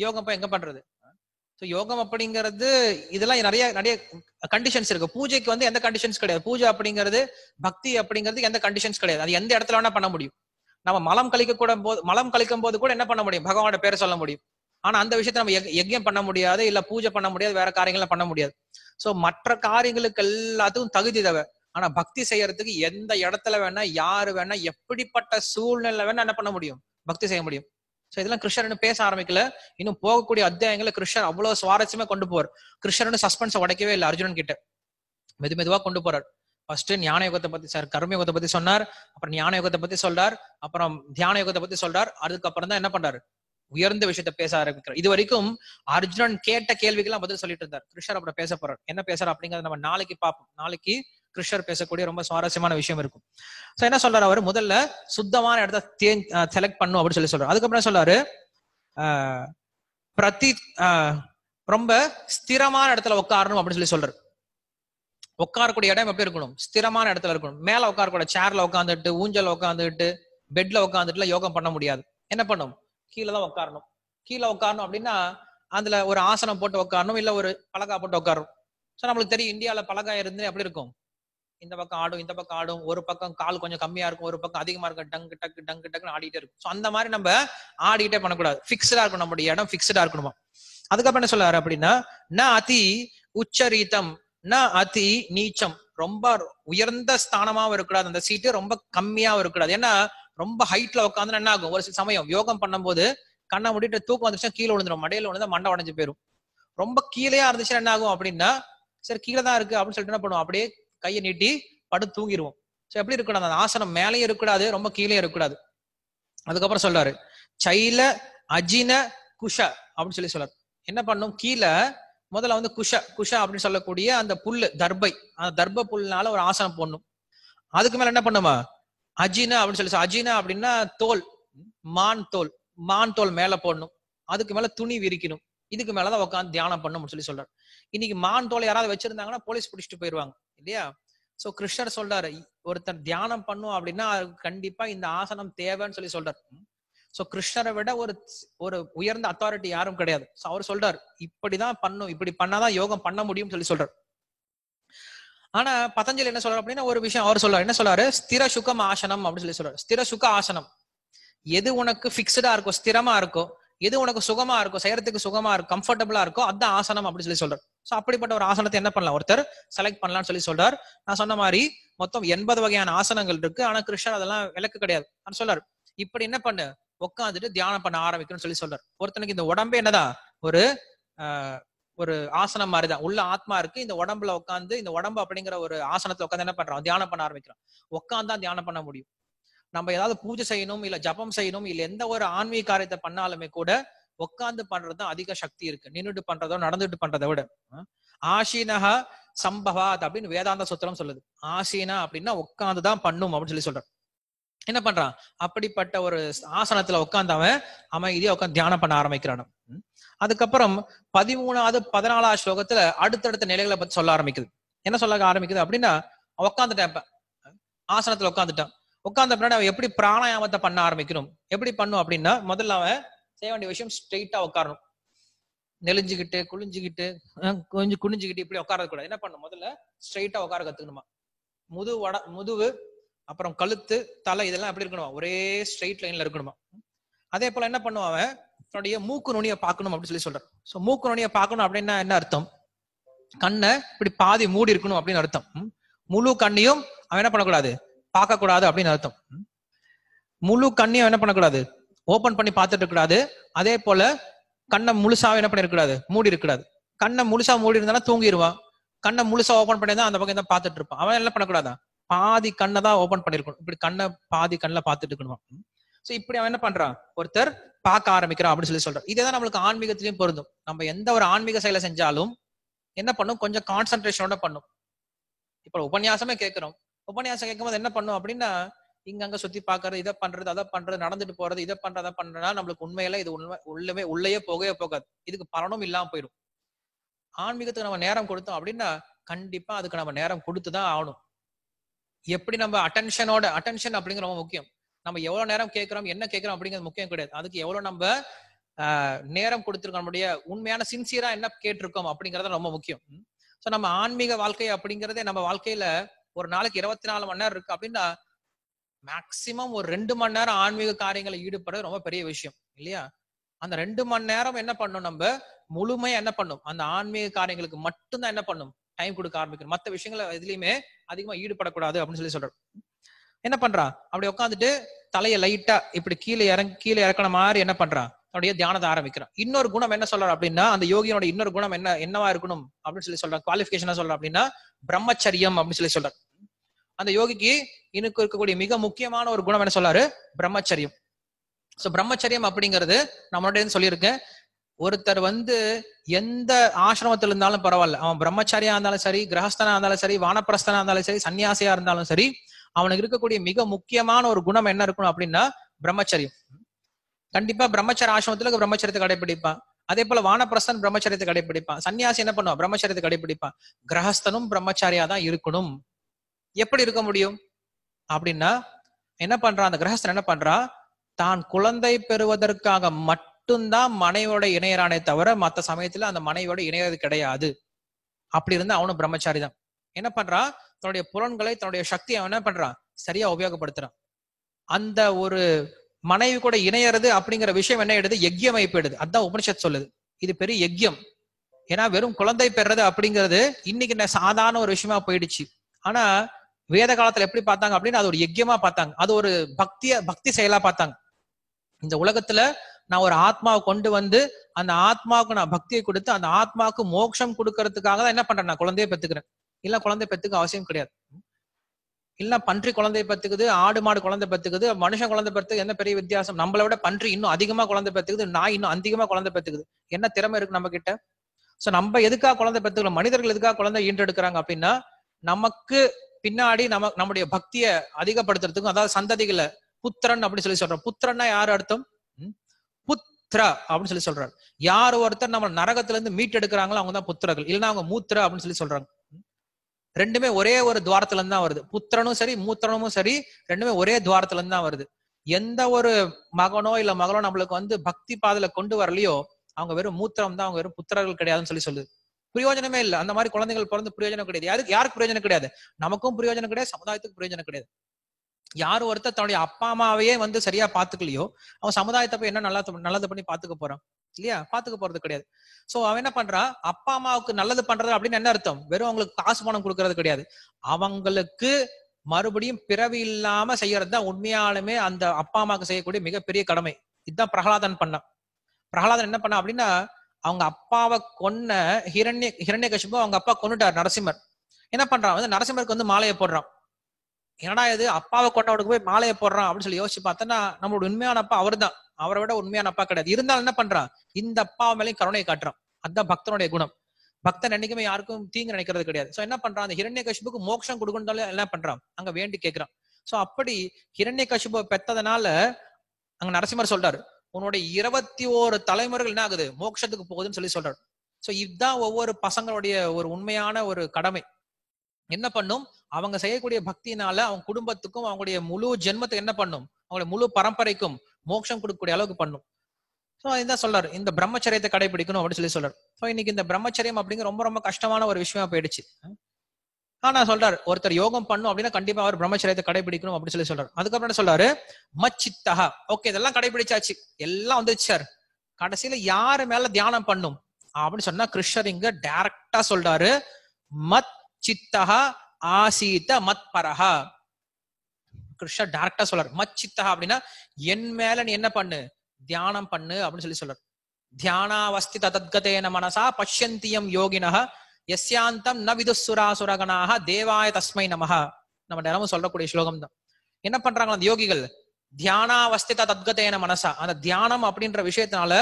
யோகம் எங்க பண்றது ஸோ யோகம் அப்படிங்கிறது இதெல்லாம் நிறைய நிறைய கண்டிஷன்ஸ் இருக்கு பூஜைக்கு வந்து எந்த கண்டிஷன்ஸ் கிடையாது பூஜை அப்படிங்கிறது பக்தி அப்படிங்கிறது எந்த கண்டிஷன்ஸ் கிடையாது அது எந்த இடத்துல வேணா பண்ண முடியும் நம்ம மலம் கழிக்க கூட போது மலம் கழிக்கும் போது கூட என்ன பண்ண முடியும் பகவானோட பேரை சொல்ல முடியும் ஆனா அந்த விஷயத்த நம்ம யஜ்யம் பண்ண முடியாது இல்ல பூஜை பண்ண முடியாது வேற காரியங்கள்லாம் பண்ண முடியாது ஸோ மற்ற காரியங்களுக்கு எல்லாத்துக்கும் தகுதி தேவை ஆனா பக்தி செய்யறதுக்கு எந்த இடத்துல வேணா யாரு வேணா எப்படிப்பட்ட சூழ்நிலை வேணா என்ன பண்ண முடியும் பக்தி செய்ய முடியும் சோ இதெல்லாம் கிருஷ்ணன் பேச ஆரம்பிக்கல இன்னும் போகக்கூடிய அத்தியாயங்களை கிருஷ்ணர் அவ்வளவு சுவாரஸ்யமா கொண்டு போவார் கிருஷ்ணன் சஸ்பென்ஸ் உடைக்கவே இல்லை அர்ஜுனன் கிட்ட மெது மெதுவா கொண்டு போறார் ஃபர்ஸ்ட் ஞான யுகத்தை பத்தி சார் கர்ம யுகத்தை பத்தி சொன்னார் அப்புறம் ஞான யுகத்தை பத்தி சொல்றார் அப்புறம் தியான யுகத்தை பத்தி சொல்றார் அதுக்கப்புறம் தான் என்ன பண்றாரு உயர்ந்த விஷயத்த பேச ஆரம்பிக்கிறார் இது வரைக்கும் அர்ஜுனன் கேட்ட கேள்விக்கெல்லாம் பதில் சொல்லிட்டு இருந்தார் கிருஷ்ணர் அப்புறம் பேச போறார் என்ன பேசுறாரு அப்படிங்கறத நம்ம நாளைக்கு பார்ப்போம் நாளைக்கு கிருஷ்ணர் பேசக்கூடிய ரொம்ப சுவாரஸ்யமான விஷயம் இருக்கும் சோ என்ன சொல்றாரு அவர் முதல்ல சுத்தமான இடத்த செலக்ட் பண்ணும் அப்படின்னு சொல்லி சொல்றாரு அதுக்கப்புறம் சொல்றாரு பிரதி ரொம்ப ஸ்திரமான இடத்துல உட்காரணும் அப்படின்னு சொல்லி சொல்றாரு உட்காரக்கூடிய இடம் எப்படி இருக்கணும் ஸ்திரமான இடத்துல இருக்கணும் மேல உட்காரக்கூட சேர்ல உட்காந்துட்டு ஊஞ்சல் உட்காந்துட்டு பெட்ல உட்காந்துட்டு யோகம் பண்ண முடியாது என்ன பண்ணும் கீழே தான் உட்காரணும் கீழே உட்காரணும் அப்படின்னா அதுல ஒரு ஆசனம் போட்டு உட்காரணும் இல்ல ஒரு பலகா போட்டு உட்காரணும் சோ நம்மளுக்கு தெரியும் இந்தியால பலகா இருந்து அப்படி இருக்கும் இந்த பக்கம் ஆடும் இந்த பக்கம் ஆடும் ஒரு பக்கம் கால் கொஞ்சம் கம்மியா இருக்கும் ஒரு பக்கம் அதிகமா இருக்கும் டங்கு டக்கு டங்கு டக்குன்னு ஆடிட்டே இருக்கும் ஸோ அந்த மாதிரி நம்ம ஆடிட்டே பண்ணக்கூடாது ஃபிக்ஸ்டா இருக்கணும் நம்முடைய இடம் ஃபிக்ஸ்டா இருக்கணுமா அதுக்கப்புறம் என்ன சொல்லாரு அப்படின்னா ந அதி உச்சரீதம் ந அதி நீச்சம் ரொம்ப உயர்ந்த ஸ்தானமாவும் இருக்கக்கூடாது அந்த சீட்டு ரொம்ப கம்மியாவும் இருக்கக்கூடாது ஏன்னா ரொம்ப ஹைட்ல உட்காந்து என்ன ஆகும் ஒரு சில சமயம் யோகம் பண்ணும்போது கண்ணை முடிட்டு தூக்கம் வந்துருச்சுன்னா கீழே விழுந்துடும் மடையில விழுந்தா மண்டை உடஞ்சு போயிரும் ரொம்ப கீழே இருந்துச்சுன்னா என்ன ஆகும் அப்படின்னா சரி கீழே தான் இருக்கு அப்படின்னு சொல்லிட்டு என்ன பண்ணுவோம் அப்படியே கையை நீட்டி படு தூங்கிடுவோம் ஸோ எப்படி இருக்கணும் அந்த ஆசனம் மேலேயும் இருக்கக்கூடாது ரொம்ப கீழே இருக்கக்கூடாது அதுக்கப்புறம் சொல்றாரு சைல அஜின குஷ அப்படின்னு சொல்லி சொல்றாரு என்ன பண்ணும் கீழே முதல்ல வந்து குஷ குஷ அப்படின்னு சொல்லக்கூடிய அந்த புல்லு தர்பை அந்த தர்ப புல்னால ஒரு ஆசனம் போடணும் அதுக்கு மேல என்ன பண்ணுமா அஜின அப்படின்னு சொல்லி அஜின அப்படின்னா தோல் மான் தோல் மான் தோல் மேல போடணும் அதுக்கு மேல துணி விரிக்கணும் இதுக்கு மேலதான் உட்காந்து தியானம் பண்ணணும்னு சொல்லி சொல்றாரு இன்னைக்கு மான் தோலை யாராவது வச்சிருந்தாங்கன்னா போலீஸ் பிடிச்சிட்டு போயிருவாங்க இல்லையா சோ கிருஷ்ணர் சொல்றாரு ஒருத்தன் தியானம் பண்ணும் அப்படின்னா கண்டிப்பா இந்த ஆசனம் தேவைன்னு சொல்லி சொல்றாரு சோ கிருஷ்ணரை விட ஒரு ஒரு உயர்ந்த அத்தாரிட்டி யாரும் கிடையாது சோ அவர் சொல்றாரு இப்படிதான் பண்ணும் இப்படி பண்ணாதான் யோகம் பண்ண முடியும் சொல்லி சொல்றாரு ஆனா பதஞ்சலி என்ன சொல்றாரு அப்படின்னா ஒரு விஷயம் அவர் சொல்றாரு என்ன சொல்றாரு ஸ்திர சுகம் ஆசனம் அப்படின்னு சொல்லி சொல்றாரு ஸ்திர சுக ஆசனம் எது உனக்கு பிக்சடா இருக்கோ ஸ்திரமா இருக்கோ எது உனக்கு சுகமா இருக்கோ செய்யறதுக்கு சுகமா இருக்கும் கம்ஃபர்டபுளா இருக்கோ அதான் ஆசனம் அப்படின்னு சொல்லி சொல்றாரு ஸோ அப்படிப்பட்ட ஒரு ஆசனத்தை என்ன பண்ணலாம் ஒருத்தர் செலக்ட் பண்ணலாம்னு சொல்லி சொல்றார் நான் சொன்ன மாதிரி மொத்தம் எண்பது வகையான ஆசனங்கள் இருக்கு ஆனா கிருஷ்ணன் அதெல்லாம் விளக்கு கிடையாது நான் சொல்றார் இப்படி என்ன பண்ணு உட்காந்துட்டு தியானம் பண்ண ஆரம்பிக்கணும்னு சொல்லி சொல்றாரு ஒருத்தனுக்கு இந்த உடம்பே என்னதான் ஒரு ஒரு ஆசனம் மாதிரிதான் உள்ள ஆத்மா இருக்கு இந்த உடம்புல உட்காந்து இந்த உடம்பு அப்படிங்கிற ஒரு ஆசனத்துல உட்காந்து என்ன பண்றோம் தியானம் பண்ண ஆரம்பிக்கிறோம் உட்காந்தான் தியானம் பண்ண முடியும் நம்ம ஏதாவது பூஜை செய்யணும் இல்ல ஜபம் செய்யணும் இல்ல எந்த ஒரு ஆன்மீக காரியத்தை பண்ணாலுமே கூட உட்காந்து பண்றது தான் அதிக சக்தி இருக்கு நின்றுட்டு பண்றதோ நடந்துட்டு பண்றதை விட ஆசீனஹ சம்பவாத் அப்படின்னு வேதாந்த சுத்திரம் சொல்லுது ஆசீனா அப்படின்னா உட்காந்து தான் பண்ணும் அப்படின்னு சொல்லி சொல்றான் என்ன பண்றான் அப்படிப்பட்ட ஒரு ஆசனத்துல உட்காந்து அவன் அமைதியா உட்காந்து தியானம் பண்ண ஆரம்பிக்கிறான் அதுக்கப்புறம் பதிமூணாவது பதினாலாவது ஸ்லோகத்துல அடுத்தடுத்த நிலைகளை பத்தி சொல்ல ஆரம்பிக்குது என்ன சொல்ல ஆரம்பிக்குது அப்படின்னா உட்காந்துட்டேன் ஆசனத்துல உட்காந்துட்டான் உட்காந்த பின்னாடி அவன் எப்படி பிராணாயாமத்தை பண்ண ஆரம்பிக்கணும் எப்படி பண்ணும் அப்படின்னா முதல்ல அவன் செய்ய வேண்டிய விஷயம் ஸ்ட்ரெயிட்டா உட்காரணும் நெலிஞ்சுக்கிட்டு குளிஞ்சுக்கிட்டு கொஞ்சம் குனிஞ்சுக்கிட்டு இப்படி உட்காரது கூடாது என்ன பண்ணும் முதல்ல ஸ்ட்ரெயிட்டா உட்கார கத்துக்கணுமா முது வட முதுவு அப்புறம் கழுத்து தலை இதெல்லாம் எப்படி இருக்கணுமா ஒரே ஸ்ட்ரெயிட் லைன்ல இருக்கணுமா அதே போல என்ன பண்ணுவான் அவன் தன்னுடைய மூக்கு நுனியை பார்க்கணும் அப்படின்னு சொல்லி சொல்றேன் ஸோ மூக்கு நுனியை பார்க்கணும் அப்படின்னா என்ன அர்த்தம் கண்ணை இப்படி பாதி மூடி இருக்கணும் அப்படின்னு அர்த்தம் முழு கண்ணையும் அவன் என்ன பண்ணக்கூடாது பார்க்க கூடாது அப்படின்னு அர்த்தம் முழு கண்ணையும் என்ன பண்ணக்கூடாது ஓபன் பண்ணி பார்த்துட்டு இருக்கக்கூடாது அதே போல கண்ணை முழுசாவே என்ன பண்ணிருக்கூடாது மூடி இருக்கக்கூடாது கண்ணை முழுசா மூடி இருந்தாலும் தூங்கிடுவான் கண்ணை முழுசா ஓபன் பண்ணி தான் அந்த பக்கம் தான் பார்த்துட்டு இருப்பான் அவன் என்ன பண்ணக்கூடாதான் பாதி கண்ணை தான் ஓபன் பண்ணிருக்கணும் இப்படி கண்ணை பாதி கண்ணில் பார்த்துட்டு இருக்கணுமா ஸோ இப்படி அவன் என்ன பண்றான் ஒருத்தர் பார்க்க ஆரம்பிக்கிறான் அப்படின்னு சொல்லி சொல்றான் இதே தான் நம்மளுக்கு ஆன்மீகத்திலையும் பொருந்தும் நம்ம எந்த ஒரு ஆன்மீக செயலை செஞ்சாலும் என்ன பண்ணும் கொஞ்சம் கான்சன்ட்ரேஷனோட பண்ணும் இப்போ உபன்யாசமே கேட்கிறோம் உபன்யாசம் கேட்கும்போது என்ன பண்ணும் அப்படின்னா இங்க அங்க சுத்தி பாக்குறது இதை பண்றது அதை பண்றது நடந்துட்டு போறது இதை பண்றது அதை பண்றதுனா நம்மளுக்கு உண்மையில இது உண்மை உள்ளவே உள்ளயே போகவே போகாது இதுக்கு பலனும் இல்லாம போயிடும் ஆன்மீகத்துக்கு நம்ம நேரம் கொடுத்தோம் அப்படின்னா கண்டிப்பா அதுக்கு நம்ம நேரம் கொடுத்துதான் ஆகணும் எப்படி நம்ம அட்டென்ஷனோட அட்டென்ஷன் அப்படிங்கிற ரொம்ப முக்கியம் நம்ம எவ்வளவு நேரம் கேட்கிறோம் என்ன கேட்கிறோம் அப்படிங்கிறது முக்கியம் கிடையாது அதுக்கு எவ்வளவு நம்ம நேரம் கொடுத்துருக்க நம்முடைய உண்மையான சின்சியரா என்ன கேட்டிருக்கோம் அப்படிங்கறது ரொம்ப முக்கியம் சோ நம்ம ஆன்மீக வாழ்க்கை அப்படிங்கிறதே நம்ம வாழ்க்கையில ஒரு நாளைக்கு இருபத்தி நாலு மணி நேரம் இருக்கு அப்படின்னா மேக்சிமம் ஒரு ரெண்டு மணி நேரம் ஆன்மீக காரியங்களை ஈடுபடுறது ரொம்ப பெரிய விஷயம் இல்லையா அந்த ரெண்டு மணி நேரம் என்ன பண்ணும் நம்ம முழுமையா என்ன பண்ணும் அந்த ஆன்மீக காரியங்களுக்கு மட்டும்தான் என்ன பண்ணும் டைம் கொடுக்க ஆரம்பிக்கணும் மற்ற விஷயங்கள இதுலயுமே அதிகமா ஈடுபடக்கூடாது அப்படின்னு சொல்லி சொல்றோம் என்ன பண்றான் அப்படி உட்காந்துட்டு தலையை லைட்டா இப்படி கீழே இறங்க கீழே இறக்கிற மாதிரி என்ன பண்றான் அவனுடைய தியானத்தை ஆரம்பிக்கிறான் இன்னொரு குணம் என்ன சொல்றாரு அப்படின்னா அந்த யோகியோட இன்னொரு குணம் என்ன என்னவா இருக்கணும் அப்படின்னு சொல்லி சொல்றான் குவாலிபிகேஷன் சொல்றான் அப்படின்னா பிரம்மச்சரியம் அப்படின்னு சொல்லி சொல்றாரு அந்த யோகிக்கு இன்னுக்கு இருக்கக்கூடிய மிக முக்கியமான ஒரு குணம் என்ன சொல்லாரு பிரம்மச்சரியம் சோ பிரம்மச்சரியம் அப்படிங்கிறது நம்மளுடைய சொல்லியிருக்கேன் ஒருத்தர் வந்து எந்த ஆசிரமத்தில் இருந்தாலும் பரவாயில்ல அவன் பிரம்மச்சாரியா இருந்தாலும் சரி கிரகஸ்தனா இருந்தாலும் சரி வானப்பிரஸ்தனா இருந்தாலும் சரி சன்னியாசியா இருந்தாலும் சரி அவனுக்கு இருக்கக்கூடிய மிக முக்கியமான ஒரு குணம் என்ன இருக்கணும் அப்படின்னா பிரம்மச்சரியம் கண்டிப்பா பிரம்மச்சர ஆசிரமத்துல பிரம்மச்சரியத்தை கடைபிடிப்பான் அதே போல வானப்பிரஸ்தன் பிரம்மச்சரியத்தை கடைபிடிப்பான் சன்னியாசி என்ன பண்ணுவான் பிரம்மச்சரியத்தை கடைபிடிப்பான் கிரகஸ்தனும் பிரம்மச்சாரியா தான் இருக்கணும் எப்படி இருக்க முடியும் அப்படின்னா என்ன பண்றான் அந்த கிரகஸ்தன் என்ன பண்றான் தான் குழந்தை பெறுவதற்காக மட்டும்தான் மனைவியோட இணையறானே தவிர மற்ற சமயத்துல அந்த மனைவியோட இணையது கிடையாது அப்படி இருந்தா அவனும் பிரம்மச்சாரி தான் என்ன பண்றான் தன்னுடைய புலன்களை தன்னுடைய சக்தியை அவன் என்ன பண்றான் சரியா உபயோகப்படுத்துறான் அந்த ஒரு மனைவி கூட இணையறது அப்படிங்கிற விஷயம் என்ன எடுது யஜ்யம் வைப்பிடுது அதான் உபனிஷத் சொல்லுது இது பெரிய யஜ்யம் ஏன்னா வெறும் குழந்தை பெறது அப்படிங்கிறது இன்னைக்கு சாதாரண ஒரு விஷயமா போயிடுச்சு ஆனா வேத காலத்துல எப்படி பார்த்தாங்க அப்படின்னு அது ஒரு யஜ்யமா பார்த்தாங்க அது ஒரு பக்திய பக்தி செயலா பார்த்தாங்க இந்த உலகத்துல நான் ஒரு ஆத்மாவை கொண்டு வந்து அந்த ஆத்மாவுக்கு நான் பக்தியை கொடுத்து அந்த ஆத்மாவுக்கு மோட்சம் கொடுக்கறதுக்காக தான் என்ன பண்றேன் நான் குழந்தைய பெத்துக்கிறேன் இல்ல குழந்தை பெத்துக்க அவசியம் கிடையாது இல்ல பன்றி குழந்தைய பெத்துக்குது ஆடு மாடு குழந்தை பெத்துக்குது மனுஷன் குழந்தை பெத்துக்கு என்ன பெரிய வித்தியாசம் நம்மளை விட பன்றி இன்னும் அதிகமா குழந்தை பெத்துக்குது நான் இன்னும் அதிகமா குழந்தை பெத்துக்குது என்ன திறமை இருக்கு நம்ம கிட்ட சோ நம்ம எதுக்காக குழந்தை பெத்துக்கலாம் மனிதர்கள் எதுக்காக குழந்தை ஈன்றெடுக்கிறாங்க அப்படின்னா நமக்கு பின்னாடி நம்ம நம்முடைய பக்தியை அதிகப்படுத்துறதுக்கும் அதாவது சந்ததிகளை புத்திரன் அப்படின்னு சொல்லி சொல்றோம் புத்திரன்னா யார் அர்த்தம் புத்திர அப்படின்னு சொல்லி சொல்றாரு யார் ஒருத்தர் நம்ம நரகத்துல இருந்து மீட்டெடுக்கிறாங்களோ அவங்க தான் புத்திரர்கள் இல்லைன்னா அவங்க மூத்திர அப்படின்னு சொல்லி சொல்றாங்க ரெண்டுமே ஒரே ஒரு துவாரத்துல இருந்து தான் வருது புத்திரனும் சரி மூத்திரனும் சரி ரெண்டுமே ஒரே துவாரத்துல இருந்து தான் வருது எந்த ஒரு மகனோ இல்ல மகளோ நம்மளுக்கு வந்து பக்தி பாதையில கொண்டு வரலையோ அவங்க வெறும் மூத்திரம் தான் அவங்க வெறும் புத்திரர்கள் கிடையாதுன்னு சொல்லி சொல்லுது பிரயோஜனமே இல்லை அந்த மாதிரி குழந்தைகள் பிறந்து பிரயோஜனம் கிடையாது யாருக்கு யாருக்கு பிரயோஜனம் கிடையாது நமக்கும் பிரயோஜனம் கிடையாது சமுதாயத்துக்கு பிரயோஜனம் கிடையாது யார் ஒருத்தர் தன்னுடைய அப்பா அம்மாவையே வந்து சரியா பாத்துக்கலையோ அவன் சமுதாயத்தை போய் என்ன நல்லா நல்லது பண்ணி பாத்துக்க போறான் இல்லையா பாத்துக்க போறது கிடையாது சோ அவன் என்ன பண்றான் அப்பா அம்மாவுக்கு நல்லது பண்றது அப்படின்னு என்ன அர்த்தம் வெறும் அவங்களுக்கு காசு பணம் கொடுக்கறது கிடையாது அவங்களுக்கு மறுபடியும் பிறவி இல்லாம செய்யறது தான் உண்மையாலுமே அந்த அப்பா அம்மாவுக்கு செய்யக்கூடிய மிகப்பெரிய கடமை இதுதான் பிரகலாதன் பண்ணான் பிரகலாதன் என்ன பண்ணான் அப்படின்னா அவங்க அப்பாவை கொன்ன ஹிரண்ய ஹிரண்ய கஷிப்பு அவங்க அப்பா கொண்டுட்டார் நரசிம்மர் என்ன பண்றான் வந்து நரசிம்மருக்கு வந்து மாலையை போடுறான் என்னடா இது அப்பாவை கொண்டவனுக்கு போய் மாலையை போடுறான் அப்படின்னு சொல்லி யோசிச்சு பார்த்தோன்னா நம்மளோட உண்மையான அப்பா அவர் தான் அவரை விட உண்மையான அப்பா கிடையாது இருந்தாலும் என்ன பண்றான் இந்த அப்பா மேலேயும் கருணையை காட்டுறான் அதுதான் பக்தனுடைய குணம் பக்தன் என்னைக்குமே யாருக்கும் தீங்கு நினைக்கிறது கிடையாது சோ என்ன பண்றான் அந்த ஹிரண்ய கஷிப்புக்கு மோட்சம் கொடுக்கணும் என்ன பண்றான் அங்க வேண்டி கேட்கிறான் சோ அப்படி ஹிரண்ய கஷிப்பு பெத்ததுனால அங்க நரசிம்மர் சொல்றாரு உன்னோட இருபத்தி ஓரு தலைமுறைகள் என்ன ஆகுது மோட்சத்துக்கு போகுதுன்னு சொல்லி சொல்றாரு சோ இதுதான் ஒவ்வொரு பசங்களுடைய ஒரு உண்மையான ஒரு கடமை என்ன பண்ணும் அவங்க செய்யக்கூடிய பக்தினால அவங்க குடும்பத்துக்கும் அவங்களுடைய முழு ஜென்மத்துக்கு என்ன பண்ணும் அவங்களுடைய முழு பரம்பரைக்கும் மோட்சம் கொடுக்கக்கூடிய அளவுக்கு பண்ணும் ஸோ இதுதான் சொல்றாரு இந்த பிரம்மச்சரியத்தை கடைபிடிக்கணும் அப்படின்னு சொல்லி சொல்றாரு ஸோ இன்னைக்கு இந்த பிரம்மச்சரியம் அப்படிங்கிற ரொம்ப ரொம்ப கஷ்டமான ஒரு விஷயமா போயிடுச்சு ஆனா சொல்றாரு ஒருத்தர் யோகம் பண்ணும் அப்படின்னா கண்டிப்பா அவர் பிரம்மச்சரியத்தை கடைபிடிக்கணும் அப்படின்னு சொல்லி சொல்றாரு அதுக்கப்புறம் சொல்றாரு மச்சித்தகா ஓகே இதெல்லாம் கடைபிடிச்சாச்சு எல்லாம் வந்துச்சு சார் கடைசியில யாரு மேல தியானம் பண்ணும் அப்படின்னு சொன்னா கிருஷ்ணர் இங்க டைரக்டா சொல்றாரு மத் சித்தகா ஆசீத மத் பரஹா கிருஷ்ணர் டைரக்டா சொல்றாரு மத் சித்தகா அப்படின்னா என் மேல நீ என்ன பண்ணு தியானம் பண்ணு அப்படின்னு சொல்லி சொல்றாரு தியானாவஸ்தி தத்கதேன மனசா பஷ்யந்தியம் யோகினா எஸ்யாந்தம் ந விதுசுராசுரகனாக தேவாய தஸ்மை நமக நம்ம தினமும் சொல்லக்கூடிய ஸ்லோகம் தான் என்ன பண்றாங்களோ அந்த யோகிகள் தியானாவஸ்திதா தத்கதேன மனசா அந்த தியானம் அப்படின்ற விஷயத்தினால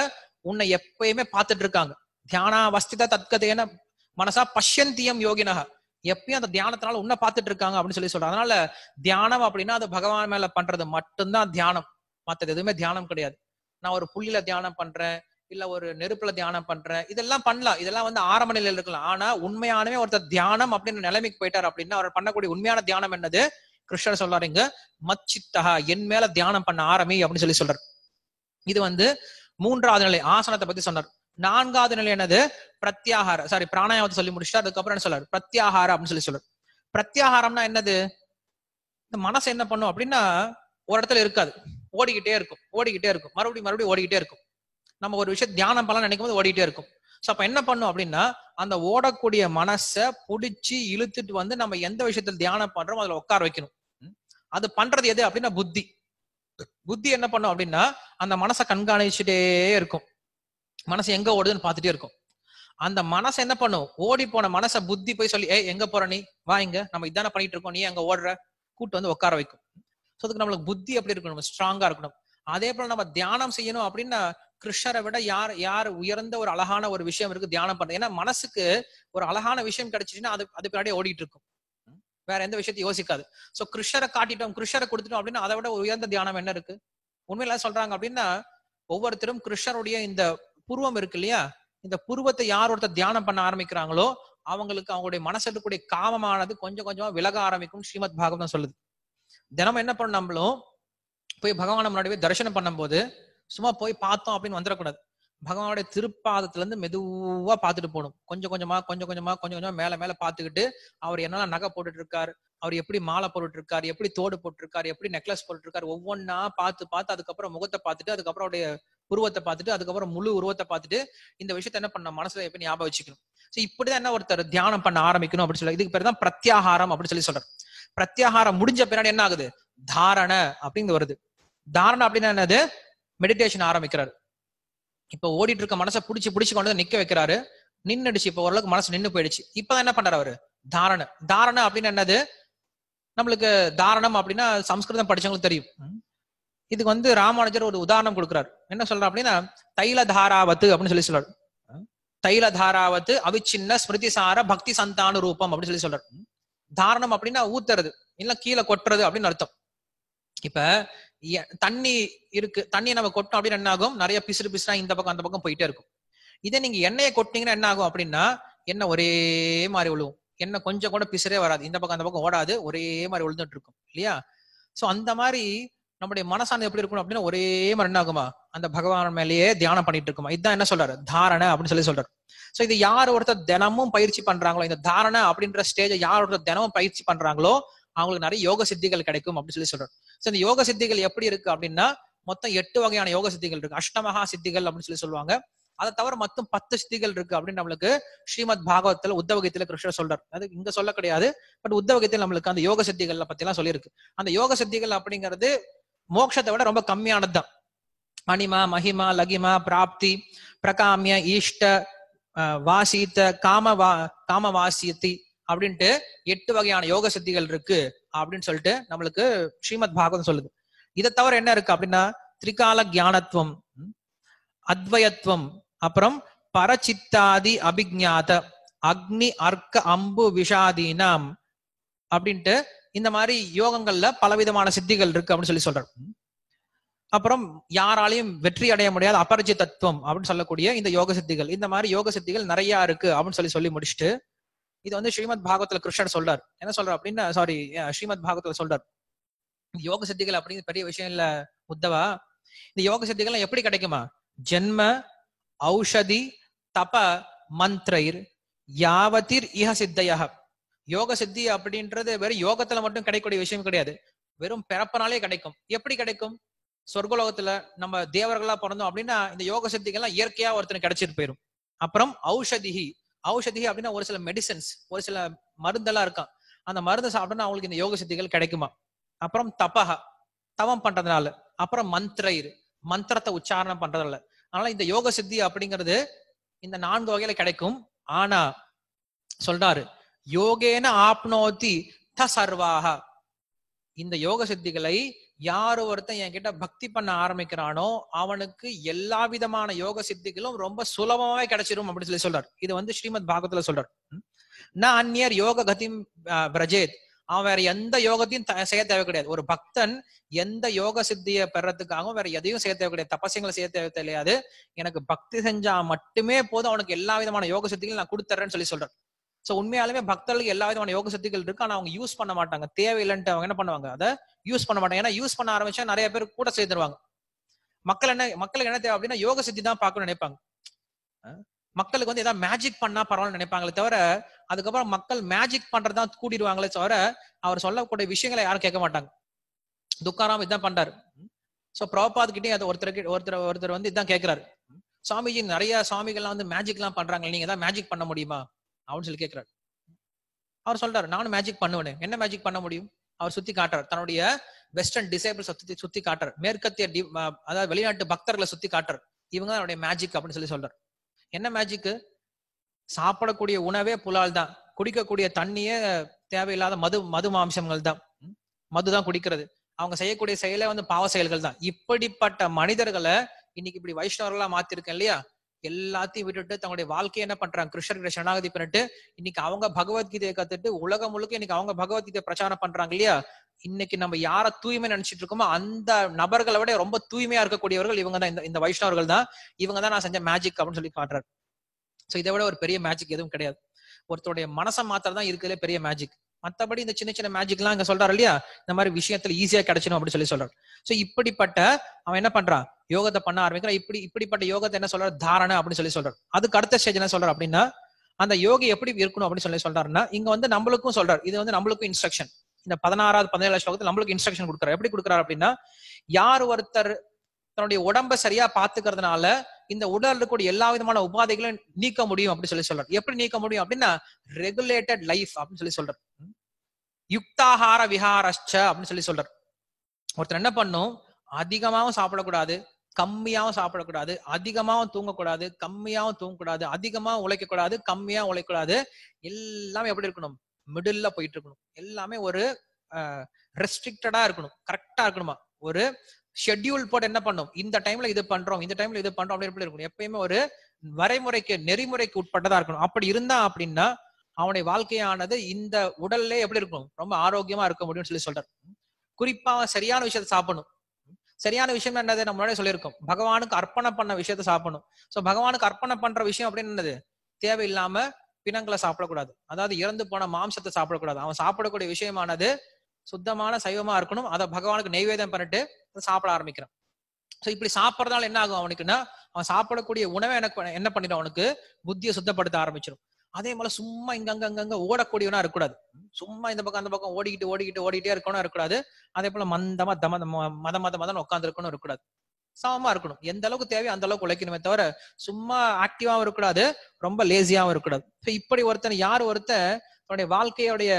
உன்னை எப்பயுமே பார்த்துட்டு இருக்காங்க தியானாவஸ்திதா தத்கதேன மனசா பஷ்யந்தியம் யோகினக எப்பயும் அந்த தியானத்தினால உன்னை பார்த்துட்டு இருக்காங்க அப்படின்னு சொல்லி சொல்றாங்க அதனால தியானம் அப்படின்னா அது பகவான் மேல பண்றது மட்டும்தான் தியானம் மற்றது எதுவுமே தியானம் கிடையாது நான் ஒரு புள்ளியில தியானம் பண்றேன் இல்ல ஒரு நெருப்புல தியானம் பண்றேன் இதெல்லாம் பண்ணலாம் இதெல்லாம் வந்து ஆரம்ப நிலையில இருக்கலாம் ஆனா உண்மையானவே ஒருத்தர் தியானம் அப்படின்னு நிலைமைக்கு போயிட்டார் அப்படின்னா அவர் பண்ணக்கூடிய உண்மையான தியானம் என்னது கிருஷ்ணர் சொல்றாரு இங்க மச்சித்தகா என் மேல தியானம் பண்ண ஆரம்பி அப்படின்னு சொல்லி சொல்றாரு இது வந்து மூன்றாவது நிலை ஆசனத்தை பத்தி சொன்னார் நான்காவது நிலை என்னது பிரத்யாகார சாரி பிராணாயாமத்தை சொல்லி முடிச்சுட்டு அதுக்கப்புறம் என்ன சொல்றாரு பிரத்யாகாரம் அப்படின்னு சொல்லி சொல்றாரு பிரத்யாகாரம்னா என்னது இந்த மனசு என்ன பண்ணும் அப்படின்னா ஒரு இடத்துல இருக்காது ஓடிக்கிட்டே இருக்கும் ஓடிக்கிட்டே இருக்கும் மறுபடியும் மறுபடியும் ஓடிக்கிட்டே இருக்கும் நம்ம ஒரு விஷயம் தியானம் பண்ணலாம் நினைக்கும் போது ஓடிட்டே இருக்கும் ஸோ அப்போ என்ன பண்ணும் அப்படின்னா அந்த ஓடக்கூடிய மனசை பிடிச்சி இழுத்துட்டு வந்து நம்ம எந்த விஷயத்தில் தியானம் பண்றோம் அதில் உட்கார வைக்கணும் அது பண்றது எது அப்படின்னா புத்தி புத்தி என்ன பண்ணும் அப்படின்னா அந்த மனசை கண்காணிச்சுட்டே இருக்கும் மனசு எங்க ஓடுதுன்னு பார்த்துட்டே இருக்கும் அந்த மனசை என்ன பண்ணும் ஓடி போன மனசை புத்தி போய் சொல்லி ஏ எங்க போற நீ வா இங்க நம்ம இதான பண்ணிட்டு இருக்கோம் நீ அங்க ஓடுற கூட்டு வந்து உட்கார வைக்கும் ஸோ அதுக்கு நம்மளுக்கு புத்தி அப்படி இருக்கணும் ஸ்ட்ராங்கா இருக்கணும் அதே போல நம்ம தியானம் செய்யணும் அப்படின்னா கிருஷ்ணரை விட யார் யார் உயர்ந்த ஒரு அழகான ஒரு விஷயம் இருக்கு தியானம் பண்றது ஏன்னா மனசுக்கு ஒரு அழகான விஷயம் கிடைச்சிச்சுன்னா அது அது பின்னாடியே ஓடிட்டு இருக்கும் வேற எந்த விஷயத்தையும் யோசிக்காது சோ கிருஷ்ணரை காட்டிட்டோம் கிருஷ்ணரை கொடுத்துட்டோம் அப்படின்னா அதை விட உயர்ந்த தியானம் என்ன இருக்கு உண்மையில சொல்றாங்க அப்படின்னா ஒவ்வொருத்தரும் கிருஷ்ணருடைய இந்த புருவம் இருக்கு இல்லையா இந்த புருவத்தை யார் ஒருத்தர் தியானம் பண்ண ஆரம்பிக்கிறாங்களோ அவங்களுக்கு அவங்களுடைய மனசு இருக்கக்கூடிய காமமானது கொஞ்சம் கொஞ்சமா விலக ஆரம்பிக்கும் ஸ்ரீமத் பாகவதம் சொல்லுது தினமும் என்ன பண்ணும் நம்மளும் போய் பகவான் முன்னாடி போய் தரிசனம் பண்ணும்போது சும்மா போய் பார்த்தோம் அப்படின்னு வந்துடக்கூடாது பகவானுடைய திருப்பாதத்திலேருந்து மெதுவாக பார்த்துட்டு போகணும் கொஞ்சம் கொஞ்சமா கொஞ்சம் கொஞ்சமா கொஞ்சம் கொஞ்சமா மேல மேல பார்த்துக்கிட்டு அவர் என்னெல்லாம் நகை போட்டுட்டு இருக்காரு அவர் எப்படி மாலை போட்டுட்டு இருக்காரு எப்படி தோடு போட்டிருக்காரு எப்படி நெக்லஸ் இருக்காரு ஒவ்வொன்றா பார்த்து பார்த்து அதுக்கப்புறம் முகத்தை பார்த்துட்டு அதுக்கப்புறம் அவருடைய உருவத்தை பார்த்துட்டு அதுக்கப்புறம் முழு உருவத்தை பார்த்துட்டு இந்த விஷயத்த என்ன பண்ண மனசுல எப்படி ஞாபகம் வச்சுக்கணும் ஸோ இப்படிதான் என்ன ஒருத்தர் தியானம் பண்ண ஆரம்பிக்கணும் அப்படின்னு சொல்லி இதுக்கு பேர் தான் பிரத்யாகாரம் அப்படின்னு சொல்லி சொல்றாரு பிரத்யாகாரம் முடிஞ்ச பின்னாடி என்ன ஆகுது தாரண அப்படிங்கிறது வருது தாரணை அப்படின்னா என்னது மெடிடேஷன் ஆரம்பிக்கிறாரு இப்ப ஓடிட்டு இருக்க மனசை பிடிச்சி புடிச்சு கொண்டு நிக்க வைக்கிறாரு நின்னுடுச்சு இப்ப ஓரளவுக்கு மனசு நின்று போயிடுச்சு இப்ப என்ன பண்றாரு அவரு தாரணை தாரணை அப்படின்னு என்னது நம்மளுக்கு தாரணம் அப்படின்னா சம்ஸ்கிருதம் படிச்சவங்களுக்கு தெரியும் இதுக்கு வந்து ராமானுஜர் ஒரு உதாரணம் கொடுக்குறாரு என்ன சொல்றாரு அப்படின்னா தைல தாராவத்து அப்படின்னு சொல்லி சொல்றாரு தைல தாராவத்து அவிச்சின்ன ஸ்மிருதிசார பக்தி சந்தான ரூபம் அப்படின்னு சொல்லி சொல்றாரு தாரணம் அப்படின்னா ஊத்துறது இல்ல கீழே கொட்டுறது அப்படின்னு அர்த்தம் இப்ப தண்ணி இருக்கு தண்ணியை நம்ம கொட்டோம் அப்படின்னு என்ன ஆகும் நிறைய பிசுறு பிசுறா இந்த பக்கம் அந்த பக்கம் போயிட்டே இருக்கும் இதே நீங்க எண்ணெயை கொட்டினீங்கன்னா என்ன ஆகும் அப்படின்னா எண்ணெய் ஒரே மாதிரி விழுவும் எண்ணெய் கொஞ்சம் கூட பிசுறே வராது இந்த பக்கம் அந்த பக்கம் ஓடாது ஒரே மாதிரி விழுந்துட்டு இருக்கும் இல்லையா சோ அந்த மாதிரி நம்முடைய மனசானது எப்படி இருக்கணும் அப்படின்னா ஒரே மாதிரி என்ன ஆகுமா அந்த பகவான் மேலேயே தியானம் பண்ணிட்டு இருக்குமா இதுதான் என்ன சொல்றாரு தாரணை அப்படின்னு சொல்லி சொல்றாரு சோ இது யார் ஒருத்தர் தினமும் பயிற்சி பண்றாங்களோ இந்த தாரணை அப்படின்ற ஸ்டேஜ யார் ஒருத்தர் தினமும் பயிற்சி பண்றாங்களோ அவங்களுக்கு நிறைய யோக சித்திகள் கிடைக்கும் அப்படின்னு சொல்லி சொல்றாரு இந்த யோக சித்திகள் எப்படி இருக்கு அப்படின்னா மொத்தம் எட்டு வகையான யோக சித்திகள் இருக்கு அஷ்டமகா சித்திகள் அப்படின்னு சொல்லி சொல்லுவாங்க அதை தவிர மொத்தம் பத்து சித்திகள் இருக்கு அப்படின்னு நம்மளுக்கு ஸ்ரீமத் பாகவத்துல உத்தவகத்துல கிருஷ்ணர் சொல்றார் அது இங்க சொல்ல கிடையாது பட் உத்தவகத்தில் நம்மளுக்கு அந்த யோக சித்திகள் பத்தி எல்லாம் சொல்லியிருக்கு அந்த யோக சித்திகள் அப்படிங்கிறது மோட்சத்தை விட ரொம்ப கம்மியானதுதான் மணிமா மஹிமா லகிமா பிராப்தி பிரகாமிய ஈஷ்ட வாசித்த காம வா காம வாசித்தி அப்படின்ட்டு எட்டு வகையான யோக சித்திகள் இருக்கு அப்படின்னு சொல்லிட்டு நம்மளுக்கு ஸ்ரீமத் பாகவதம் சொல்லுது இதை தவிர என்ன இருக்கு அப்படின்னா திரிகால கியானத்துவம் அத்வயத்துவம் அப்புறம் பரச்சித்தாதி அபிஜாத அக்னி அர்க்க அம்பு விஷாதீனம் அப்படின்ட்டு இந்த மாதிரி யோகங்கள்ல பலவிதமான சித்திகள் இருக்கு அப்படின்னு சொல்லி சொல்றாரு அப்புறம் யாராலையும் வெற்றி அடைய முடியாத அபரிஜி தத்துவம் அப்படின்னு சொல்லக்கூடிய இந்த யோக சித்திகள் இந்த மாதிரி யோக சித்திகள் நிறைய இருக்கு அப்படின்னு சொல்லி சொல்லி முடிச்சுட்டு இது வந்து ஸ்ரீமத் பாகவத்துல கிருஷ்ணர் சொல்றார் என்ன சொல்றார் அப்படின்னா சாரி ஸ்ரீமத் பாகவத்துல சொல்றார் யோக சித்திகள் அப்படிங்கிற பெரிய விஷயம் இல்ல உத்தவா இந்த யோக சித்திகள் எப்படி கிடைக்குமா ஜென்ம ஔஷதி தப மந்திரயிர் யாவத்திர் இஹ சித்தையா யோக சித்தி அப்படின்றது வெறும் யோகத்துல மட்டும் கிடைக்கக்கூடிய விஷயம் கிடையாது வெறும் பிறப்பனாலே கிடைக்கும் எப்படி கிடைக்கும் சொர்க்கலோகத்துல நம்ம தேவர்களா பிறந்தோம் அப்படின்னா இந்த யோக சித்திகள்லாம் இயற்கையா ஒருத்தனை கிடைச்சிட்டு போயிரும் அப்புறம் ஔஷதிஹி ஔஷதி அப்படின்னா ஒரு சில மெடிசன்ஸ் ஒரு சில மருந்தெல்லாம் இருக்கான் அந்த மருந்து சாப்பிட்டோன்னா அவங்களுக்கு இந்த யோக சித்திகள் கிடைக்குமா அப்புறம் தபகா தவம் பண்றதுனால அப்புறம் மந்திரயிர் மந்திரத்தை உச்சாரணம் பண்றதுனால அதனால இந்த யோக சித்தி அப்படிங்கிறது இந்த நான்கு வகையில கிடைக்கும் ஆனா சொல்றாரு யோகேன ஆப்னோதி த சர்வாக இந்த யோக சித்திகளை யார் ஒருத்தன் என்கிட்ட பக்தி பண்ண ஆரம்பிக்கிறானோ அவனுக்கு எல்லா விதமான யோக சித்திகளும் ரொம்ப சுலபமாவே கிடைச்சிரும் அப்படின்னு சொல்லி சொல்றார் இது வந்து ஸ்ரீமத் பாகத்துல சொல்றார் நான் அந்நியர் யோக கதி பிரஜேத் அவன் வேற எந்த யோகத்தையும் செய்ய தேவை கிடையாது ஒரு பக்தன் எந்த யோக சித்தியை பெறத்துக்காகவும் வேற எதையும் செய்ய தேவை கிடையாது தபசியங்களை செய்ய தேவை கிடையாது எனக்கு பக்தி செஞ்சா மட்டுமே போதும் அவனுக்கு எல்லா விதமான யோக சித்திகளும் நான் கொடுத்துறேன்னு சொல்லி சொல்றேன் சோ உண்மையாலுமே பக்தர்களுக்கு எல்லா விதமான யோக சக்திகள் இருக்கு ஆனா அவங்க யூஸ் பண்ண மாட்டாங்க தேவையில்லைன்ட்டு அவங்க என்ன பண்ணுவாங்க அதை யூஸ் பண்ண மாட்டாங்க ஏன்னா யூஸ் பண்ண ஆரம்பிச்சா நிறைய பேர் கூட சேர்த்துருவாங்க மக்கள் என்ன மக்களுக்கு என்ன தேவை அப்படின்னா யோக சக்தி தான் பார்க்கணும்னு நினைப்பாங்க மக்களுக்கு வந்து ஏதாவது மேஜிக் பண்ணா பரவாயில்ல நினைப்பாங்களே தவிர அதுக்கப்புறம் மக்கள் மேஜிக் பண்றதா கூட்டிடுவாங்களே தவிர அவர் சொல்லக்கூடிய விஷயங்களை யாரும் கேட்க மாட்டாங்க துக்காராம் இதுதான் பண்றாரு ஸோ பிரபாத்கிட்டே அதை ஒருத்தர் ஒருத்தர் ஒருத்தர் வந்து இதுதான் கேட்கிறாரு சுவாமிஜி நிறைய சுவாமிகள்லாம் வந்து மேஜிக் எல்லாம் பண்றாங்க நீங்க ஏதாவது மேஜிக் பண்ண முடியுமா அவனு சொல்லி கேட்கிறாரு அவர் சொல்றாரு நானும் மேஜிக் பண்ணுவேன் என்ன மேஜிக் பண்ண முடியும் அவர் சுத்தி காட்டுறார் தன்னுடைய வெஸ்டர்ன் டிசேபிள் சுத்தி சுத்தி காட்டுறார் மேற்கத்திய அதாவது வெளிநாட்டு பக்தர்களை சுத்தி காட்டுறார் இவங்க தான் அவருடைய மேஜிக் அப்படின்னு சொல்லி சொல்றாரு என்ன மேஜிக்கு சாப்பிடக்கூடிய உணவே புலால் தான் குடிக்கக்கூடிய தண்ணியே தேவையில்லாத மது மது மாம்சங்கள் தான் மது தான் குடிக்கிறது அவங்க செய்யக்கூடிய செயலே வந்து பாவ செயல்கள் தான் இப்படிப்பட்ட மனிதர்களை இன்னைக்கு இப்படி வைஷ்ணவர்களா மாத்திருக்கேன் இல்லையா எல்லாத்தையும் விட்டுட்டு தங்களுடைய வாழ்க்கையை என்ன பண்றாங்க கிருஷ்ணர் சரணாகதி பண்ணிட்டு இன்னைக்கு அவங்க பகவத்கீதையை கத்துட்டு உலகம் முழுக்க இன்னைக்கு அவங்க பகவத்கீதையை பிரச்சாரம் பண்றாங்க இல்லையா இன்னைக்கு நம்ம யார தூய்மை நினைச்சிட்டு இருக்கோமோ அந்த நபர்களை விட ரொம்ப தூய்மையா இருக்கக்கூடியவர்கள் இவங்க தான் இந்த இந்த வைஷ்ணவர்கள் தான் இவங்க தான் நான் செஞ்ச மேஜிக் அப்படின்னு சொல்லி காட்டுறாரு ஸோ இதை விட ஒரு பெரிய மேஜிக் எதுவும் கிடையாது ஒருத்தருடைய மனசை மாத்திர தான் இருக்கிறதுல பெரிய மேஜிக் மற்றபடி இந்த சின்ன சின்ன மேஜிக்லாம் இங்க சொல்றாரு இல்லையா இந்த மாதிரி விஷயத்துல ஈஸியா கிடைச்சிடும் அப்படின்னு சொல்லி சொல்றாரு ஸோ இப்படிப்பட்ட அவன் என்ன பண்றான் யோகத்தை பண்ண ஆரம்பிக்கிறான் இப்படி இப்படிப்பட்ட யோகத்தை என்ன சொல்றாரு தாரணை அப்படின்னு சொல்லி சொல்றாரு அதுக்கு அடுத்த ஸ்டேஜ் என்ன சொல்றாரு அப்படின்னா அந்த யோகி எப்படி இருக்கணும் அப்படின்னு சொல்லி சொல்றாருன்னா இங்க வந்து நம்மளுக்கும் சொல்றாரு இது வந்து நம்மளுக்கும் இன்ஸ்ட்ரக்ஷன் இந்த பதினாறாவது பதினேழு ஸ்லோகத்தில் நம்மளுக்கு இன்ஸ்ட்ரக்ஷன் கொடுக்குறாரு எப்படி கொடுக்குறாரு அப்படின்னா யார் ஒருத்தர் தன்னுடைய உடம்ப சரியா பாத்துக்கிறதுனால இந்த உடல் இருக்கக்கூடிய எல்லா விதமான உபாதைகளையும் நீக்க முடியும் அப்படின்னு சொல்லி சொல்றாரு எப்படி நீக்க முடியும் அப்படின்னா ரெகுலேட்டட் லைஃப் அப்படின்னு சொல்லி சொல்றாரு யுக்தாகார விஹாரஸ்ட அப்படின்னு சொல்லி சொல்றாரு ஒருத்தர் என்ன பண்ணும் அதிகமாகவும் சாப்பிடக்கூடாது கம்மியாகவும் சாப்பிடக்கூடாது அதிகமாகவும் தூங்கக்கூடாது கம்மியாகவும் தூங்கக்கூடாது அதிகமாக உழைக்கக்கூடாது கம்மியாக உழைக்கக்கூடாது எல்லாமே எப்படி இருக்கணும் மிடில்ல போயிட்டு இருக்கணும் எல்லாமே ஒரு ரெஸ்ட்ரிக்டடா இருக்கணும் கரெக்டா இருக்கணுமா ஒரு ஷெட்யூல் போட்டு என்ன பண்ணும் இந்த டைம்ல இது பண்றோம் இந்த டைம்ல இது பண்றோம் அப்படின்னு இருக்கணும் எப்பயுமே ஒரு வரைமுறைக்கு நெறிமுறைக்கு உட்பட்டதா இருக்கணும் அப்படி இருந்தா அப்படின்னா அவனுடைய வாழ்க்கையானது இந்த உடல்ல எப்படி இருக்கணும் ரொம்ப ஆரோக்கியமா இருக்க முடியும்னு சொல்லி சொல்றாரு குறிப்பா சரியான விஷயத்த சாப்பிடணும் சரியான விஷயம் என்னது நம்ம முன்னாடியே சொல்லியிருக்கோம் பகவானுக்கு அர்ப்பண பண்ண விஷயத்த சாப்பிடணும் ஸோ பகவானுக்கு அர்ப்பணம் பண்ற விஷயம் அப்படின்னு என்னது தேவையில்லாம பிணங்களை சாப்பிடக்கூடாது அதாவது இறந்து போன மாம்சத்தை சாப்பிடக்கூடாது அவன் சாப்பிடக்கூடிய விஷயமானது சுத்தமான சைவமா இருக்கணும் அதை பகவானுக்கு நெய்வேதம் பண்ணிட்டு சாப்பிட ஆரம்பிக்கிறான் ஸோ இப்படி சாப்பிட்றதால என்ன ஆகும் அவனுக்குன்னா அவன் சாப்பிடக்கூடிய உணவை எனக்கு என்ன பண்ணிடும் அவனுக்கு புத்தியை சுத்தப்படுத்த ஆரம்பிச்சிடும் அதே போல சும்மா இங்க அங்க அங்க ஓடக்கூடியவனா இருக்கக்கூடாது சும்மா இந்த பக்கம் அந்த பக்கம் ஓடிக்கிட்டு ஓடிக்கிட்டு ஓடிட்டே இருக்கணும் இருக்கக்கூடாது அதே போல மந்தமா தம மத மத மதம் உட்காந்து இருக்கணும் இருக்கக்கூடாது சமமா இருக்கணும் எந்த அளவுக்கு தேவையோ அந்த அளவுக்கு உழைக்கணுமே தவிர சும்மா ஆக்டிவாவும் இருக்கக்கூடாது ரொம்ப லேசியாவும் இருக்கக்கூடாது இப்படி ஒருத்தன் யார் ஒருத்தன் தன்னுடைய வாழ்க்கையோடைய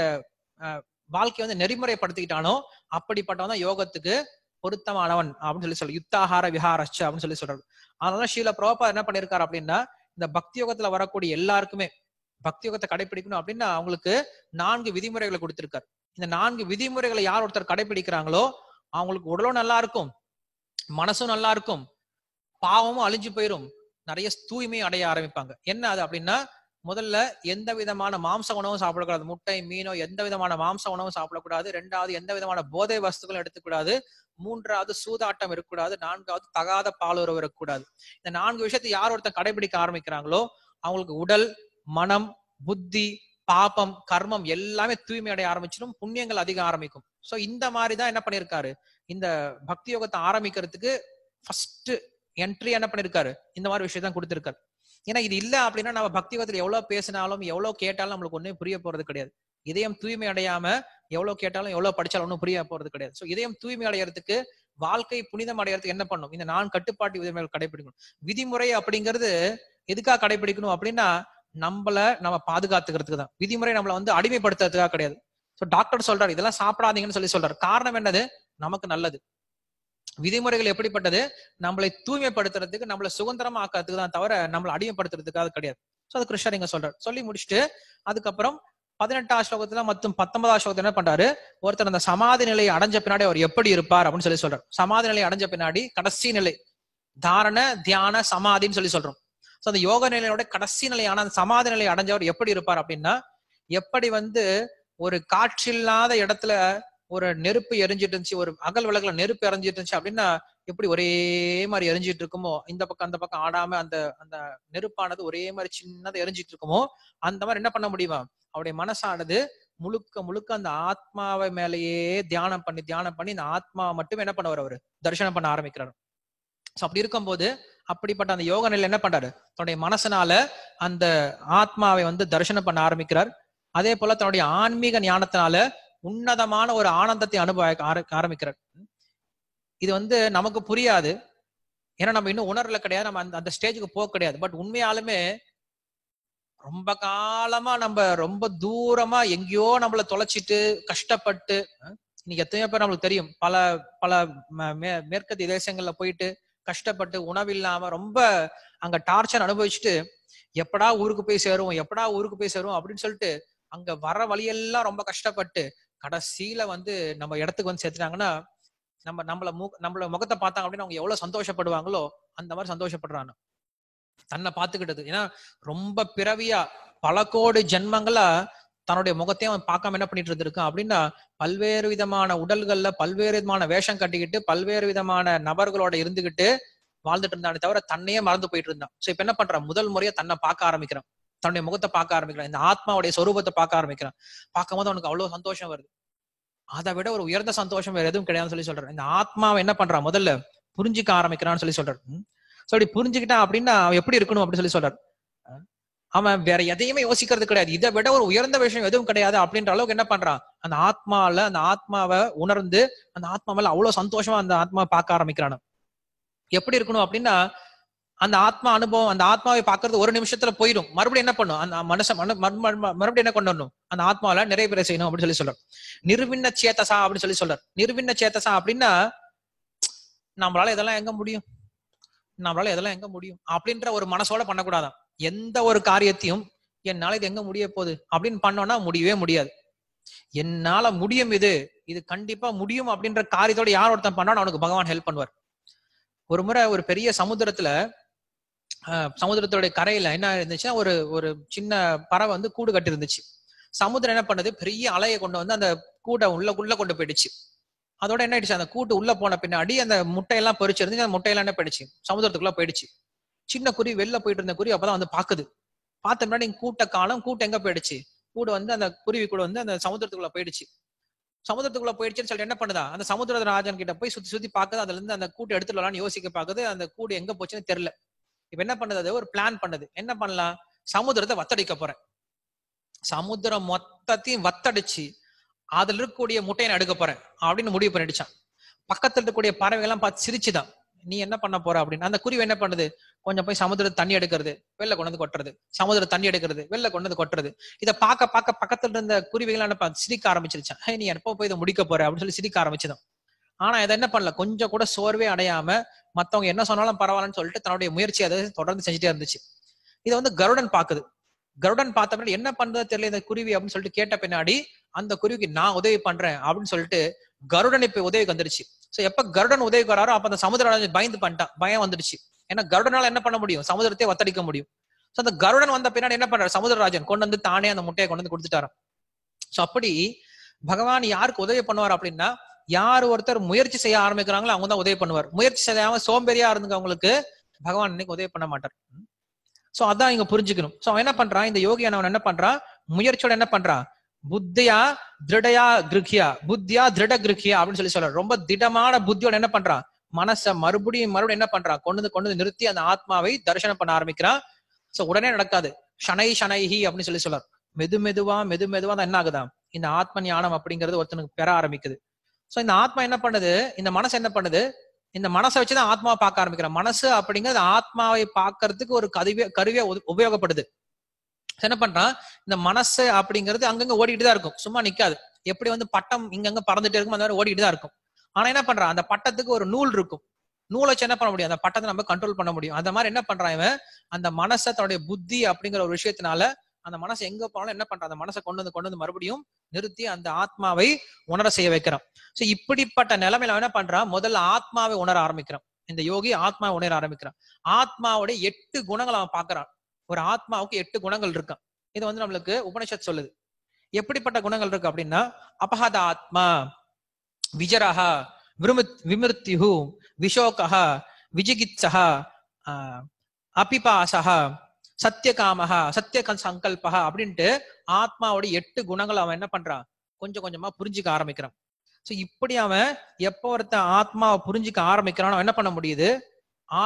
வாழ்க்கையை வந்து நெறிமுறைப்படுத்திக்கிட்டானோ அப்படிப்பட்டவன் தான் யோகத்துக்கு பொருத்தமானவன் அப்படின்னு சொல்லி சொல்லு யுத்தாகார விஹாரச்சு அப்படின்னு சொல்லி சொல்றாரு அதனால ஸ்ரீல பிரபா என்ன பண்ணிருக்காரு அப்படின்னா இந்த பக்தி யோகத்துல வரக்கூடிய எல்லாருக்குமே பக்தி யோகத்தை கடைபிடிக்கணும் அப்படின்னு அவங்களுக்கு நான்கு விதிமுறைகளை கொடுத்திருக்காரு இந்த நான்கு விதிமுறைகளை யார் ஒருத்தர் கடைபிடிக்கிறாங்களோ அவங்களுக்கு உடலும் நல்லா இருக்கும் மனசும் நல்லா இருக்கும் பாவமும் அழிஞ்சு போயிரும் நிறைய தூய்மையும் அடைய ஆரம்பிப்பாங்க என்ன அது அப்படின்னா முதல்ல எந்த விதமான மாம்ச உணவும் சாப்பிடக்கூடாது முட்டை மீனோ எந்த விதமான மாம்ச உணவும் சாப்பிடக்கூடாது ரெண்டாவது எந்த விதமான போதை வஸ்துகளும் எடுத்துக்கூடாது மூன்றாவது சூதாட்டம் இருக்கக்கூடாது நான்காவது தகாத பாலுறவு இருக்கக்கூடாது இந்த நான்கு விஷயத்தை யார் ஒருத்தர் கடைபிடிக்க ஆரம்பிக்கிறாங்களோ அவங்களுக்கு உடல் மனம் புத்தி பாபம் கர்மம் எல்லாமே தூய்மை அடைய ஆரம்பிச்சிடும் புண்ணியங்கள் அதிகம் ஆரம்பிக்கும் சோ இந்த மாதிரி தான் என்ன பண்ணிருக்காரு இந்த பக்தி யோகத்தை ஆரம்பிக்கிறதுக்கு ஃபர்ஸ்ட் என்ட்ரி என்ன பண்ணிருக்காரு இந்த மாதிரி விஷயத்தான் கொடுத்திருக்காரு ஏன்னா இது இல்ல அப்படின்னா நம்ம பக்தி யோகத்துல எவ்வளவு பேசினாலும் எவ்வளவு கேட்டாலும் நம்மளுக்கு ஒண்ணும் புரிய போறது கிடையாது இதயம் தூய்மை அடையாம எவ்வளவு கேட்டாலும் எவ்வளவு படிச்சாலும் ஒன்றும் புரிய போறது கிடையாது ஸோ இதயம் தூய்மை அடையறதுக்கு வாழ்க்கை புனிதம் அடையறதுக்கு என்ன பண்ணும் இந்த நான் கட்டுப்பாட்டு விதிமுறைகள் கடைபிடிக்கணும் விதிமுறை அப்படிங்கிறது எதுக்காக கடைபிடிக்கணும் அப்படின்னா நம்மள நம்ம பாதுகாத்துக்கிறதுக்கு தான் விதிமுறை நம்மளை வந்து அடிமைப்படுத்துறதுக்காக கிடையாது ஸோ டாக்டர் சொல்றாரு இதெல்லாம் சாப்பிடாதீங்கன்னு சொல்லி சொல்றாரு காரணம் என்னது நமக்கு நல்லது விதிமுறைகள் எப்படிப்பட்டது நம்மளை தூய்மைப்படுத்துறதுக்கு நம்மளை சுதந்திரமா ஆக்கிறதுக்கு தான் தவிர நம்மளை அடிமைப்படுத்துறதுக்காக கிடையாது ஸோ அது கிருஷ்ணர் இங்க சொல்றாரு சொல்லி முடிச்சுட்டு அதுக்கப்புறம் பதினெட்டாம் ஸ்லோகத்துல மற்றும் பத்தொன்பதாம் ஸ்லோகத்துல என்ன பண்றாரு ஒருத்தர் அந்த சமாதி நிலையை அடைஞ்ச பின்னாடி அவர் எப்படி இருப்பார் அப்படின்னு சொல்லி சொல்றாரு சமாதி நிலையை அடைஞ்ச பின்னாடி கடைசி நிலை தாரண தியான சமாதின்னு சொல்லி சொல்றோம் ஸோ அந்த யோக நிலையோட கடைசி நிலையான அந்த சமாதி நிலை அடைஞ்சவர் எப்படி இருப்பார் அப்படின்னா எப்படி வந்து ஒரு காற்றில்லாத இடத்துல ஒரு நெருப்பு எரிஞ்சிட்டு இருந்துச்சு ஒரு அகல் விளக்குல நெருப்பு எரிஞ்சிட்டு இருந்துச்சு அப்படின்னா எப்படி ஒரே மாதிரி எரிஞ்சிட்டு இருக்குமோ இந்த பக்கம் அந்த பக்கம் ஆடாம அந்த அந்த நெருப்பானது ஒரே மாதிரி சின்னதை எரிஞ்சிட்டு இருக்குமோ அந்த மாதிரி என்ன பண்ண முடியுமா அவருடைய மனசானது முழுக்க முழுக்க அந்த ஆத்மாவை மேலேயே தியானம் பண்ணி தியானம் பண்ணி இந்த ஆத்மாவை மட்டும் என்ன பண்ணுவார் அவரு தரிசனம் பண்ண ஆரம்பிக்கிறார் ஸோ அப்படி இருக்கும்போது அப்படிப்பட்ட அந்த யோக நிலை என்ன பண்றாரு தன்னுடைய மனசனால அந்த ஆத்மாவை வந்து தரிசனம் பண்ண ஆரம்பிக்கிறார் அதே போல தன்னுடைய ஆன்மீக ஞானத்தினால உன்னதமான ஒரு ஆனந்தத்தை அனுபவ ஆரம்பிக்கிறார் இது வந்து நமக்கு புரியாது ஏன்னா நம்ம இன்னும் உணர்வுல கிடையாது நம்ம அந்த அந்த ஸ்டேஜுக்கு போக கிடையாது பட் உண்மையாலுமே ரொம்ப காலமா நம்ம ரொம்ப தூரமா எங்கேயோ நம்மள தொலைச்சிட்டு கஷ்டப்பட்டு இன்னைக்கு எத்தனையோ பேர் நம்மளுக்கு தெரியும் பல பல மேற்கத்திய தேசங்கள்ல போயிட்டு கஷ்டப்பட்டு உணவில்லாம ரொம்ப அங்க டார்ச்சர் அனுபவிச்சுட்டு எப்படா ஊருக்கு போய் சேரும் எப்படா ஊருக்கு போய் சேரும் அப்படின்னு சொல்லிட்டு அங்க வர வழியெல்லாம் ரொம்ப கஷ்டப்பட்டு கடைசியில வந்து நம்ம இடத்துக்கு வந்து சேர்த்துட்டாங்கன்னா நம்ம நம்மள மு நம்மள முகத்தை பார்த்தாங்க அப்படின்னு அவங்க எவ்வளவு சந்தோஷப்படுவாங்களோ அந்த மாதிரி சந்தோஷப்படுறாங்க தன்னை பார்த்துக்கிட்டது ஏன்னா ரொம்ப பிறவியா பல கோடி ஜென்மங்களா தன்னுடைய முகத்தையும் அவன் பார்க்காம என்ன பண்ணிட்டு இருந்திருக்கான் அப்படின்னா பல்வேறு விதமான உடல்கள்ல பல்வேறு விதமான வேஷம் கட்டிக்கிட்டு பல்வேறு விதமான நபர்களோட இருந்துகிட்டு வாழ்ந்துட்டு இருந்தானே தவிர தன்னையே மறந்து போயிட்டு இருந்தான் சோ இப்ப என்ன பண்றான் முதல் முறையா தன்னை பார்க்க ஆரம்பிக்கிறான் தன்னுடைய முகத்தை பார்க்க ஆரம்பிக்கிறான் இந்த ஆத்மாவுடைய சொரூபத்தை பார்க்க ஆரம்பிக்கிறான் பார்க்கும் போது அவனுக்கு அவ்வளவு சந்தோஷம் வருது அதை விட ஒரு உயர்ந்த சந்தோஷம் வேற எதுவும் கிடையாதுன்னு சொல்லி சொல்றான் இந்த ஆத்மாவை என்ன பண்றான் முதல்ல புரிஞ்சுக்க ஆரம்பிக்கிறான்னு சொல்லி சொல்றேன் சோ அப்படி புரிஞ்சுக்கிட்டான் அப்படின்னா அவன் எப்படி இருக்கணும் அப்படின்னு சொல்லி சொல்றாரு அவன் வேற எதையுமே யோசிக்கிறது கிடையாது இதை விட ஒரு உயர்ந்த விஷயம் எதுவும் கிடையாது அப்படின்ற அளவுக்கு என்ன பண்றான் அந்த ஆத்மால அந்த ஆத்மாவை உணர்ந்து அந்த ஆத்மாவில அவ்வளவு சந்தோஷமா அந்த ஆத்மாவை பார்க்க ஆரம்பிக்கிறான் எப்படி இருக்கணும் அப்படின்னா அந்த ஆத்மா அனுபவம் அந்த ஆத்மாவை பாக்குறது ஒரு நிமிஷத்துல போயிடும் மறுபடியும் என்ன பண்ணும் அந்த மனச மறுபடியும் என்ன கொண்டு வரணும் அந்த ஆத்மாவில நிறைய பேரை செய்யணும் அப்படின்னு சொல்லி சொல்றார் நிர்வின்ன சேத்தசா அப்படின்னு சொல்லி சொல்றார் நிர்வின்ன சேத்தசா அப்படின்னா நம்மளால இதெல்லாம் எங்க முடியும் நம்மளால இதெல்லாம் எங்க முடியும் அப்படின்ற ஒரு மனசோட பண்ணக்கூடாதான் எந்த ஒரு காரியத்தையும் என்னால இது எங்க முடிய போகுது அப்படின்னு பண்ணோம்னா முடியவே முடியாது என்னால முடியும் இது இது கண்டிப்பா முடியும் அப்படின்ற காரியத்தோட யார் ஒருத்தன் பண்ணாலும் அவனுக்கு பகவான் ஹெல்ப் பண்ணுவார் ஒரு முறை ஒரு பெரிய சமுத்திரத்துல சமுதிரத்துடைய கரையில என்ன இருந்துச்சுன்னா ஒரு ஒரு சின்ன பறவை வந்து கூடு கட்டி இருந்துச்சு சமுதிரம் என்ன பண்ணது பெரிய அலையை கொண்டு வந்து அந்த கூட உள்ள உள்ள கொண்டு போயிடுச்சு அதோட என்ன ஆயிடுச்சு அந்த கூட்டு உள்ள போன பின்னாடி அந்த முட்டையெல்லாம் பறிச்சிருந்து அந்த முட்டையெல்லாம் என்ன போயிடுச்சு சமுதிரத்துக்குள்ள போயிடுச்சு சின்ன குறி வெளில போயிட்டு இருந்த குறி அப்பதான் வந்து பாக்குது பார்த்த முன்னாடி கூட்ட காலம் கூட்டம் எங்க போயிடுச்சு கூட வந்து அந்த குருவி கூட வந்து அந்த சமுதிரத்துக்குள்ள போயிடுச்சு சமுதிரத்துக்குள்ள போயிடுச்சுன்னு சொல்லிட்டு என்ன பண்ணுதா அந்த சமுதிரராஜன் கிட்ட போய் சுத்தி சுத்தி பாக்குது அதுல இருந்து அந்த கூட்டு எடுத்துடலாம்னு யோசிக்க பாக்குது அந்த கூடு எங்க போச்சுன்னு தெரியல இப்ப என்ன பண்ணுது அது ஒரு பிளான் பண்ணுது என்ன பண்ணலாம் சமுதிரத்தை வத்தடிக்க போறேன் சமுதிரம் மொத்தத்தையும் வத்தடிச்சு அதுல இருக்கக்கூடிய முட்டையை நான் எடுக்க போறேன் அப்படின்னு முடிவு பண்ணிடுச்சான் பக்கத்துல இருக்கக்கூடிய எல்லாம் பார்த்து சிரிச்சுதான் நீ என்ன பண்ண போற அப்படின்னு அந்த குருவி என்ன பண்ணுது கொஞ்சம் போய் சமுதிர தண்ணி எடுக்கிறது வெளில கொண்டு வந்து கொட்டுறது சமுதிர தண்ணி எடுக்கிறது வெளில கொண்டு வந்து கொட்டுறது இதை பார்க்க பார்க்க பக்கத்துல இருந்த குருவிகள் என்ன சிரிக்க ஆரம்பிச்சிருச்சான் ஹே நீ எப்போ போய் இதை முடிக்க போற அப்படின்னு சொல்லி சிரிக்க ஆரம்பிச்சுதான் ஆனா இதை என்ன பண்ணல கொஞ்சம் கூட சோர்வே அடையாம மத்தவங்க என்ன சொன்னாலும் பரவாயில்லன்னு சொல்லிட்டு தன்னுடைய முயற்சி அதை தொடர்ந்து செஞ்சுட்டே இருந்துச்சு இதை வந்து கருடன் பாக்குது கருடன் பார்த்த பின்னாடி என்ன பண்றது தெரியல இந்த குருவி அப்படின்னு சொல்லிட்டு கேட்ட பின்னாடி அந்த குருவிக்கு நான் உதவி பண்றேன் அப்படின்னு சொல்லிட்டு கருடன் இப்ப உதவிக்கு வந்துருச்சு சோ எப்ப கருடன் உதவி வராரோ அப்ப அந்த சமுதிரம் பயந்து பண்ணிட்டான் பயம் வந்துருச்சு ஏன்னா கருடனால என்ன பண்ண முடியும் சமுதிரத்தை ஒத்தடிக்க முடியும் சோ அந்த கருடன் வந்த பின்னாடி என்ன பண்றாரு சமுதிரராஜன் கொண்டு வந்து தானே அந்த முட்டையை கொண்டு வந்து கொடுத்துட்டாராம் சோ அப்படி பகவான் யாருக்கு உதவி பண்ணுவார் அப்படின்னா யார் ஒருத்தர் முயற்சி செய்ய ஆரம்பிக்கிறாங்களோ அவங்க தான் உதவி பண்ணுவார் முயற்சி செய்யாம சோம்பேறியா இருந்தவங்களுக்கு அவங்களுக்கு பகவான் இன்னைக்கு உதவி பண்ண மாட்டார் சோ அதான் இங்க புரிஞ்சுக்கணும் சோ அவன் என்ன பண்றான் இந்த யோகியானவன் என்ன பண்றான் முயற்சியோட என்ன பண்றான் புத்தியா திருடையா கிருகியா புத்தியா திருட கிருகியா அப்படின்னு சொல்லி சொல்ற ரொம்ப திடமான புத்தியோட என்ன பண்றான் மனச மறுபடியும் மறுபடியும் என்ன பண்றான் கொண்டு கொண்டு நிறுத்தி அந்த ஆத்மாவை தரிசனம் பண்ண ஆரம்பிக்கிறான் சோ உடனே நடக்காது ஷனை ஷனைஹி அப்படின்னு சொல்லி சொல்றார் மெது மெதுவா மெது மெதுவா தான் என்ன ஆகுதான் இந்த ஆத்ம ஞானம் அப்படிங்கிறது ஒருத்தனுக்கு பெற ஆரம்பிக்குது சோ இந்த ஆத்மா என்ன பண்ணுது இந்த மனசு என்ன பண்ணுது இந்த மனசை வச்சுதான் ஆத்மாவை பார்க்க ஆரம்பிக்கிறோம் மனசு அப்படிங்கிறது ஆத்மாவை பார்க்கறதுக்கு ஒரு கருவியா கருவியா உபயோகப்படுது என்ன பண்றான் இந்த மனசு அப்படிங்கிறது அங்கங்க ஓடிட்டு தான் இருக்கும் சும்மா நிக்காது எப்படி வந்து பட்டம் இங்கங்க பறந்துட்டே இருக்கும் அந்த மாதிரி ஓடிட்டு தான் இருக்கும் ஆனா என்ன பண்றான் அந்த பட்டத்துக்கு ஒரு நூல் இருக்கும் நூலை வச்சு என்ன பண்ண முடியும் அந்த பட்டத்தை நம்ம கண்ட்ரோல் பண்ண முடியும் அந்த மாதிரி என்ன பண்றான் இவன் அந்த மனசை தன்னுடைய புத்தி அப்படிங்கிற ஒரு விஷயத்தினால அந்த மனசு எங்க போனாலும் என்ன பண்றோம் அந்த மனசை கொண்டு வந்து கொண்டு வந்து மறுபடியும் நிறுத்தி அந்த ஆத்மாவை உணர செய்ய வைக்கிறோம் ஸோ இப்படிப்பட்ட நிலைமையில என்ன பண்றான் முதல்ல ஆத்மாவை உணர ஆரம்பிக்கிறான் இந்த யோகி ஆத்மா உணர ஆரம்பிக்கிறான் ஆத்மாவுடைய எட்டு குணங்கள் அவன் பாக்குறான் ஒரு ஆத்மாவுக்கு எட்டு குணங்கள் இருக்கான் இது வந்து நம்மளுக்கு உபனிஷத் சொல்லுது எப்படிப்பட்ட குணங்கள் இருக்கு அப்படின்னா அபகத ஆத்மா விஜரஹா விருமித் விமிருத்யு விஷோகா விஜிகித்சா அபிபாசா சத்தியகாமகா சத்திய சங்கல்பகா அப்படின்ட்டு ஆத்மாவோட எட்டு குணங்களை அவன் என்ன பண்றான் கொஞ்சம் கொஞ்சமா புரிஞ்சுக்க ஆரம்பிக்கிறான் சோ இப்படி அவன் எப்போ ஒருத்தன் ஆத்மாவை புரிஞ்சுக்க ஆரம்பிக்கிறான் என்ன பண்ண முடியுது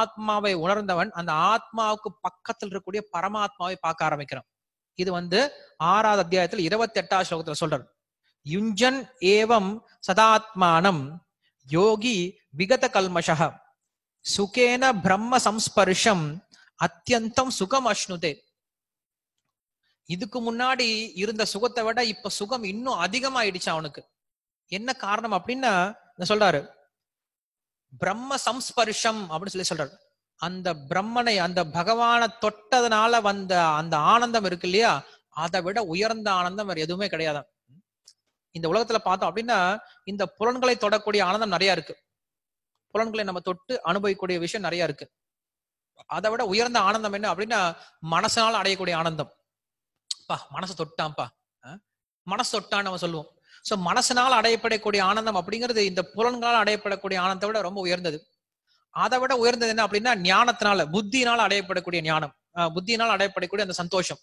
ஆத்மாவை உணர்ந்தவன் அந்த ஆத்மாவுக்கு பக்கத்தில் இருக்கக்கூடிய பரமாத்மாவை பார்க்க ஆரம்பிக்கிறான் இது வந்து ஆறாவது அத்தியாயத்தில் இருபத்தி எட்டாவது ஸ்லோகத்துல சொல்றது யுஞ்சன் ஏவம் சதாத்மானம் யோகி விகத கல்மஷக சுகேன பிரம்ம சம்ஸ்பர்ஷம் அத்தியந்தம் சுகம் அஷ்ணுதே இதுக்கு முன்னாடி இருந்த சுகத்தை விட இப்ப சுகம் இன்னும் அதிகமாயிடுச்சு அவனுக்கு என்ன காரணம் அப்படின்னா சொல்றாரு பிரம்ம சம்ஸ்பர்ஷம் அப்படின்னு சொல்லி சொல்றாரு அந்த பிரம்மனை அந்த பகவானை தொட்டதுனால வந்த அந்த ஆனந்தம் இருக்கு இல்லையா அதை விட உயர்ந்த ஆனந்தம் வேற எதுவுமே கிடையாது இந்த உலகத்துல பார்த்தோம் அப்படின்னா இந்த புலன்களை தொடக்கூடிய ஆனந்தம் நிறைய இருக்கு புலன்களை நம்ம தொட்டு அனுபவிக்கக்கூடிய விஷயம் நிறைய இருக்கு அதை விட உயர்ந்த ஆனந்தம் என்ன அப்படின்னா மனசனால் அடையக்கூடிய ஆனந்தம் பா மனசு தொட்டான்ப்பா மனசு தொட்டான்னு நம்ம சொல்லுவோம் ஸோ மனசனால் அடையப்படக்கூடிய ஆனந்தம் அப்படிங்கிறது இந்த புலன்களால் அடையப்படக்கூடிய ஆனந்தத்தை விட ரொம்ப உயர்ந்தது அதை விட உயர்ந்தது என்ன அப்படின்னா ஞானத்தினால புத்தியினால் அடையப்படக்கூடிய ஞானம் புத்தியினால் அடையப்படக்கூடிய அந்த சந்தோஷம்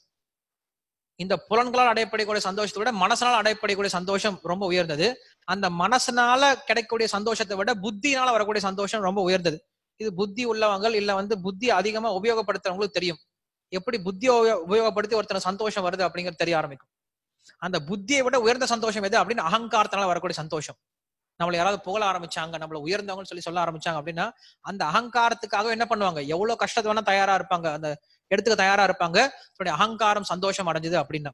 இந்த புலன்களால் அடையப்படக்கூடிய சந்தோஷத்தை விட மனசனால் அடையப்படக்கூடிய சந்தோஷம் ரொம்ப உயர்ந்தது அந்த மனசனால கிடைக்கக்கூடிய சந்தோஷத்தை விட புத்தியினால வரக்கூடிய சந்தோஷம் ரொம்ப உயர்ந்தது இது புத்தி உள்ளவங்கள் இல்ல வந்து புத்தி அதிகமா உபயோகப்படுத்துறவங்களுக்கு தெரியும் எப்படி புத்தி உபயோகப்படுத்தி ஒருத்தனை சந்தோஷம் வருது அப்படிங்கிறது தெரிய ஆரம்பிக்கும் அந்த புத்தியை விட உயர்ந்த சந்தோஷம் எது அப்படின்னு அகங்காரத்தினால வரக்கூடிய சந்தோஷம் நம்மளை யாராவது புகழ ஆரம்பிச்சாங்க நம்மள உயர்ந்தவங்கன்னு சொல்லி சொல்ல ஆரம்பிச்சாங்க அப்படின்னா அந்த அகங்காரத்துக்காக என்ன பண்ணுவாங்க எவ்வளவு கஷ்டத்தை வேணா தயாரா இருப்பாங்க அந்த எடுத்துக்க தயாரா இருப்பாங்க அகங்காரம் சந்தோஷம் அடைஞ்சது அப்படின்னா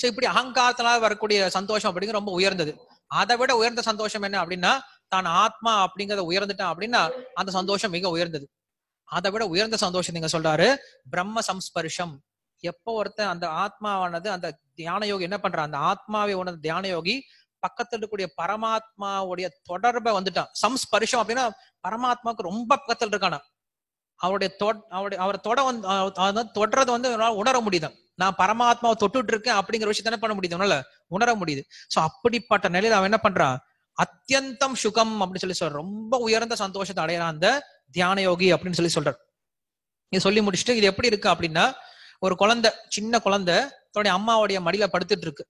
சோ இப்படி அகங்காரத்தினால வரக்கூடிய சந்தோஷம் அப்படிங்கிறது ரொம்ப உயர்ந்தது அதை விட உயர்ந்த சந்தோஷம் என்ன அப்படின்னா தான் ஆத்மா அப்படிங்கறத உயர்ந்துட்டான் அப்படின்னா அந்த சந்தோஷம் மிக உயர்ந்தது அதை விட உயர்ந்த சந்தோஷம் நீங்க சொல்றாரு பிரம்ம சம்ஸ்பர்ஷம் எப்போ ஒருத்தன் அந்த ஆத்மாவானது அந்த தியான யோகி என்ன பண்றான் அந்த ஆத்மாவை உணர்ந்த தியான யோகி பக்கத்துல இருக்கக்கூடிய பரமாத்மாவுடைய தொடர்பை வந்துட்டான் சம்ஸ்பர்ஷம் அப்படின்னா பரமாத்மாவுக்கு ரொம்ப பக்கத்துல இருக்கானா அவருடைய அவருடைய அவரை தொட வந்து தொடரது வந்து உணர முடியுது நான் பரமாத்மாவை தொட்டுட்டு இருக்கேன் அப்படிங்கிற விஷயத்த என்ன பண்ண முடியுது உணர முடியுது சோ அப்படிப்பட்ட நிலையில அவன் என்ன பண்றான் அத்தியந்தம் சுகம் அப்படின்னு சொல்லி சொல்ற ரொம்ப உயர்ந்த சந்தோஷத்தை அடையிற அந்த தியான யோகி அப்படின்னு சொல்லி சொல்றார் இது சொல்லி முடிச்சுட்டு இது எப்படி இருக்கு அப்படின்னா ஒரு குழந்தை சின்ன குழந்தை தன்னுடைய அம்மாவுடைய மடியில படுத்துட்டு இருக்கு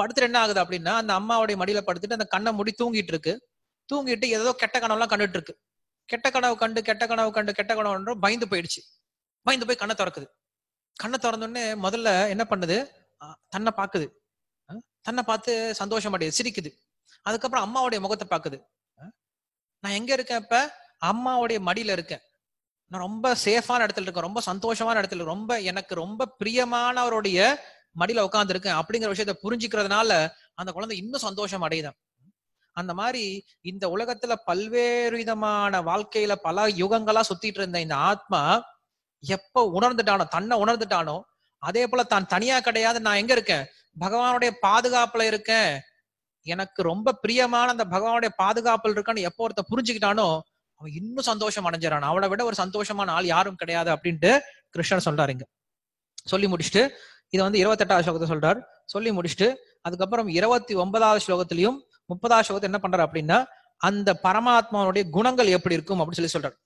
படுத்துட்டு என்ன ஆகுது அப்படின்னா அந்த அம்மாவுடைய மடியில படுத்துட்டு அந்த கண்ணை முடி தூங்கிட்டு இருக்கு தூங்கிட்டு ஏதோ கெட்ட கனவுலாம் கண்டுட்டு இருக்கு கெட்ட கனவு கண்டு கெட்ட கனவு கண்டு கெட்ட கனவுன்ற பயந்து போயிடுச்சு பயந்து போய் கண்ணை திறக்குது கண்ணை திறந்தோடனே முதல்ல என்ன பண்ணுது தன்னை பாக்குது தன்னை பார்த்து சந்தோஷம் அடையுது சிரிக்குது அதுக்கப்புறம் அம்மாவுடைய முகத்தை பார்க்குது நான் எங்க இருக்கேன் இப்ப அம்மாவுடைய மடியில இருக்கேன் நான் ரொம்ப சேஃபான இடத்துல இருக்கேன் ரொம்ப சந்தோஷமான இடத்துல ரொம்ப எனக்கு ரொம்ப பிரியமானவருடைய மடியில உட்கார்ந்து இருக்கேன் அப்படிங்கிற விஷயத்த புரிஞ்சுக்கிறதுனால அந்த குழந்தை இன்னும் சந்தோஷம் அடையுதான் அந்த மாதிரி இந்த உலகத்துல பல்வேறு விதமான வாழ்க்கையில பல யுகங்களா சுத்திட்டு இருந்த இந்த ஆத்மா எப்ப உணர்ந்துட்டானோ தன்னை உணர்ந்துட்டானோ அதே போல தான் தனியா கிடையாது நான் எங்க இருக்கேன் பகவானுடைய பாதுகாப்புல இருக்கேன் எனக்கு ரொம்ப பிரியமான அந்த பகவானுடைய பாதுகாப்பில் இருக்கான்னு எப்போ ஒருத்த புரிஞ்சுக்கிட்டானோ அவன் இன்னும் சந்தோஷம் அடைஞ்சிடறான் அவளை விட ஒரு சந்தோஷமான ஆள் யாரும் கிடையாது அப்படின்ட்டு கிருஷ்ணன் இங்க சொல்லி முடிச்சுட்டு இது வந்து இருபத்தெட்டாவது ஸ்லோகத்தை சொல்றாரு சொல்லி முடிச்சுட்டு அதுக்கப்புறம் இருபத்தி ஒன்பதாவது ஸ்லோகத்திலையும் முப்பதாவது ஸ்லோகத்தை என்ன பண்றாரு அப்படின்னா அந்த பரமாத்மாவுடைய குணங்கள் எப்படி இருக்கும் அப்படின்னு சொல்லி சொல்றாரு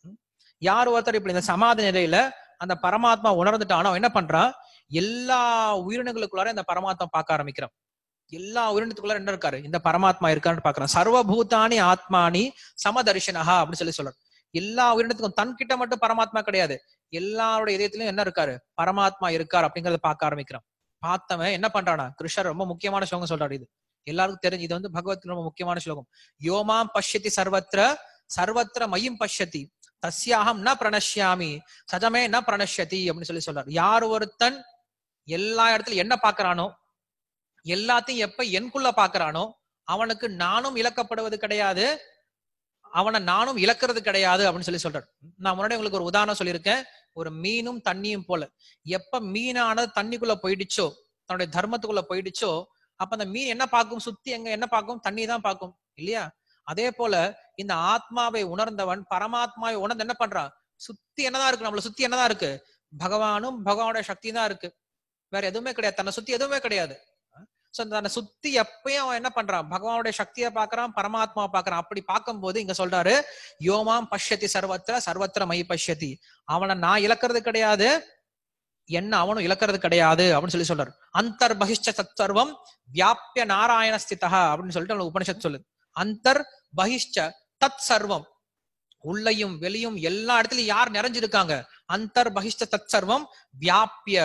யார் ஒருத்தர் இப்படி இந்த சமாத நிலையில அந்த பரமாத்மா உணர்ந்துட்டானோ என்ன பண்றான் எல்லா உயிரினங்களுக்குள்ளார இந்த பரமாத்மா பார்க்க ஆரம்பிக்கிறான் எல்லா உயிரினத்துக்குள்ள என்ன இருக்காரு இந்த பரமாத்மா இருக்காருன்னு பாக்குறான் சர்வபூதானி ஆத்மானி சமதரிசனஹா அப்படின்னு சொல்லி சொல்றாரு எல்லா உயிரினத்துக்கும் தன் கிட்ட மட்டும் பரமாத்மா கிடையாது எல்லாரோட இதயத்திலும் என்ன இருக்காரு பரமாத்மா இருக்காரு அப்படிங்கறத பாக்க ஆரம்பிக்கிறான் பார்த்தவன் என்ன பண்றானா கிருஷ்ணர் ரொம்ப முக்கியமான ஸ்லோகம் சொல்றாரு இது எல்லாருக்கும் தெரிஞ்சு இது வந்து பகவத் ரொம்ப முக்கியமான ஸ்லோகம் யோமாம் பஷ்யதி சர்வத்திர சர்வத்திர மயம் பஷ்யதி தஸ்யாகம் ந பிரணஷ்யாமி சஜமே ந பிரணஷ்யதி அப்படின்னு சொல்லி சொல்றாரு யார் ஒருத்தன் எல்லா இடத்துல என்ன பாக்குறானோ எல்லாத்தையும் எப்ப என்குள்ள பாக்குறானோ அவனுக்கு நானும் இழக்கப்படுவது கிடையாது அவனை நானும் இழக்கிறது கிடையாது அப்படின்னு சொல்லி சொல்றேன் நான் முன்னாடி உங்களுக்கு ஒரு உதாரணம் சொல்லியிருக்கேன் ஒரு மீனும் தண்ணியும் போல எப்ப மீனானது தண்ணிக்குள்ள போயிடுச்சோ தன்னுடைய தர்மத்துக்குள்ள போயிடுச்சோ அப்ப அந்த மீன் என்ன பார்க்கும் சுத்தி எங்க என்ன பார்க்கும் தண்ணி தான் பார்க்கும் இல்லையா அதே போல இந்த ஆத்மாவை உணர்ந்தவன் பரமாத்மாவை உணர்ந்து என்ன பண்றான் சுத்தி என்னதான் இருக்கு நம்மள சுத்தி என்னதான் இருக்கு பகவானும் பகவானோட சக்தி தான் இருக்கு வேற எதுவுமே கிடையாது தன்னை சுத்தி எதுவுமே கிடையாது சோ தன்னை சுத்தி எப்பயும் அவன் என்ன பண்றான் பகவானுடைய சக்தியை பாக்குறான் பரமாத்மா பாக்குறான் அப்படி போது இங்க சொல்றாரு யோமாம் பஷ்யதி சர்வத்திர சர்வத்திர மை பஷ்யதி அவனை நான் இழக்கிறது கிடையாது என்ன அவனும் இழக்கிறது கிடையாது அப்படின்னு சொல்லி சொல்றாரு அந்தர் பகிஷ்ட சத்தர்வம் வியாபிய நாராயண ஸ்திதா அப்படின்னு சொல்லிட்டு உபனிஷத் சொல்லுது அந்தர் பகிஷ்ட தத் சர்வம் உள்ளையும் வெளியும் எல்லா இடத்துலயும் யார் நிறைஞ்சிருக்காங்க அந்தர் பகிஷ்ட தத் சர்வம் வியாபிய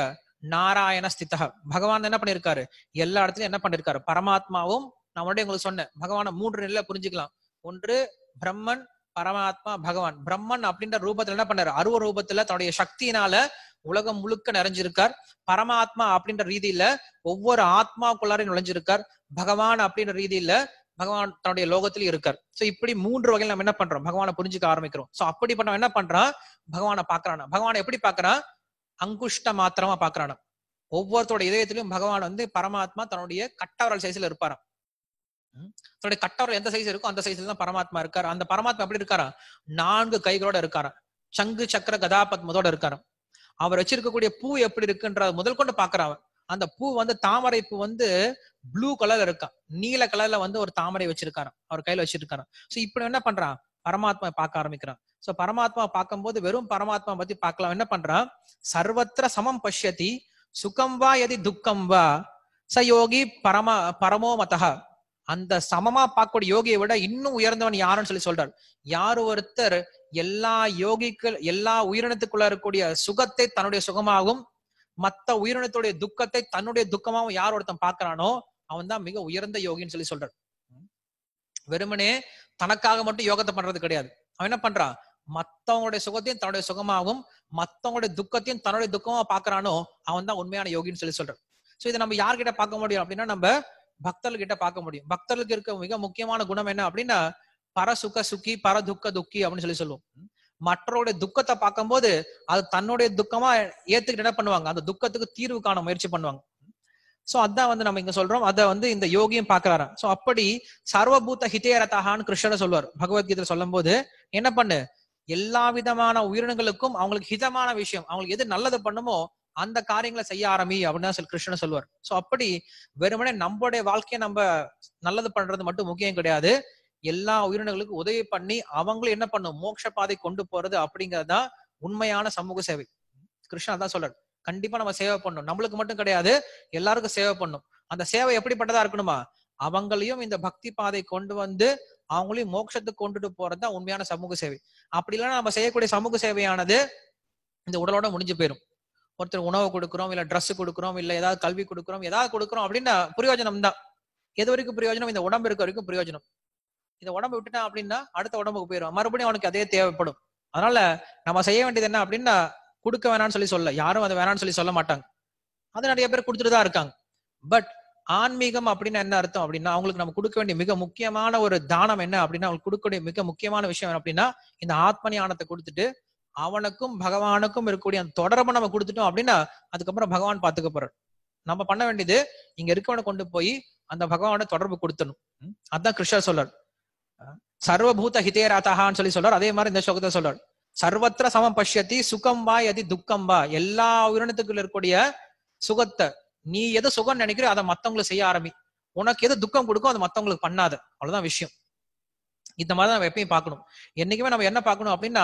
நாராயண ஸ்திதா பகவான் என்ன பண்ணிருக்காரு எல்லா இடத்துலயும் என்ன பண்ணிருக்காரு பரமாத்மாவும் நான் உடனே உங்களுக்கு சொன்னேன் பகவான மூன்று நிலையில புரிஞ்சுக்கலாம் ஒன்று பிரம்மன் பரமாத்மா பகவான் பிரம்மன் அப்படின்ற ரூபத்துல என்ன பண்ணாரு அருவ ரூபத்துல தன்னுடைய சக்தியினால உலகம் முழுக்க நிறைஞ்சிருக்கார் பரமாத்மா அப்படின்ற ரீதியில ஒவ்வொரு ஆத்மாக்குள்ளாரையும் நுழைஞ்சிருக்கார் பகவான் அப்படின்ற ரீதியில பகவான் தன்னுடைய லோகத்திலும் இருக்கார் சோ இப்படி மூன்று வகையில் நம்ம என்ன பண்றோம் பகவானை புரிஞ்சுக்க ஆரம்பிக்கிறோம் சோ பண்ண என்ன பண்றான் பகவானை பாக்குறான் பகவானை எப்படி பாக்குறான் அங்குஷ்ட மாத்திரமா பாக்குறானாம் ஒவ்வொருத்தோட இதயத்திலும் பகவான் வந்து பரமாத்மா தன்னுடைய கட்டவரல் சைஸ்ல இருப்பாராம் தன்னுடைய கட்டவரல் எந்த சைஸ் இருக்கோ அந்த சைஸ்ல தான் பரமாத்மா இருக்காரு அந்த பரமாத்மா எப்படி இருக்காரா நான்கு கைகளோட இருக்காராம் சங்கு சக்கர கதாபத்மதோட இருக்காராம் அவர் வச்சிருக்கக்கூடிய பூ எப்படி இருக்குன்றத முதல் கொண்டு பாக்குறான் அந்த பூ வந்து தாமரை பூ வந்து ப்ளூ கலர்ல இருக்கான் நீல கலர்ல வந்து ஒரு தாமரை வச்சிருக்காரு அவர் கையில வச்சிருக்காரு சோ இப்படி என்ன பண்றான் பரமாத்மா பார்க்க ஆரம்பிக்கிறான் சோ பரமாத்மா பார்க்கும்போது வெறும் பரமாத்மா பத்தி பார்க்கலாம் என்ன பண்றான் சர்வத்திர சமம் பஷ்யதி சுகம் வா எதி துக்கம் வா ச யோகி பரம பரமோ மதா அந்த சமமா பார்க்கக்கூடிய யோகியை விட இன்னும் உயர்ந்தவன் யாருன்னு சொல்லி சொல்றார் யார் ஒருத்தர் எல்லா யோகிக்கள் எல்லா உயிரினத்துக்குள்ள இருக்கக்கூடிய சுகத்தை தன்னுடைய சுகமாகவும் மத்த உயிரினத்துடைய துக்கத்தை தன்னுடைய துக்கமாகவும் யார் ஒருத்தன் பாக்குறானோ அவன் தான் மிக உயர்ந்த யோகின்னு சொல்லி சொல்றான் வெறுமனே தனக்காக மட்டும் யோகத்தை பண்றது கிடையாது அவன் என்ன பண்றான் மத்தவங்களுடைய சுகத்தையும் தன்னுடைய சுகமாகவும் மத்தவங்களுடைய துக்கத்தையும் தன்னுடைய துக்கமா பாக்குறானோ அவன் தான் உண்மையான யோகின்னு சொல்லி சொல்றான் சோ இதை நம்ம யார்கிட்ட பார்க்க முடியும் அப்படின்னா நம்ம பக்தர்கிட்ட பார்க்க முடியும் பக்தர்களுக்கு இருக்க மிக முக்கியமான குணம் என்ன அப்படின்னா பர சுக சுக்கி பர துக்க துக்கி அப்படின்னு சொல்லி சொல்லுவோம் மற்றவருடைய துக்கத்தை பார்க்கும்போது அது தன்னுடைய துக்கமா ஏத்துக்கிட்டு என்ன பண்ணுவாங்க அந்த துக்கத்துக்கு தீர்வு காண முயற்சி பண்ணுவாங்க சோ அதான் வந்து நம்ம இங்க சொல்றோம் அதை வந்து இந்த யோகியும் பாக்குறாரு சோ அப்படி சர்வபூத்த ஹிதேரதாகான்னு கிருஷ்ணரை சொல்லுவார் பகவத்கீதை சொல்லும் போது என்ன பண்ணு எல்லா விதமான உயிரினங்களுக்கும் அவங்களுக்கு ஹிதமான விஷயம் அவங்களுக்கு எது நல்லது பண்ணுமோ அந்த காரியங்களை செய்ய ஆரம்பி அப்படின்னு சொல்லி கிருஷ்ணன் சொல்லுவார் ஸோ அப்படி வெறுமனே நம்மளுடைய வாழ்க்கையை நம்ம நல்லது பண்றது மட்டும் முக்கியம் கிடையாது எல்லா உயிரினங்களுக்கும் உதவி பண்ணி அவங்களும் என்ன பண்ணும் மோட்ச பாதை கொண்டு போறது அப்படிங்கிறது தான் உண்மையான சமூக சேவை கிருஷ்ணன் தான் சொல்றாரு கண்டிப்பா நம்ம சேவை பண்ணும் நம்மளுக்கு மட்டும் கிடையாது எல்லாருக்கும் சேவை பண்ணும் அந்த சேவை எப்படிப்பட்டதா இருக்கணுமா அவங்களையும் இந்த பக்தி பாதை கொண்டு வந்து அவங்களையும் மோட்சத்துக்கு கொண்டுட்டு போறது தான் உண்மையான சமூக சேவை அப்படி இல்லைன்னா நம்ம செய்யக்கூடிய சமூக சேவையானது இந்த உடலோட முடிஞ்சு போயிடும் ஒருத்தர் உணவு கொடுக்குறோம் இல்லை ட்ரெஸ் கொடுக்குறோம் இல்லை ஏதாவது கல்வி கொடுக்குறோம் ஏதாவது கொடுக்குறோம் அப்படின்னா பிரயோஜனம் தான் எது வரைக்கும் பிரயோஜனம் இந்த உடம்பு இருக்க வரைக்கும் பிரயோஜனம் இந்த உடம்பு விட்டுனா அப்படின்னா அடுத்த உடம்புக்கு போயிடும் மறுபடியும் அவனுக்கு அதே தேவைப்படும் அதனால நம்ம செய்ய வேண்டியது என்ன அப்படின்னா கொடுக்க வேணாம்னு சொல்லி சொல்ல யாரும் அதை வேணாம்னு சொல்லி சொல்ல மாட்டாங்க அது நிறைய பேர் கொடுத்துட்டு தான் இருக்காங்க பட் ஆன்மீகம் அப்படின்னா என்ன அர்த்தம் அப்படின்னா அவங்களுக்கு நம்ம கொடுக்க வேண்டிய மிக முக்கியமான ஒரு தானம் என்ன அப்படின்னா அவங்களுக்கு கொடுக்கக்கூடிய மிக முக்கியமான விஷயம் அப்படின்னா இந்த ஆத்ம ஞானத்தை கொடுத்துட்டு அவனுக்கும் பகவானுக்கும் இருக்கக்கூடிய அந்த தொடர்பை நம்ம கொடுத்துட்டோம் அப்படின்னா அதுக்கப்புறம் பகவான் பாத்துக்க போற நம்ம பண்ண வேண்டியது இங்க இருக்கவனை கொண்டு போய் அந்த பகவானோட தொடர்பு கொடுத்தணும் அதான் கிருஷ்ணர் சொல்றார் சர்வபூத ஹிதேராதான்னு சொல்லி சொல்றாரு அதே மாதிரி இந்த சோகத்தை சொல்றாரு சர்வத்திர சமம் பஷ்யத்தி சுகம் வா எதி துக்கம் வா எல்லா உயிரினத்துக்குள்ள இருக்கக்கூடிய சுகத்தை நீ எதை சுகம் நினைக்கிறோ அதை மத்தவங்களுக்கு செய்ய ஆரம்பி உனக்கு எது துக்கம் கொடுக்கும் அதை மத்தவங்களுக்கு பண்ணாத அவ்வளவுதான் விஷயம் இந்த மாதிரி தான் நம்ம எப்பயும் பார்க்கணும் என்னைக்குமே நம்ம என்ன பார்க்கணும் அப்படின்னா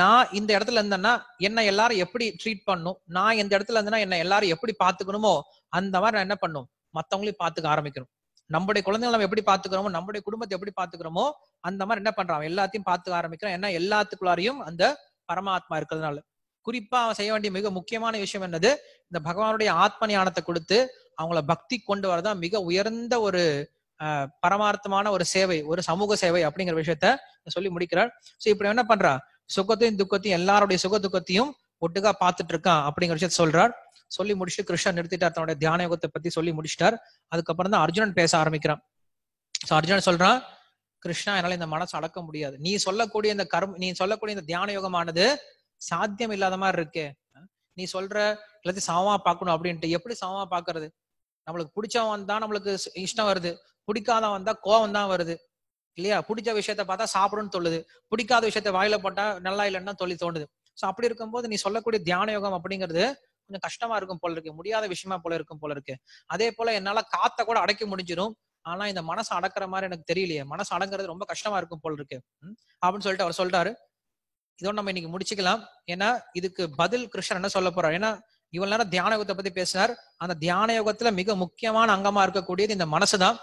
நான் இந்த இடத்துல இருந்தேன்னா என்ன எல்லாரும் எப்படி ட்ரீட் பண்ணும் நான் இந்த இடத்துல இருந்தேன்னா என்ன எல்லாரும் எப்படி பாத்துக்கணுமோ அந்த மாதிரி நான் என்ன பண்ணும் மத்தவங்களையும் பாத்துக்க ஆரம்பிக்கணும் நம்முடைய குழந்தைகளை நம்ம எப்படி பாத்துக்கிறோமோ நம்முடைய குடும்பத்தை எப்படி பாத்துக்கிறோமோ அந்த மாதிரி என்ன பண்றான் எல்லாத்தையும் பாத்துக்க ஆரம்பிக்கிறோம் ஏன்னா எல்லாத்துக்குள்ளாரையும் அந்த பரமாத்மா இருக்கிறதுனால குறிப்பா அவன் செய்ய வேண்டிய மிக முக்கியமான விஷயம் என்னது இந்த பகவானுடைய ஆத்ம ஞானத்தை கொடுத்து அவங்கள பக்தி கொண்டு வரதான் மிக உயர்ந்த ஒரு பரமார்த்தமான ஒரு சேவை ஒரு சமூக சேவை அப்படிங்கிற விஷயத்த சொல்லி முடிக்கிறார் சோ இப்படி என்ன பண்றா சுகத்தையும் துக்கத்தையும் எல்லாருடைய சுக துக்கத்தையும் ஒட்டுக்கா பாத்துட்டு இருக்கான் அப்படிங்கிற விஷயத்த சொல்றார் சொல்லி முடிச்சுட்டு கிருஷ்ணன் நிறுத்திட்டார் தன்னுடைய தியான யோகத்தை பத்தி சொல்லி முடிச்சிட்டார் அதுக்கப்புறம் தான் அர்ஜுனன் பேச ஆரம்பிக்கிறான் சோ அர்ஜுனன் சொல்றான் கிருஷ்ணா என்னால இந்த மனசு அடக்க முடியாது நீ சொல்லக்கூடிய இந்த கர்ம நீ சொல்லக்கூடிய இந்த தியான யோகமானது சாத்தியம் இல்லாத மாதிரி இருக்கே நீ சொல்ற எல்லாத்தையும் சமமா பார்க்கணும் அப்படின்ட்டு எப்படி சமமா பாக்குறது நம்மளுக்கு பிடிச்சவன் தான் நம்மளுக்கு இஷ்டம் வருது பிடிக்காதவன் வந்தா கோவம் தான் வருது இல்லையா பிடிச்ச விஷயத்த பார்த்தா சாப்பிடும்னு சொல்லுது பிடிக்காத விஷயத்த வாயில போட்டா நல்லா இல்லைன்னா சொல்லி தோணுது சோ அப்படி இருக்கும்போது நீ சொல்லக்கூடிய தியான யோகம் அப்படிங்கிறது கொஞ்சம் கஷ்டமா இருக்கும் போல இருக்கு முடியாத விஷயமா போல இருக்கும் போல இருக்கு அதே போல என்னால காத்த கூட அடைக்க முடிஞ்சிடும் ஆனா இந்த மனசு அடக்கிற மாதிரி எனக்கு தெரியலையே மனசு அடங்குறது ரொம்ப கஷ்டமா இருக்கும் போல இருக்கு அப்படின்னு சொல்லிட்டு அவர் சொல்றாரு இதோட நம்ம இன்னைக்கு முடிச்சுக்கலாம் ஏன்னா இதுக்கு பதில் கிருஷ்ணன் என்ன சொல்ல போறார் ஏன்னா இவ்வளவு நேரம் தியான யோகத்தை பத்தி பேசினார் அந்த தியான யோகத்துல மிக முக்கியமான அங்கமா இருக்கக்கூடியது இந்த மனசு தான்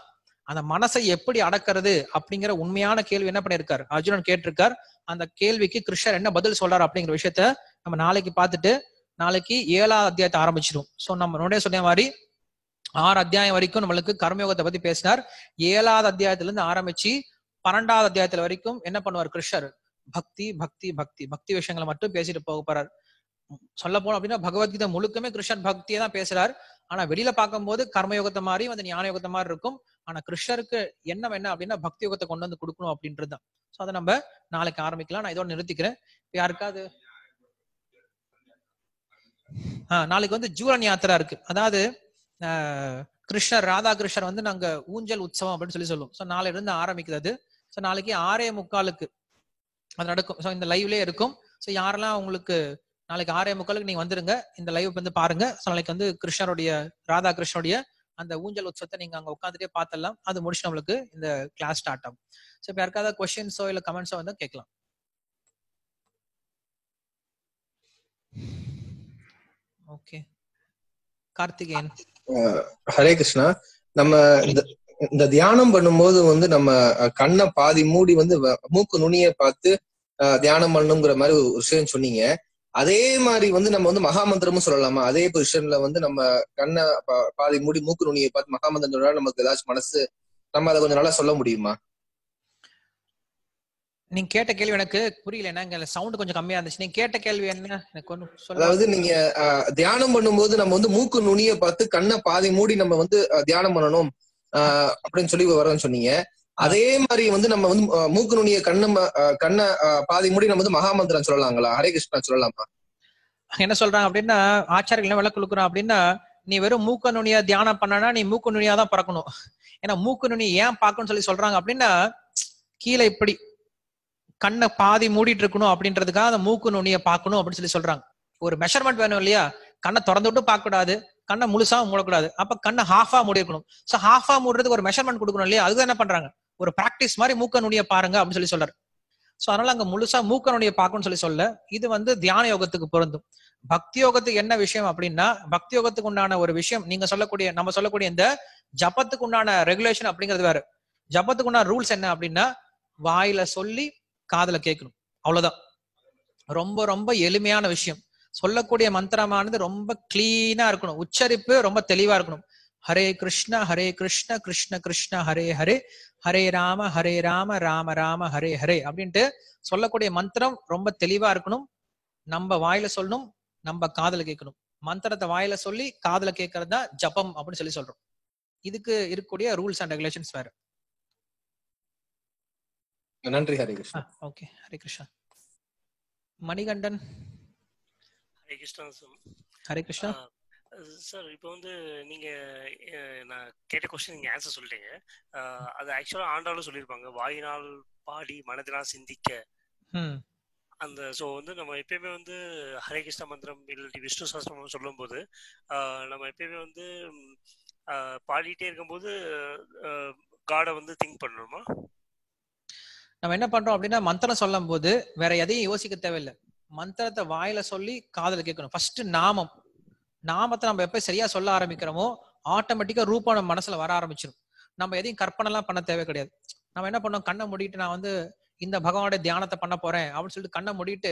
அந்த மனசை எப்படி அடக்கிறது அப்படிங்கிற உண்மையான கேள்வி என்ன பண்ணிருக்காரு அர்ஜுனன் கேட்டிருக்கார் அந்த கேள்விக்கு கிருஷ்ணர் என்ன பதில் சொல்றாரு அப்படிங்கிற விஷயத்த நம்ம நாளைக்கு பார்த்துட்டு நாளைக்கு ஏழாவது அத்தியாயத்தை ஆரம்பிச்சிடும் ஸோ நம்ம உடனே சொன்ன மாதிரி ஆறு அத்தியாயம் வரைக்கும் நம்மளுக்கு கர்மயோகத்தை பத்தி பேசினார் ஏழாவது அத்தியாயத்திலிருந்து ஆரம்பிச்சு பன்னெண்டாவது அத்தியாயத்துல வரைக்கும் என்ன பண்ணுவார் கிருஷ்ணர் பக்தி பக்தி பக்தி பக்தி விஷயங்களை மட்டும் பேசிட்டு போக போறார் சொல்ல போனோம் அப்படின்னா பகவத்கீதை முழுக்கமே கிருஷ்ணன் பக்தியை தான் பேசுறார் ஆனா வெளியில பார்க்கும்போது கர்மயோகத்தை மாதிரி வந்து ஞான யோகத்தை மாதிரி இருக்கும் ஆனா கிருஷ்ணருக்கு என்ன என்ன அப்படின்னா பக்தி யோகத்தை கொண்டு வந்து கொடுக்கணும் அப்படின்றது தான் அதை நம்ம நாளைக்கு ஆரம்பிக்கலாம் நான் இதோட நிறுத்திக்கிறேன் யாருக்காவது ஆஹ் நாளைக்கு வந்து ஜூரன் யாத்திரா இருக்கு அதாவது கிருஷ்ணர் ராதாகிருஷ்ணர் வந்து நாங்க ஊஞ்சல் உற்சவம் அப்படின்னு சொல்லி சொல்லுவோம் சோ ஸோ நாளையிலிருந்து ஆரம்பிக்கிறது சோ நாளைக்கு ஆறே முக்காலுக்கு அது நடக்கும் ஸோ இந்த லைவ்லேயே இருக்கும் ஸோ யாரெல்லாம் உங்களுக்கு நாளைக்கு ஆறே முக்காலுக்கு நீங்க வந்துருங்க இந்த லைவ் வந்து பாருங்க ஸோ நாளைக்கு வந்து கிருஷ்ணருடைய ராதா கிருஷ்ணருடைய அந்த ஊஞ்சல் உற்சவத்தை நீங்க அங்க உட்காந்துட்டே பார்த்தலாம் அது முடிச்சு நம்மளுக்கு இந்த கிளாஸ் ஸ்டார்ட் ஆகும் ஸோ இப்போ யாருக்காவது கொஸ்டின்ஸோ இல்லை கமெண்ட்ஸோ வந்து கேட்கலாம் ஓகே கார்த்திகேயன் ஹரே கிருஷ்ணா நம்ம இந்த தியானம் பண்ணும்போது வந்து நம்ம கண்ணை பாதி மூடி வந்து மூக்கு நுனிய பார்த்து தியானம் பண்ணணுங்கிற மாதிரி ஒரு விஷயம் சொன்னீங்க அதே மாதிரி வந்து நம்ம வந்து மகாமந்திரமும் சொல்லலாமா அதே பொசிஷன்ல வந்து நம்ம கண்ணை பாதி மூடி மூக்கு நுனியை பார்த்து மகாமந்திரம் சொன்னா நமக்கு ஏதாச்சும் மனசு நம்ம அதை கொஞ்சம் நல்லா சொல்ல முடியுமா நீங்க கேட்ட கேள்வி எனக்கு புரியல என்ன சவுண்ட் கொஞ்சம் கம்மியா இருந்துச்சு நீங்க கேட்ட கேள்வி என்ன எனக்கு அதாவது நீங்க தியானம் பண்ணும்போது நம்ம வந்து மூக்கு நுனிய பார்த்து கண்ணை பாதி மூடி நம்ம வந்து தியானம் பண்ணணும் அப்படின்னு சொல்லி வரேன்னு சொன்னீங்க அதே மாதிரி வந்து நம்ம வந்து மூக்கு நுனிய கண்ணு கண்ணை பாதி மூடி நம்ம வந்து மகாமந்திரம் சொல்லலாங்களா ஹரே கிருஷ்ணா சொல்லலாமா என்ன சொல்றாங்க அப்படின்னா ஆச்சாரியர்கள் விளக்கு கொடுக்குறோம் அப்படின்னா நீ வெறும் மூக்க நுனியா தியானம் பண்ணனா நீ மூக்கு நுனியா தான் பறக்கணும் ஏன்னா மூக்கு நுனி ஏன் பார்க்கணும்னு சொல்லி சொல்றாங்க அப்படின்னா கீழே இப்படி கண்ணை பாதி மூடிட்டு இருக்கணும் அப்படின்றதுக்காக அந்த மூக்கு நுனியை பார்க்கணும் அப்படின்னு சொல்லி சொல்றாங்க ஒரு மெஷர்மெண்ட் வேணும் இல்லையா கண்ணை திறந்து விட்டு பார்க்க கூடாது கண்ணை முழுசா மூடக்கூடாது அப்ப கண்ணை ஹாஃபா மூடிக்கணும் ஸோ ஹாஃபா மூடுறதுக்கு ஒரு மெஷர்மெண்ட் கொடுக்கணும் இல்லையா அதுக்கு என்ன பண்றாங்க ஒரு ப்ராக்டிஸ் மாதிரி மூக்க நுனிய பாருங்க அப்படின்னு சொல்லி சொல்றாரு ஸோ அதனால அங்க முழுசா மூக்க நுனிய பார்க்கணும்னு சொல்லி சொல்ல இது வந்து தியான யோகத்துக்கு பொருந்தும் பக்தி யோகத்துக்கு என்ன விஷயம் அப்படின்னா பக்தி யோகத்துக்கு உண்டான ஒரு விஷயம் நீங்க சொல்லக்கூடிய நம்ம சொல்லக்கூடிய இந்த ஜபத்துக்கு உண்டான ரெகுலேஷன் அப்படிங்கிறது வேற ஜபத்துக்கு உண்டான ரூல்ஸ் என்ன அப்படின்னா வாயில சொல்லி காதல கேட்கணும் அவ்வளவுதான் ரொம்ப ரொம்ப எளிமையான விஷயம் சொல்லக்கூடிய மந்திரமானது ரொம்ப கிளீனா இருக்கணும் உச்சரிப்பு ரொம்ப தெளிவா இருக்கணும் ஹரே கிருஷ்ண ஹரே கிருஷ்ண கிருஷ்ண கிருஷ்ண ஹரே ஹரே ஹரே ராம ஹரே ராம ராம ராம ஹரே ஹரே அப்படின்ட்டு சொல்லக்கூடிய மந்திரம் ரொம்ப தெளிவா இருக்கணும் நம்ம வாயில சொல்லணும் நம்ம காதல கேட்கணும் மந்திரத்தை வாயில சொல்லி காதல கேட்கறது தான் ஜபம் அப்படின்னு சொல்லி சொல்றோம் இதுக்கு இருக்கக்கூடிய ரூல்ஸ் அண்ட் ரெகுலேஷன்ஸ் வேற நன்றி ஹரே கிருஷ்ணா ஓகே ஹரே கிருஷ்ணா மணிகண்டன் ஹரே கிருஷ்ணா ஹரே கிருஷ்ணா சார் இப்போ வந்து நீங்க நான் கேட்ட கொஸ்டின் நீங்க ஆன்சர் சொல்லிட்டீங்க அது ஆக்சுவலா ஆண்டாலும் சொல்லியிருப்பாங்க வாயினால் பாடி மனதினால் சிந்திக்க அந்த சோ வந்து நம்ம எப்பயுமே வந்து ஹரே கிருஷ்ண மந்திரம் இல்லாட்டி விஷ்ணு சாஸ்திரம் சொல்லும் போது நம்ம எப்பயுமே வந்து பாடிட்டே இருக்கும்போது காடை வந்து திங்க் பண்ணணுமா நம்ம என்ன பண்றோம் அப்படின்னா மந்திரம் சொல்லும் போது வேற எதையும் யோசிக்க தேவையில்லை மந்திரத்தை வாயில சொல்லி காதல கேட்கணும் ஃபர்ஸ்ட் நாமம் நாமத்தை நம்ம எப்ப சரியா சொல்ல ஆரம்பிக்கிறோமோ ஆட்டோமேட்டிக்கா ரூபம் நம்ம மனசுல வர ஆரம்பிச்சிடும் நம்ம எதையும் கற்பனைலாம் பண்ண தேவை கிடையாது நம்ம என்ன பண்ணோம் கண்ணை மூடிட்டு நான் வந்து இந்த பகவானுடைய தியானத்தை பண்ண போறேன் அப்படின்னு சொல்லிட்டு கண்ணை மூடிட்டு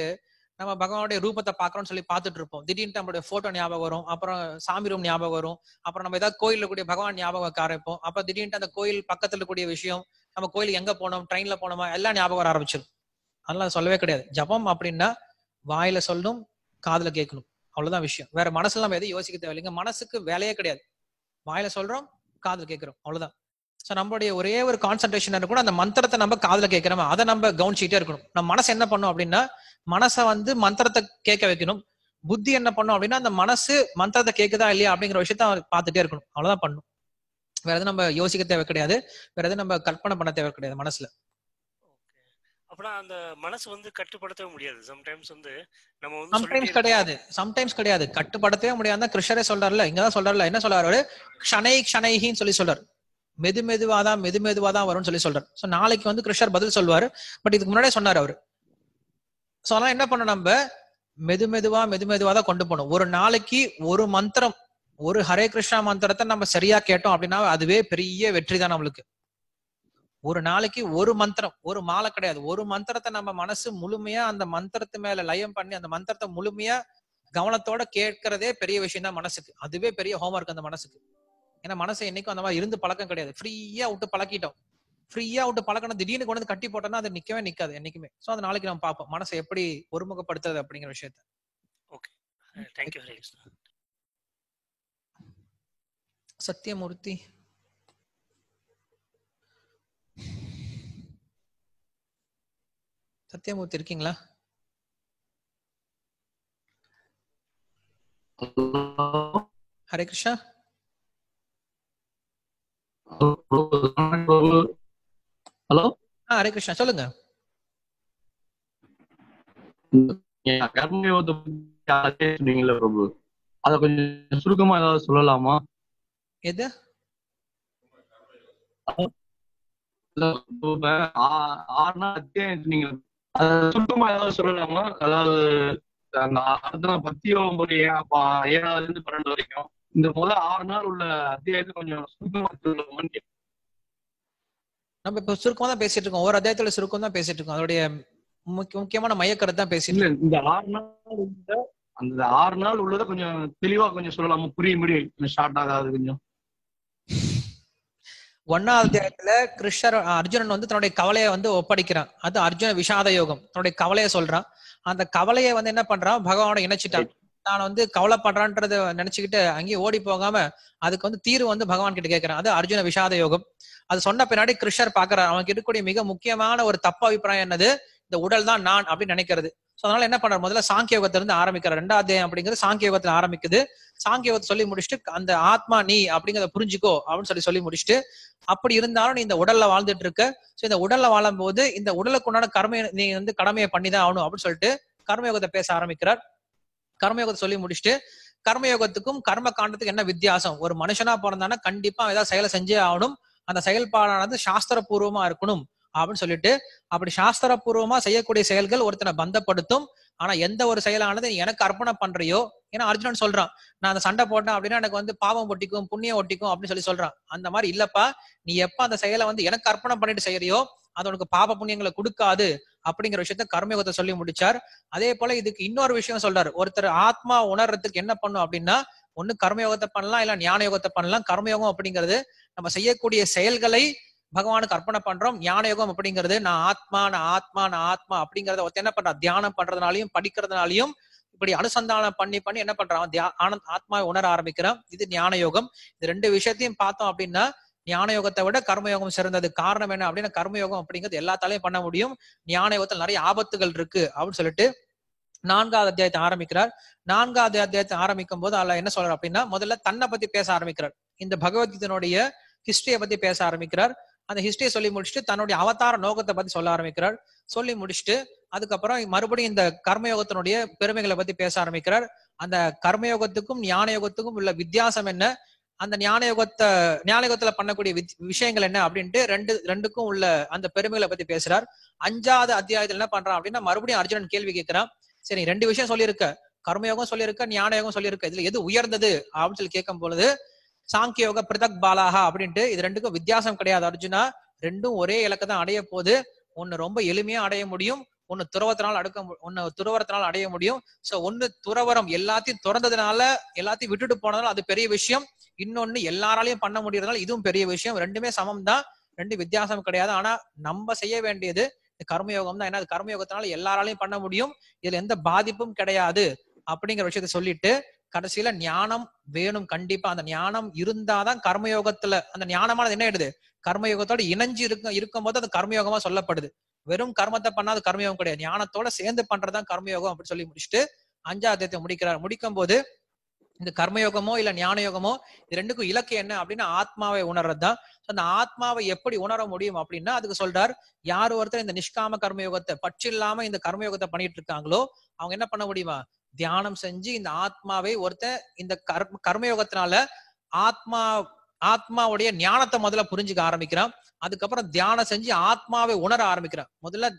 நம்ம பகவானுடைய ரூபத்தை பாக்குறோம்னு சொல்லி பார்த்துட்டு இருப்போம் திடீர்னு நம்மளுடைய போட்டோ ஞாபகம் வரும் அப்புறம் சாமி ரூம் ஞாபகம் வரும் அப்புறம் நம்ம ஏதாவது கோயில்ல கூடிய பகவான் ஞாபகம் ஆரம்பிப்போம் அப்ப திடீர்னு அந்த கோயில் பக்கத்துல கூடிய விஷயம் நம்ம கோயில் எங்க போனோம் ட்ரெயின்ல போனோமா எல்லாம் ஞாபகம் வர ஆரம்பிச்சிடும் அதெல்லாம் சொல்லவே கிடையாது ஜபம் அப்படின்னா வாயில சொல்லணும் காதுல கேட்கணும் அவ்வளவுதான் விஷயம் வேற மனசுல நம்ம எதுவும் யோசிக்க தேவையில்லைங்க மனசுக்கு வேலையே கிடையாது வாயில சொல்றோம் காதுல கேட்கிறோம் அவ்வளவுதான் ஸோ நம்மளுடைய ஒரே ஒரு கான்சன்ட்ரேஷன் கூட அந்த மந்திரத்தை நம்ம காதுல கேட்கிறோம் அதை நம்ம கவனிச்சுட்டே இருக்கணும் நம்ம மனசு என்ன பண்ணும் அப்படின்னா மனசை வந்து மந்திரத்தை கேட்க வைக்கணும் புத்தி என்ன பண்ணும் அப்படின்னா அந்த மனசு மந்திரத்தை கேட்குதா இல்லையா அப்படிங்கிற விஷயத்த பார்த்துட்டே இருக்கணும் அவ்வளவுதான் பண்ணும் வேற எதுவும் நம்ம யோசிக்க தேவை கிடையாது வேற எதுவும் நம்ம கற்பனை பண்ண தேவை கிடையாது மனசுல அப்பனா அந்த மனசு வந்து கட்டுப்படுத்தவே முடியாது சம்டைம்ஸ் வந்து நம்ம வந்து சம்டைம்ஸ் கிடையாது சம்டைம்ஸ் கிடையாது கட்டுப்படுத்தவே முடியாது தான் கிருஷ்ணரே சொல்றாருல இங்க தான் சொல்றாருல என்ன சொல்றாரு க்ஷனை க்ஷனைஹின்னு சொல்லி சொல்றாரு மெது மெதுவா தான் மெது மெதுவா தான் வரும்னு சொல்லி சொல்றாரு சோ நாளைக்கு வந்து கிருஷ்ணர் பதில் சொல்வாரு பட் இதுக்கு முன்னாடியே சொன்னார் அவரு சோ அதெல்லாம் என்ன பண்ணோம் நம்ம மெது மெதுவா மெது மெதுவா தான் கொண்டு போகணும் ஒரு நாளைக்கு ஒரு மந்திரம் ஒரு ஹரே கிருஷ்ணா மந்திரத்தை நம்ம சரியா கேட்டோம் அப்படின்னா அதுவே பெரிய வெற்றி தான் நம்மளுக்கு ஒரு நாளைக்கு ஒரு மந்திரம் ஒரு மாலை கிடையாது ஒரு மந்திரத்தை நம்ம மனசு முழுமையா அந்த மந்திரத்து மேல லயம் பண்ணி அந்த மந்திரத்தை முழுமையா கவனத்தோட கேட்கறதே பெரிய விஷயம் தான் மனசுக்கு அதுவே பெரிய ஹோம்ஒர்க் அந்த மனசுக்கு ஏன்னா மனசை என்னைக்கும் அந்த மாதிரி இருந்து பழக்கம் கிடையாது ஃப்ரீயா விட்டு பழக்கிட்டோம் ஃப்ரீயா விட்டு பழக்கணும் திடீர்னு கொண்டு வந்து கட்டி போட்டோம்னா அது நிக்கவே நிக்காது என்னைக்குமே சோ அது நாளைக்கு நம்ம பார்ப்போம் மனசை எப்படி ஒருமுகப்படுத்துறது அப்படிங்கிற விஷயத்த ஓகே சத்தியமூர்த்தி சத்யமூர்த்தி இருக்கீங்களா ஹரே கிருஷ்ணா ஹலோ ஹரே கிருஷ்ணா சொல்லுங்க அத கொஞ்சம் சுருக்கமா ஏதாவது சொல்லலாமா எது சுத்தமா ஏதாவது சொல்லலாமா அதாவது ஏழாவதுல இருந்து வரைக்கும் இந்த ஆறு நாள் உள்ள கொஞ்சம் நம்ம இப்ப சுருக்கமா தான் பேசிட்டு இருக்கோம் ஒரு அத்தியாயத்துல சுருக்கம் தான் பேசிட்டு இருக்கோம் அதோடைய முக்கியமான மையக்கருத்து தான் பேசிட்டு இந்த ஆறு நாள் அந்த ஆறு நாள் உள்ளதை கொஞ்சம் தெளிவா கொஞ்சம் சொல்லலாமா புரியும்படி ஷார்ட் ஆகாது கொஞ்சம் ஒன்னாம் அத்தியாயத்துல கிருஷ்ணர் அர்ஜுனன் வந்து தன்னுடைய கவலையை வந்து ஒப்படைக்கிறான் அது அர்ஜுன விஷாத யோகம் தன்னுடைய கவலையை சொல்றான் அந்த கவலையை வந்து என்ன பண்றான் பகவானோட இணைச்சிட்டான் நான் வந்து கவலை பண்றான்றத நினைச்சுக்கிட்டு அங்கேயே ஓடி போகாம அதுக்கு வந்து தீர்வு வந்து பகவான் கிட்ட கேட்கிறான் அது அர்ஜுன விஷாத யோகம் அது சொன்ன பின்னாடி கிருஷ்ணர் பாக்குறாரு அவனுக்கு இருக்கக்கூடிய மிக முக்கியமான ஒரு தப்பு அபிப்பிராயம் என்னது இந்த உடல் தான் நான் அப்படின்னு நினைக்கிறது அதனால என்ன பண்றாரு முதல்ல சாங்கியோகத்திலிருந்து ஆரம்பிக்கிறார் ரெண்டாவது அத்தியாயம் அப்படிங்கிறது சாங்கியோகத்துல ஆரம்பிக்குது சாங்கியோகத்தை சொல்லி முடிச்சுட்டு அந்த ஆத்மா நீ அப்படிங்கிறத புரிஞ்சுக்கோ அப்படின்னு சொல்லி சொல்லி முடிச்சுட்டு அப்படி இருந்தாலும் நீ இந்த உடல்ல வாழ்ந்துட்டு இருக்க சோ இந்த உடல்ல வாழும் போது இந்த உடலுக்கு உண்டான கர்மையை நீ வந்து கடமையை பண்ணிதான் ஆகணும் அப்படின்னு சொல்லிட்டு கர்மயோகத்தை பேச ஆரம்பிக்கிறார் கர்மயோகத்தை சொல்லி முடிச்சுட்டு கர்மயோகத்துக்கும் கர்ம காண்டத்துக்கும் என்ன வித்தியாசம் ஒரு மனுஷனா பிறந்தானா கண்டிப்பா ஏதாவது செயலை செஞ்சே ஆகணும் அந்த செயல்பாடானது சாஸ்திரபூர்வமா இருக்கணும் அப்படின்னு சொல்லிட்டு அப்படி சாஸ்திரபூர்வமா செய்யக்கூடிய செயல்கள் ஒருத்தனை பந்தப்படுத்தும் ஆனா எந்த ஒரு செயலானது நீ எனக்கு அர்ப்பணம் பண்றியோ ஏன்னா அர்ஜுனன் சொல்றான் நான் அந்த சண்டை போட்டேன் அப்படின்னா எனக்கு வந்து பாவம் ஒட்டிக்கும் புண்ணியம் ஒட்டிக்கும் அப்படின்னு சொல்லி சொல்றான் அந்த மாதிரி இல்லப்பா நீ எப்ப அந்த செயலை வந்து எனக்கு அர்ப்பணம் பண்ணிட்டு செய்யறியோ அது உனக்கு பாப புண்ணியங்களை கொடுக்காது அப்படிங்கிற விஷயத்த கர்மயுகத்தை சொல்லி முடிச்சார் அதே போல இதுக்கு இன்னொரு விஷயம் சொல்றாரு ஒருத்தர் ஆத்மா உணர்றதுக்கு என்ன பண்ணும் அப்படின்னா ஒண்ணு கர்மயோகத்தை பண்ணலாம் இல்ல ஞான யோகத்தை பண்ணலாம் கர்மயோகம் அப்படிங்கிறது நம்ம செய்யக்கூடிய செயல்களை பகவானுக்கு அர்ப்பணம் பண்றோம் ஞான யோகம் அப்படிங்கிறது நான் ஆத்மா நான் ஆத்மா நான் ஆத்மா அப்படிங்கறத ஒருத்த என்ன பண்றான் தியானம் பண்றதுனாலையும் படிக்கிறதுனாலையும் இப்படி அனுசந்தானம் பண்ணி பண்ணி என்ன பண்றான் ஆனந்த் ஆத்மாவை உணர ஆரம்பிக்கிறான் இது ஞான யோகம் இது ரெண்டு விஷயத்தையும் பார்த்தோம் அப்படின்னா ஞான யோகத்தை விட கர்மயோகம் சிறந்தது காரணம் என்ன அப்படின்னா கர்மயோகம் அப்படிங்கிறது எல்லாத்தாலையும் பண்ண முடியும் ஞான யோகத்தில் நிறைய ஆபத்துகள் இருக்கு அப்படின்னு சொல்லிட்டு நான்காவது அத்தியாயத்தை ஆரம்பிக்கிறார் நான்காவது அத்தியாயத்தை ஆரம்பிக்கும் போது அல்ல என்ன சொல்றாரு அப்படின்னா முதல்ல தன்னை பத்தி பேச ஆரம்பிக்கிறார் இந்த பகவத்கீதனுடைய ஹிஸ்டரிய பத்தி பேச ஆரம்பிக்கிறார் அந்த ஹிஸ்டரியை சொல்லி முடிச்சுட்டு தன்னுடைய அவதார நோக்கத்தை பத்தி சொல்ல ஆரம்பிக்கிறார் சொல்லி முடிச்சுட்டு அதுக்கப்புறம் மறுபடியும் இந்த கர்மயோகத்தினுடைய பெருமைகளை பத்தி பேச ஆரம்பிக்கிறார் அந்த கர்மயோகத்துக்கும் ஞான யோகத்துக்கும் உள்ள வித்தியாசம் என்ன அந்த ஞான யோகத்தை ஞான யோகத்துல பண்ணக்கூடிய விஷயங்கள் என்ன அப்படின்ட்டு ரெண்டு ரெண்டுக்கும் உள்ள அந்த பெருமைகளை பத்தி பேசுறார் அஞ்சாவது அத்தியாயத்துல என்ன பண்றான் அப்படின்னா மறுபடியும் அர்ஜுனன் கேள்வி கேட்கிறான் சரி ரெண்டு விஷயம் சொல்லியிருக்க கர்மயோகம் சொல்லியிருக்க ஞான யோகம் சொல்லியிருக்க இதுல எது உயர்ந்தது அப்படின்னு சொல்லி கேட்கும் பொழுது சாங்கியோக பிரதக் பாலாகா அப்படின்ட்டு இது ரெண்டுக்கும் வித்தியாசம் கிடையாது அர்ஜுனா ரெண்டும் ஒரே இலக்கை தான் அடைய போது ஒன்னு ரொம்ப எளிமையா அடைய முடியும் ஒன்னு துறவத்தினால் அடுக்க ஒன்னு துறவரத்தினால் அடைய முடியும் சோ ஒன்னு துறவரம் எல்லாத்தையும் திறந்ததுனால எல்லாத்தையும் விட்டுட்டு போனதுனால அது பெரிய விஷயம் இன்னொன்னு எல்லாராலையும் பண்ண முடியறதுனால இதுவும் பெரிய விஷயம் ரெண்டுமே சமம் தான் ரெண்டு வித்தியாசம் கிடையாது ஆனா நம்ம செய்ய வேண்டியது கர்மயோகம் தான் ஏன்னா கர்மயோகத்தினால எல்லாராலையும் பண்ண முடியும் இதுல எந்த பாதிப்பும் கிடையாது அப்படிங்கிற விஷயத்த சொல்லிட்டு கடைசியில ஞானம் வேணும் கண்டிப்பா அந்த ஞானம் இருந்தாதான் கர்மயோகத்துல அந்த ஞானமானது என்ன ஆயிடுது கர்மயோகத்தோட இணைஞ்சு இருக்க இருக்கும் போது அது கர்மயோகமா சொல்லப்படுது வெறும் கர்மத்தை பண்ணாது கர்மயோகம் கிடையாது ஞானத்தோட சேர்ந்து பண்றதுதான் கர்மயோகம் அப்படின்னு சொல்லி முடிச்சுட்டு அஞ்சாவது முடிக்கிறார் முடிக்கும் போது இந்த கர்மயோகமோ இல்ல ஞான யோகமோ இது ரெண்டுக்கும் இலக்கு என்ன அப்படின்னா ஆத்மாவை உணர்றது தான் அந்த ஆத்மாவை எப்படி உணர முடியும் அப்படின்னா அதுக்கு சொல்றார் யார் ஒருத்தர் இந்த நிஷ்காம கர்மயோகத்தை பற்றி இல்லாம இந்த கர்மயோகத்தை பண்ணிட்டு இருக்காங்களோ அவங்க என்ன பண்ண முடியுமா தியானம் செஞ்சு இந்த ஆத்மாவை ஒருத்தர் இந்த கர்ம கர்மயோகத்தினால ஆத்மா ஆத்மாவுடைய ஞானத்தை முதல்ல புரிஞ்சுக்க ஆரம்பிக்கிறான் அதுக்கப்புறம் தியானம் செஞ்சு ஆத்மாவை உணர ஆரம்பிக்கிறான் முதல்ல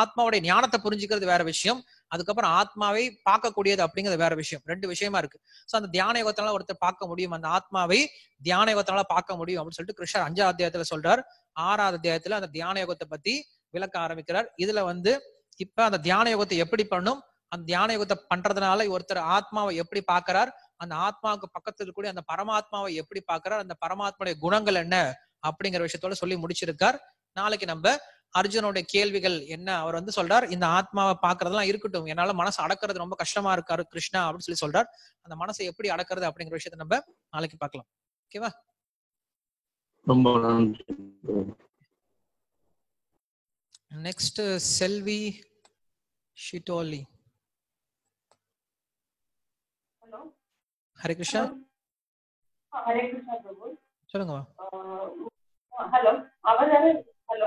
ஆத்மாவுடைய ஞானத்தை புரிஞ்சுக்கிறது வேற விஷயம் அதுக்கப்புறம் ஆத்மாவை பார்க்கக்கூடியது அப்படிங்கிறது வேற விஷயம் ரெண்டு விஷயமா இருக்கு ஸோ அந்த தியான யோகத்தினால ஒருத்தர் பார்க்க முடியும் அந்த ஆத்மாவை தியான யோகத்தினால பார்க்க முடியும் அப்படின்னு சொல்லிட்டு கிருஷ்ணர் அஞ்சாவது அத்தியாயத்துல சொல்றார் ஆறாவது அத்தியாயத்துல அந்த தியான யுகத்தை பத்தி விளக்க ஆரம்பிக்கிறார் இதுல வந்து இப்ப அந்த தியான யுகத்தை எப்படி பண்ணும் அந்த தியான யுகத்தை பண்றதுனால ஒருத்தர் ஆத்மாவை எப்படி பாக்குறார் அந்த ஆத்மாவுக்கு பக்கத்தில் இருக்கக்கூடிய அந்த பரமாத்மாவை எப்படி பாக்குறார் அந்த பரமாத்மாவுடைய குணங்கள் என்ன அப்படிங்கிற விஷயத்தோட சொல்லி முடிச்சிருக்கார் நாளைக்கு நம்ம அர்ஜுனோட கேள்விகள் என்ன அவர் வந்து சொல்றார் இந்த ஆத்மாவை பாக்குறதெல்லாம் இருக்கட்டும் என்னால மனசு அடக்கிறது ரொம்ப கஷ்டமா இருக்காரு கிருஷ்ணா அப்படின்னு சொல்லி சொல்றார் அந்த மனசை எப்படி அடக்கிறது அப்படிங்கிற விஷயத்த நம்ம நாளைக்கு பார்க்கலாம் ஓகேவா ரொம்ப நெக்ஸ்ட் செல்வி ஷிட்டோலி ஹரே கிருஷ்ணா ஹரே கிருஷ்ணா சொல்லுங்க ஹலோ uh, oh, அவர் ஹலோ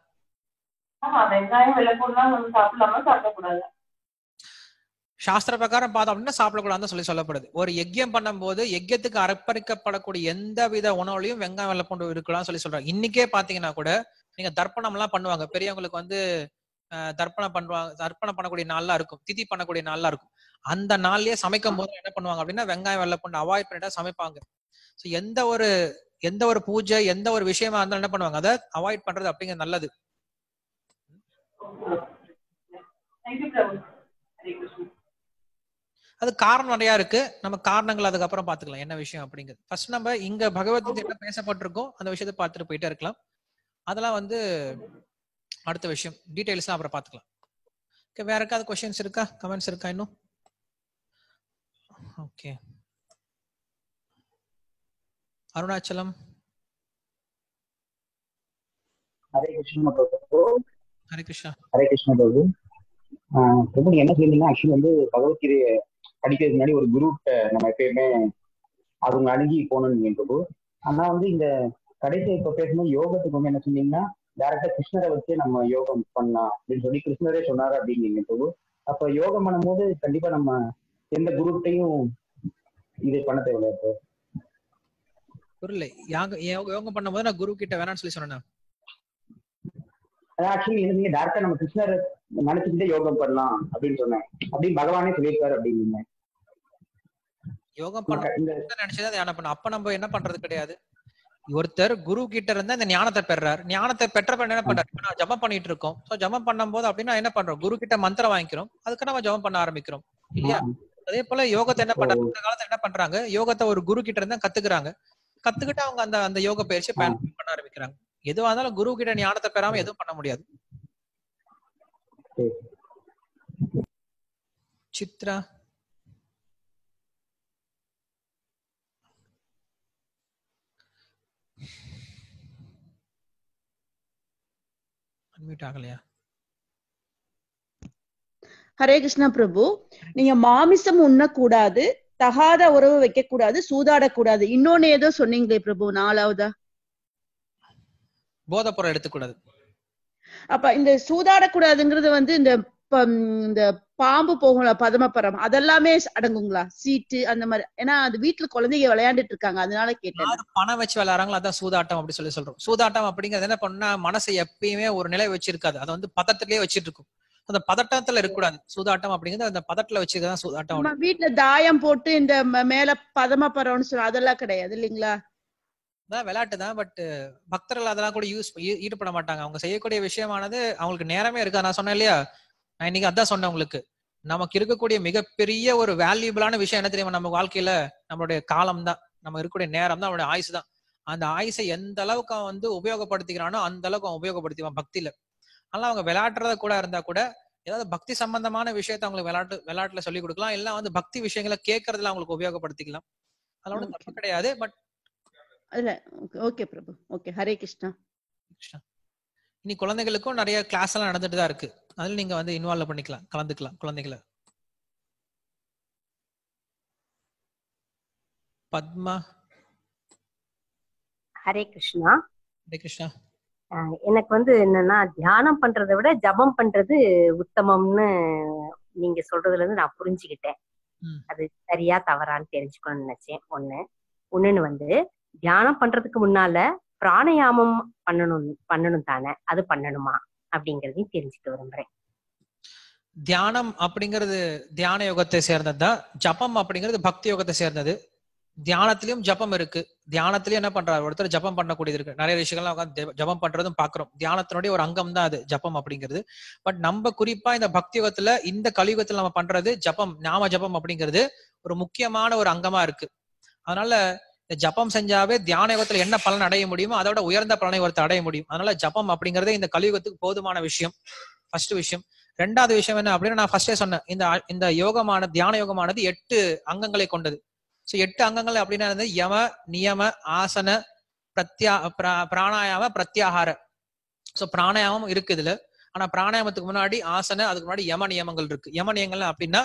சாஸ்திர பிரகாரம் பார்த்தோம் அப்படின்னா சாப்பிடக்கூடாதுன்னு சொல்லி சொல்லப்படுது ஒரு யஜ்யம் பண்ணும்போது யஜ்யத்துக்கு அர்ப்பணிக்கப்படக்கூடிய எந்த வித உணவுலையும் வெங்காயம் வெள்ளப்பூண்டு இருக்கலாம் சொல்லி சொல்றாங்க இன்னைக்கே பாத்தீங்கன்னா கூட நீங்க தர்ப்பணம் எல்லாம் பண்ணுவாங்க பெரியவங்களுக்கு வந்து தர்ப்பணம் பண்ணுவாங்க தர்ப்பணம் பண்ணக்கூடிய நாள்லாம் இருக்கும் திதி பண்ணக்கூடிய நாள்லாம் இருக்கும் அந்த நாள்லயே சமைக்கும் போது என்ன பண்ணுவாங்க அப்படின்னா வெங்காயம் வெள்ளப்பூண்டு அவாய்ட் பண்ணிட்டா சமைப்பாங்க ஸோ எந்த ஒரு எந்த ஒரு பூஜை எந்த ஒரு விஷயமா இருந்தாலும் என்ன பண்ணுவாங்க அதை அவாய்ட் பண்றது அப்படிங்கிறது நல்லது அது காரணம் நிறைய இருக்கு நம்ம காரணங்கள் அதுக்கப்புறம் பாத்துக்கலாம் என்ன விஷயம் அப்படிங்கிறது ஃபர்ஸ்ட் நம்ம இங்க பகவத்கீதை பேசப்பட்டிருக்கோம் அந்த விஷயத்தை பார்த்துட்டு போயிட்டே இருக்கலாம் அதெல்லாம் வந்து அடுத்த விஷயம் டீடைல்ஸ்லாம் அப்புறம் பாத்துக்கலாம் ஓகே வேற ஏதாவது கொஸ்டின்ஸ் இருக்கா கமெண்ட்ஸ் இருக்கா இன்னும் ஓகே அருணாச்சலம் ஹரே கிருஷ்ணா ஹரே கிருஷ்ணா பிரபு பிரபு என்ன சொல்லுங்க ஆக்சுவலி வந்து பகவத்கீதையை படிக்கிறதுக்கு முன்னாடி ஒரு குரூப் நம்ம எப்பயுமே அவங்க அணுகி போகணும்னு பிரபு ஆனா வந்து இந்த கடைசி இப்ப பேசும்போது யோகத்துக்கு வந்து என்ன சொன்னீங்கன்னா டேரக்டா கிருஷ்ணரை வச்சு நம்ம யோகம் பண்ணலாம் அப்படின்னு சொல்லி கிருஷ்ணரே சொன்னாரு அப்படிங்கிறீங்க பிரபு அப்ப யோகம் பண்ணும்போது கண்டிப்பா நம்ம எந்த குருட்டையும் இது பண்ண தேவையில்லை புரியல யோகம் பண்ணும்போது நான் குரு கிட்ட வேணாம்னு சொல்லி சொன்னேன் ஆக்சுவலி எனக்கு டேரக்டா நம்ம கிருஷ்ணர் நினைச்சுக்கிட்டே யோகம் பண்ணலாம் அப்படின்னு சொன்னேன் அப்படின்னு பகவானே சொல்லியிருக்காரு அப்படின்னு யோகம் பண்ண தியானம் பண்ண அப்ப நம்ம என்ன பண்றது கிடையாது ஒருத்தர் குரு கிட்ட இருந்தா இந்த ஞானத்தை பெறார் ஞானத்தை பெற்ற பண்ண என்ன பண்றாரு நான் பண்ணிட்டு இருக்கோம் சோ ஜம பண்ணும்போது அப்படின்னா என்ன பண்றோம் குரு கிட்ட மந்திரம் வாங்கிக்கிறோம் அதுக்கு நம்ம ஜம பண்ண ஆரம்பிக்கிறோம் இல்லையா அதே போல யோகத்தை என்ன பண்ற இந்த காலத்துல என்ன பண்றாங்க யோகத்தை ஒரு குரு கிட்ட இருந்தா கத்துக்கிறாங்க கத்துக்கிட்டு அவங்க அந்த அந்த யோக பயிற்சியை பயன் பண்ண ஆரம்பிக்கிறாங்க எதுவா இருந்தாலும் குரு கிட்ட ஞானத்தை பெறாம எதுவும் பண்ண முடியாது சித்ரா அன்மியூட் ஆகலையா ஹரே கிருஷ்ணா பிரபு நீங்க மாமிசம் உண்ணக்கூடாது தகாத உறவு வைக்க கூடாது சூதாடக்கூடாது இன்னொன்னு ஏதோ சொன்னீங்களே பிரபு நாலாவதா போதைப்பொருள் எடுத்துக்கூடாது அப்ப இந்த சூதாடக்கூடாதுங்கிறது வந்து இந்த இந்த பாம்பு போகும்ல பதமப்பரம் அதெல்லாமே அடங்குங்களா சீட்டு அந்த மாதிரி ஏன்னா அது வீட்டுல குழந்தைங்க விளையாண்டுட்டு இருக்காங்க அதனால கேட்டேன் பணம் வச்சு விளையாடுறாங்களா அதான் சூதாட்டம் அப்படி சொல்லி சொல்றோம் சூதாட்டம் அப்படிங்கறது என்ன பண்ணா மனசு எப்பயுமே ஒரு நிலை வச்சிருக்காது அதை வந்து பதத்திலேயே வச்சிட்டு இருக்கும் அந்த பதட்டத்துல இருக்கக்கூடாது சூதாட்டம் அப்படிங்கிறது அந்த பதட்டல வச்சுதான் சூதாட்டம் வீட்டுல தாயம் போட்டு இந்த மேல பதமப்பரம்னு பரம்னு அதெல்லாம் கிடையாது இல்லைங்களா தான் விளையாட்டு தான் பட் பக்தர்கள் அதெல்லாம் கூட யூஸ் ஈடுபட மாட்டாங்க அவங்க செய்யக்கூடிய விஷயமானது அவங்களுக்கு நேரமே இருக்கு நான் சொன்னேன் இல்லையா நான் இன்னைக்கு அதான் சொன்னேன் உங்களுக்கு நமக்கு இருக்கக்கூடிய மிகப்பெரிய ஒரு வேல்யூபிளான விஷயம் என்ன தெரியுமா நம்ம வாழ்க்கையில நம்மளுடைய காலம் தான் நம்ம இருக்கக்கூடிய நேரம் தான் அவனுடைய ஆயுசு தான் அந்த ஆயுசை எந்த அளவுக்கு அவன் வந்து உபயோகப்படுத்திக்கிறானோ அந்த அளவுக்கு அவன் உபயோகப்படுத்திவான் பக்தியில அதனால அவங்க விளையாடுறத கூட இருந்தா கூட ஏதாவது பக்தி சம்பந்தமான விஷயத்த அவங்களுக்கு விளையாட்டு விளையாட்டுல சொல்லிக் கொடுக்கலாம் எல்லாம் வந்து பக்தி விஷயங்களை கேட்கறதுல அவங்களுக்கு உபயோகப்படுத்திக்கலாம் அதனால தப்பு கிடையாது பட் அதுல ஓகே பிரபு ஓகே ஹரே கிருஷ்ணா கிருஷ்ணா இனி குழந்தைகளுக்கும் நிறைய கிளாஸ் எல்லாம் நடந்துட்டு தான் இருக்கு அதுல நீங்க வந்து இன்வால்வ் பண்ணிக்கலாம் கலந்துக்கலாம் குழந்தைகளை பத்மா ஹரே கிருஷ்ணா ஹரே கிருஷ்ணா எனக்கு வந்து என்னன்னா தியானம் பண்றதை விட ஜபம் பண்றது உத்தமம்னு நீங்க சொல்றதுல இருந்து நான் புரிஞ்சுக்கிட்டேன் அது சரியா தவறான்னு தெரிஞ்சுக்கணும்னு நினைச்சேன் ஒண்ணு ஒண்ணுன்னு வந்து தியானம் பண்றதுக்கு முன்னால பிராணயாமம் பண்ணணும் பண்ணணும் தானே அது பண்ணணுமா அப்படிங்கறதையும் தெரிஞ்சுக்க விரும்புறேன் தியானம் அப்படிங்கிறது தியான யோகத்தை சேர்ந்தது தான் ஜபம் அப்படிங்கிறது பக்தி யோகத்தை சேர்ந்தது தியானத்திலயும் ஜபம் இருக்கு தியானத்திலயும் என்ன பண்றாரு ஒருத்தர் ஜபம் பண்ணக்கூடியது இருக்கு நிறைய விஷயங்கள்லாம் உட்காந்து ஜபம் பண்றதும் பாக்குறோம் தியானத்தினுடைய ஒரு அங்கம் தான் அது ஜபம் அப்படிங்கிறது பட் நம்ம குறிப்பா இந்த பக்தி யுகத்துல இந்த கலியுகத்துல நம்ம பண்றது ஜபம் நாம ஜபம் அப்படிங்கிறது ஒரு முக்கியமான ஒரு அங்கமா இருக்கு அதனால இந்த ஜபம் செஞ்சாவே தியான யோகத்துல என்ன பலன் அடைய முடியுமோ அதோட உயர்ந்த பலனை ஒருத்தர் அடைய முடியும் அதனால ஜபம் அப்படிங்கறதே இந்த கலியுகத்துக்கு போதுமான விஷயம் ஃபர்ஸ்ட் விஷயம் ரெண்டாவது விஷயம் என்ன அப்படின்னு நான் ஃபர்ஸ்டே சொன்னேன் இந்த இந்த யோகமான தியான யோகமானது எட்டு அங்கங்களை கொண்டது ஸோ எட்டு அங்கங்கள் அப்படின்னா யம நியம ஆசன பிரத்யா பிரா பிராணாயாம பிரத்யாகார ஸோ பிராணாயாமம் இருக்கு இதுல ஆனா பிராணாயாமத்துக்கு முன்னாடி ஆசன அதுக்கு முன்னாடி யம நியமங்கள் இருக்கு யம நியமங்கள் அப்படின்னா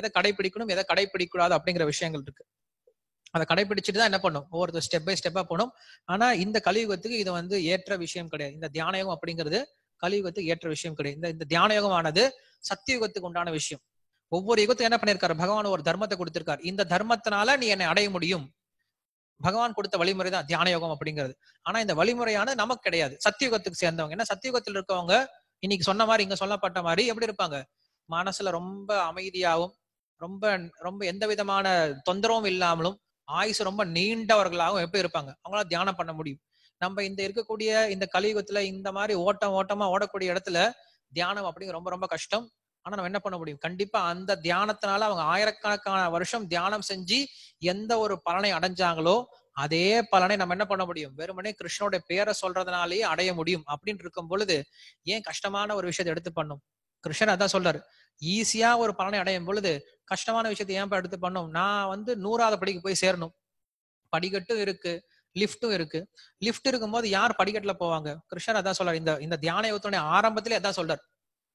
எதை கடைபிடிக்கணும் எதை கடைபிடிக்கூடாது அப்படிங்கிற விஷயங்கள் இருக்கு அதை கடைபிடிச்சிட்டு தான் என்ன பண்ணும் ஒவ்வொருத்தர் ஸ்டெப் பை ஸ்டெப்பா போகணும் ஆனா இந்த கலியுகத்துக்கு இது வந்து ஏற்ற விஷயம் கிடையாது இந்த தியானயோகம் அப்படிங்கிறது கலியுகத்துக்கு ஏற்ற விஷயம் கிடையாது இந்த இந்த தியானயோகமானது சத்தியுகத்துக்கு உண்டான விஷயம் ஒவ்வொரு யுகத்துக்கும் என்ன பண்ணிருக்காரு பகவான் ஒரு தர்மத்தை கொடுத்திருக்காரு இந்த தர்மத்தினால நீ என்னை அடைய முடியும் பகவான் கொடுத்த வழிமுறை தான் தியான அப்படிங்கிறது ஆனா இந்த வழிமுறையான நமக்கு கிடையாது சத்தியுகத்துக்கு சேர்ந்தவங்க ஏன்னா சத்தியுகத்தில் இருக்கவங்க இன்னைக்கு சொன்ன மாதிரி இங்க சொல்லப்பட்ட மாதிரி எப்படி இருப்பாங்க மனசுல ரொம்ப அமைதியாகவும் ரொம்ப ரொம்ப எந்த விதமான தொந்தரவும் இல்லாமலும் ஆயுசு ரொம்ப நீண்டவர்களாகவும் எப்படி இருப்பாங்க அவங்களால தியானம் பண்ண முடியும் நம்ம இந்த இருக்கக்கூடிய இந்த கலியுகத்துல இந்த மாதிரி ஓட்டம் ஓட்டமா ஓடக்கூடிய இடத்துல தியானம் அப்படிங்க ரொம்ப ரொம்ப கஷ்டம் ஆனா நம்ம என்ன பண்ண முடியும் கண்டிப்பா அந்த தியானத்தினால அவங்க ஆயிரக்கணக்கான வருஷம் தியானம் செஞ்சு எந்த ஒரு பலனை அடைஞ்சாங்களோ அதே பலனை நம்ம என்ன பண்ண முடியும் வெறுமனே கிருஷ்ணனுடைய பேரை சொல்றதுனாலேயே அடைய முடியும் அப்படின்னு இருக்கும் பொழுது ஏன் கஷ்டமான ஒரு விஷயத்தை எடுத்து பண்ணும் கிருஷ்ணன் அதான் சொல்றாரு ஈஸியா ஒரு பலனை அடையும் பொழுது கஷ்டமான விஷயத்தை ஏன் எடுத்து பண்ணோம் நான் வந்து நூறாவது படிக்கு போய் சேரணும் படிக்கட்டும் இருக்கு லிஃப்ட்டும் இருக்கு லிஃப்ட் இருக்கும்போது யார் படிக்கட்டுல போவாங்க கிருஷ்ணர் அதான் சொல்றாரு இந்த இந்த தியான யோகத்துடைய ஆரம்பத்திலே அதான் சொல்றாரு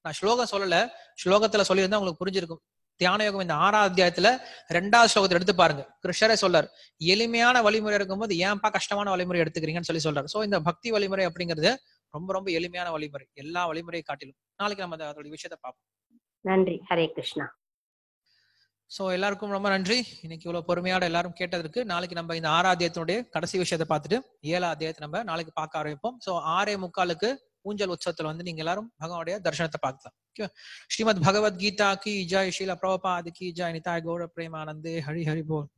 நான் ஸ்லோகம் சொல்லல ஸ்லோகத்துல சொல்லியிருந்தா உங்களுக்கு புரிஞ்சிருக்கும் தியான யோகம் இந்த ஆறாவது அத்தியாயத்துல ரெண்டாவது ஸ்லோகத்தை எடுத்து பாருங்க கிருஷ்ணரே சொல்றாரு எளிமையான வழிமுறை இருக்கும்போது ஏன்பா கஷ்டமான வழிமுறை எடுத்துக்கிறீங்கன்னு சொல்லி சொல்றாரு சோ இந்த பக்தி வழிமுறை அப்படிங்கிறது ரொம்ப ரொம்ப எளிமையான வழிமுறை எல்லா வழிமுறையை காட்டிலும் நாளைக்கு நம்ம அதோட விஷயத்தை பார்ப்போம் நன்றி ஹரே கிருஷ்ணா சோ எல்லாருக்கும் ரொம்ப நன்றி இன்னைக்கு இவ்வளவு பொறுமையாட எல்லாரும் கேட்டதற்கு நாளைக்கு நம்ம இந்த ஆறாம் அத்தியத்தினுடைய கடைசி விஷயத்தை பார்த்துட்டு ஏழாம் அத்தியத்தை நம்ம நாளைக்கு பார்க்க ஆரம்பிப்போம் சோ ஆறே முக்காலுக்கு ஊஞ்சல் உற்சவத்துல வந்து நீங்க எல்லாரும் பகவானுடைய தர்சனத்தை பார்க்கலாம் ஸ்ரீமத் பகவத்கீதா கி ஜாய் ஷீலா பிரபபாதி கி ஜாய் நிதாய் கௌர பிரேமானந்தே ஹரி ஹரி போல்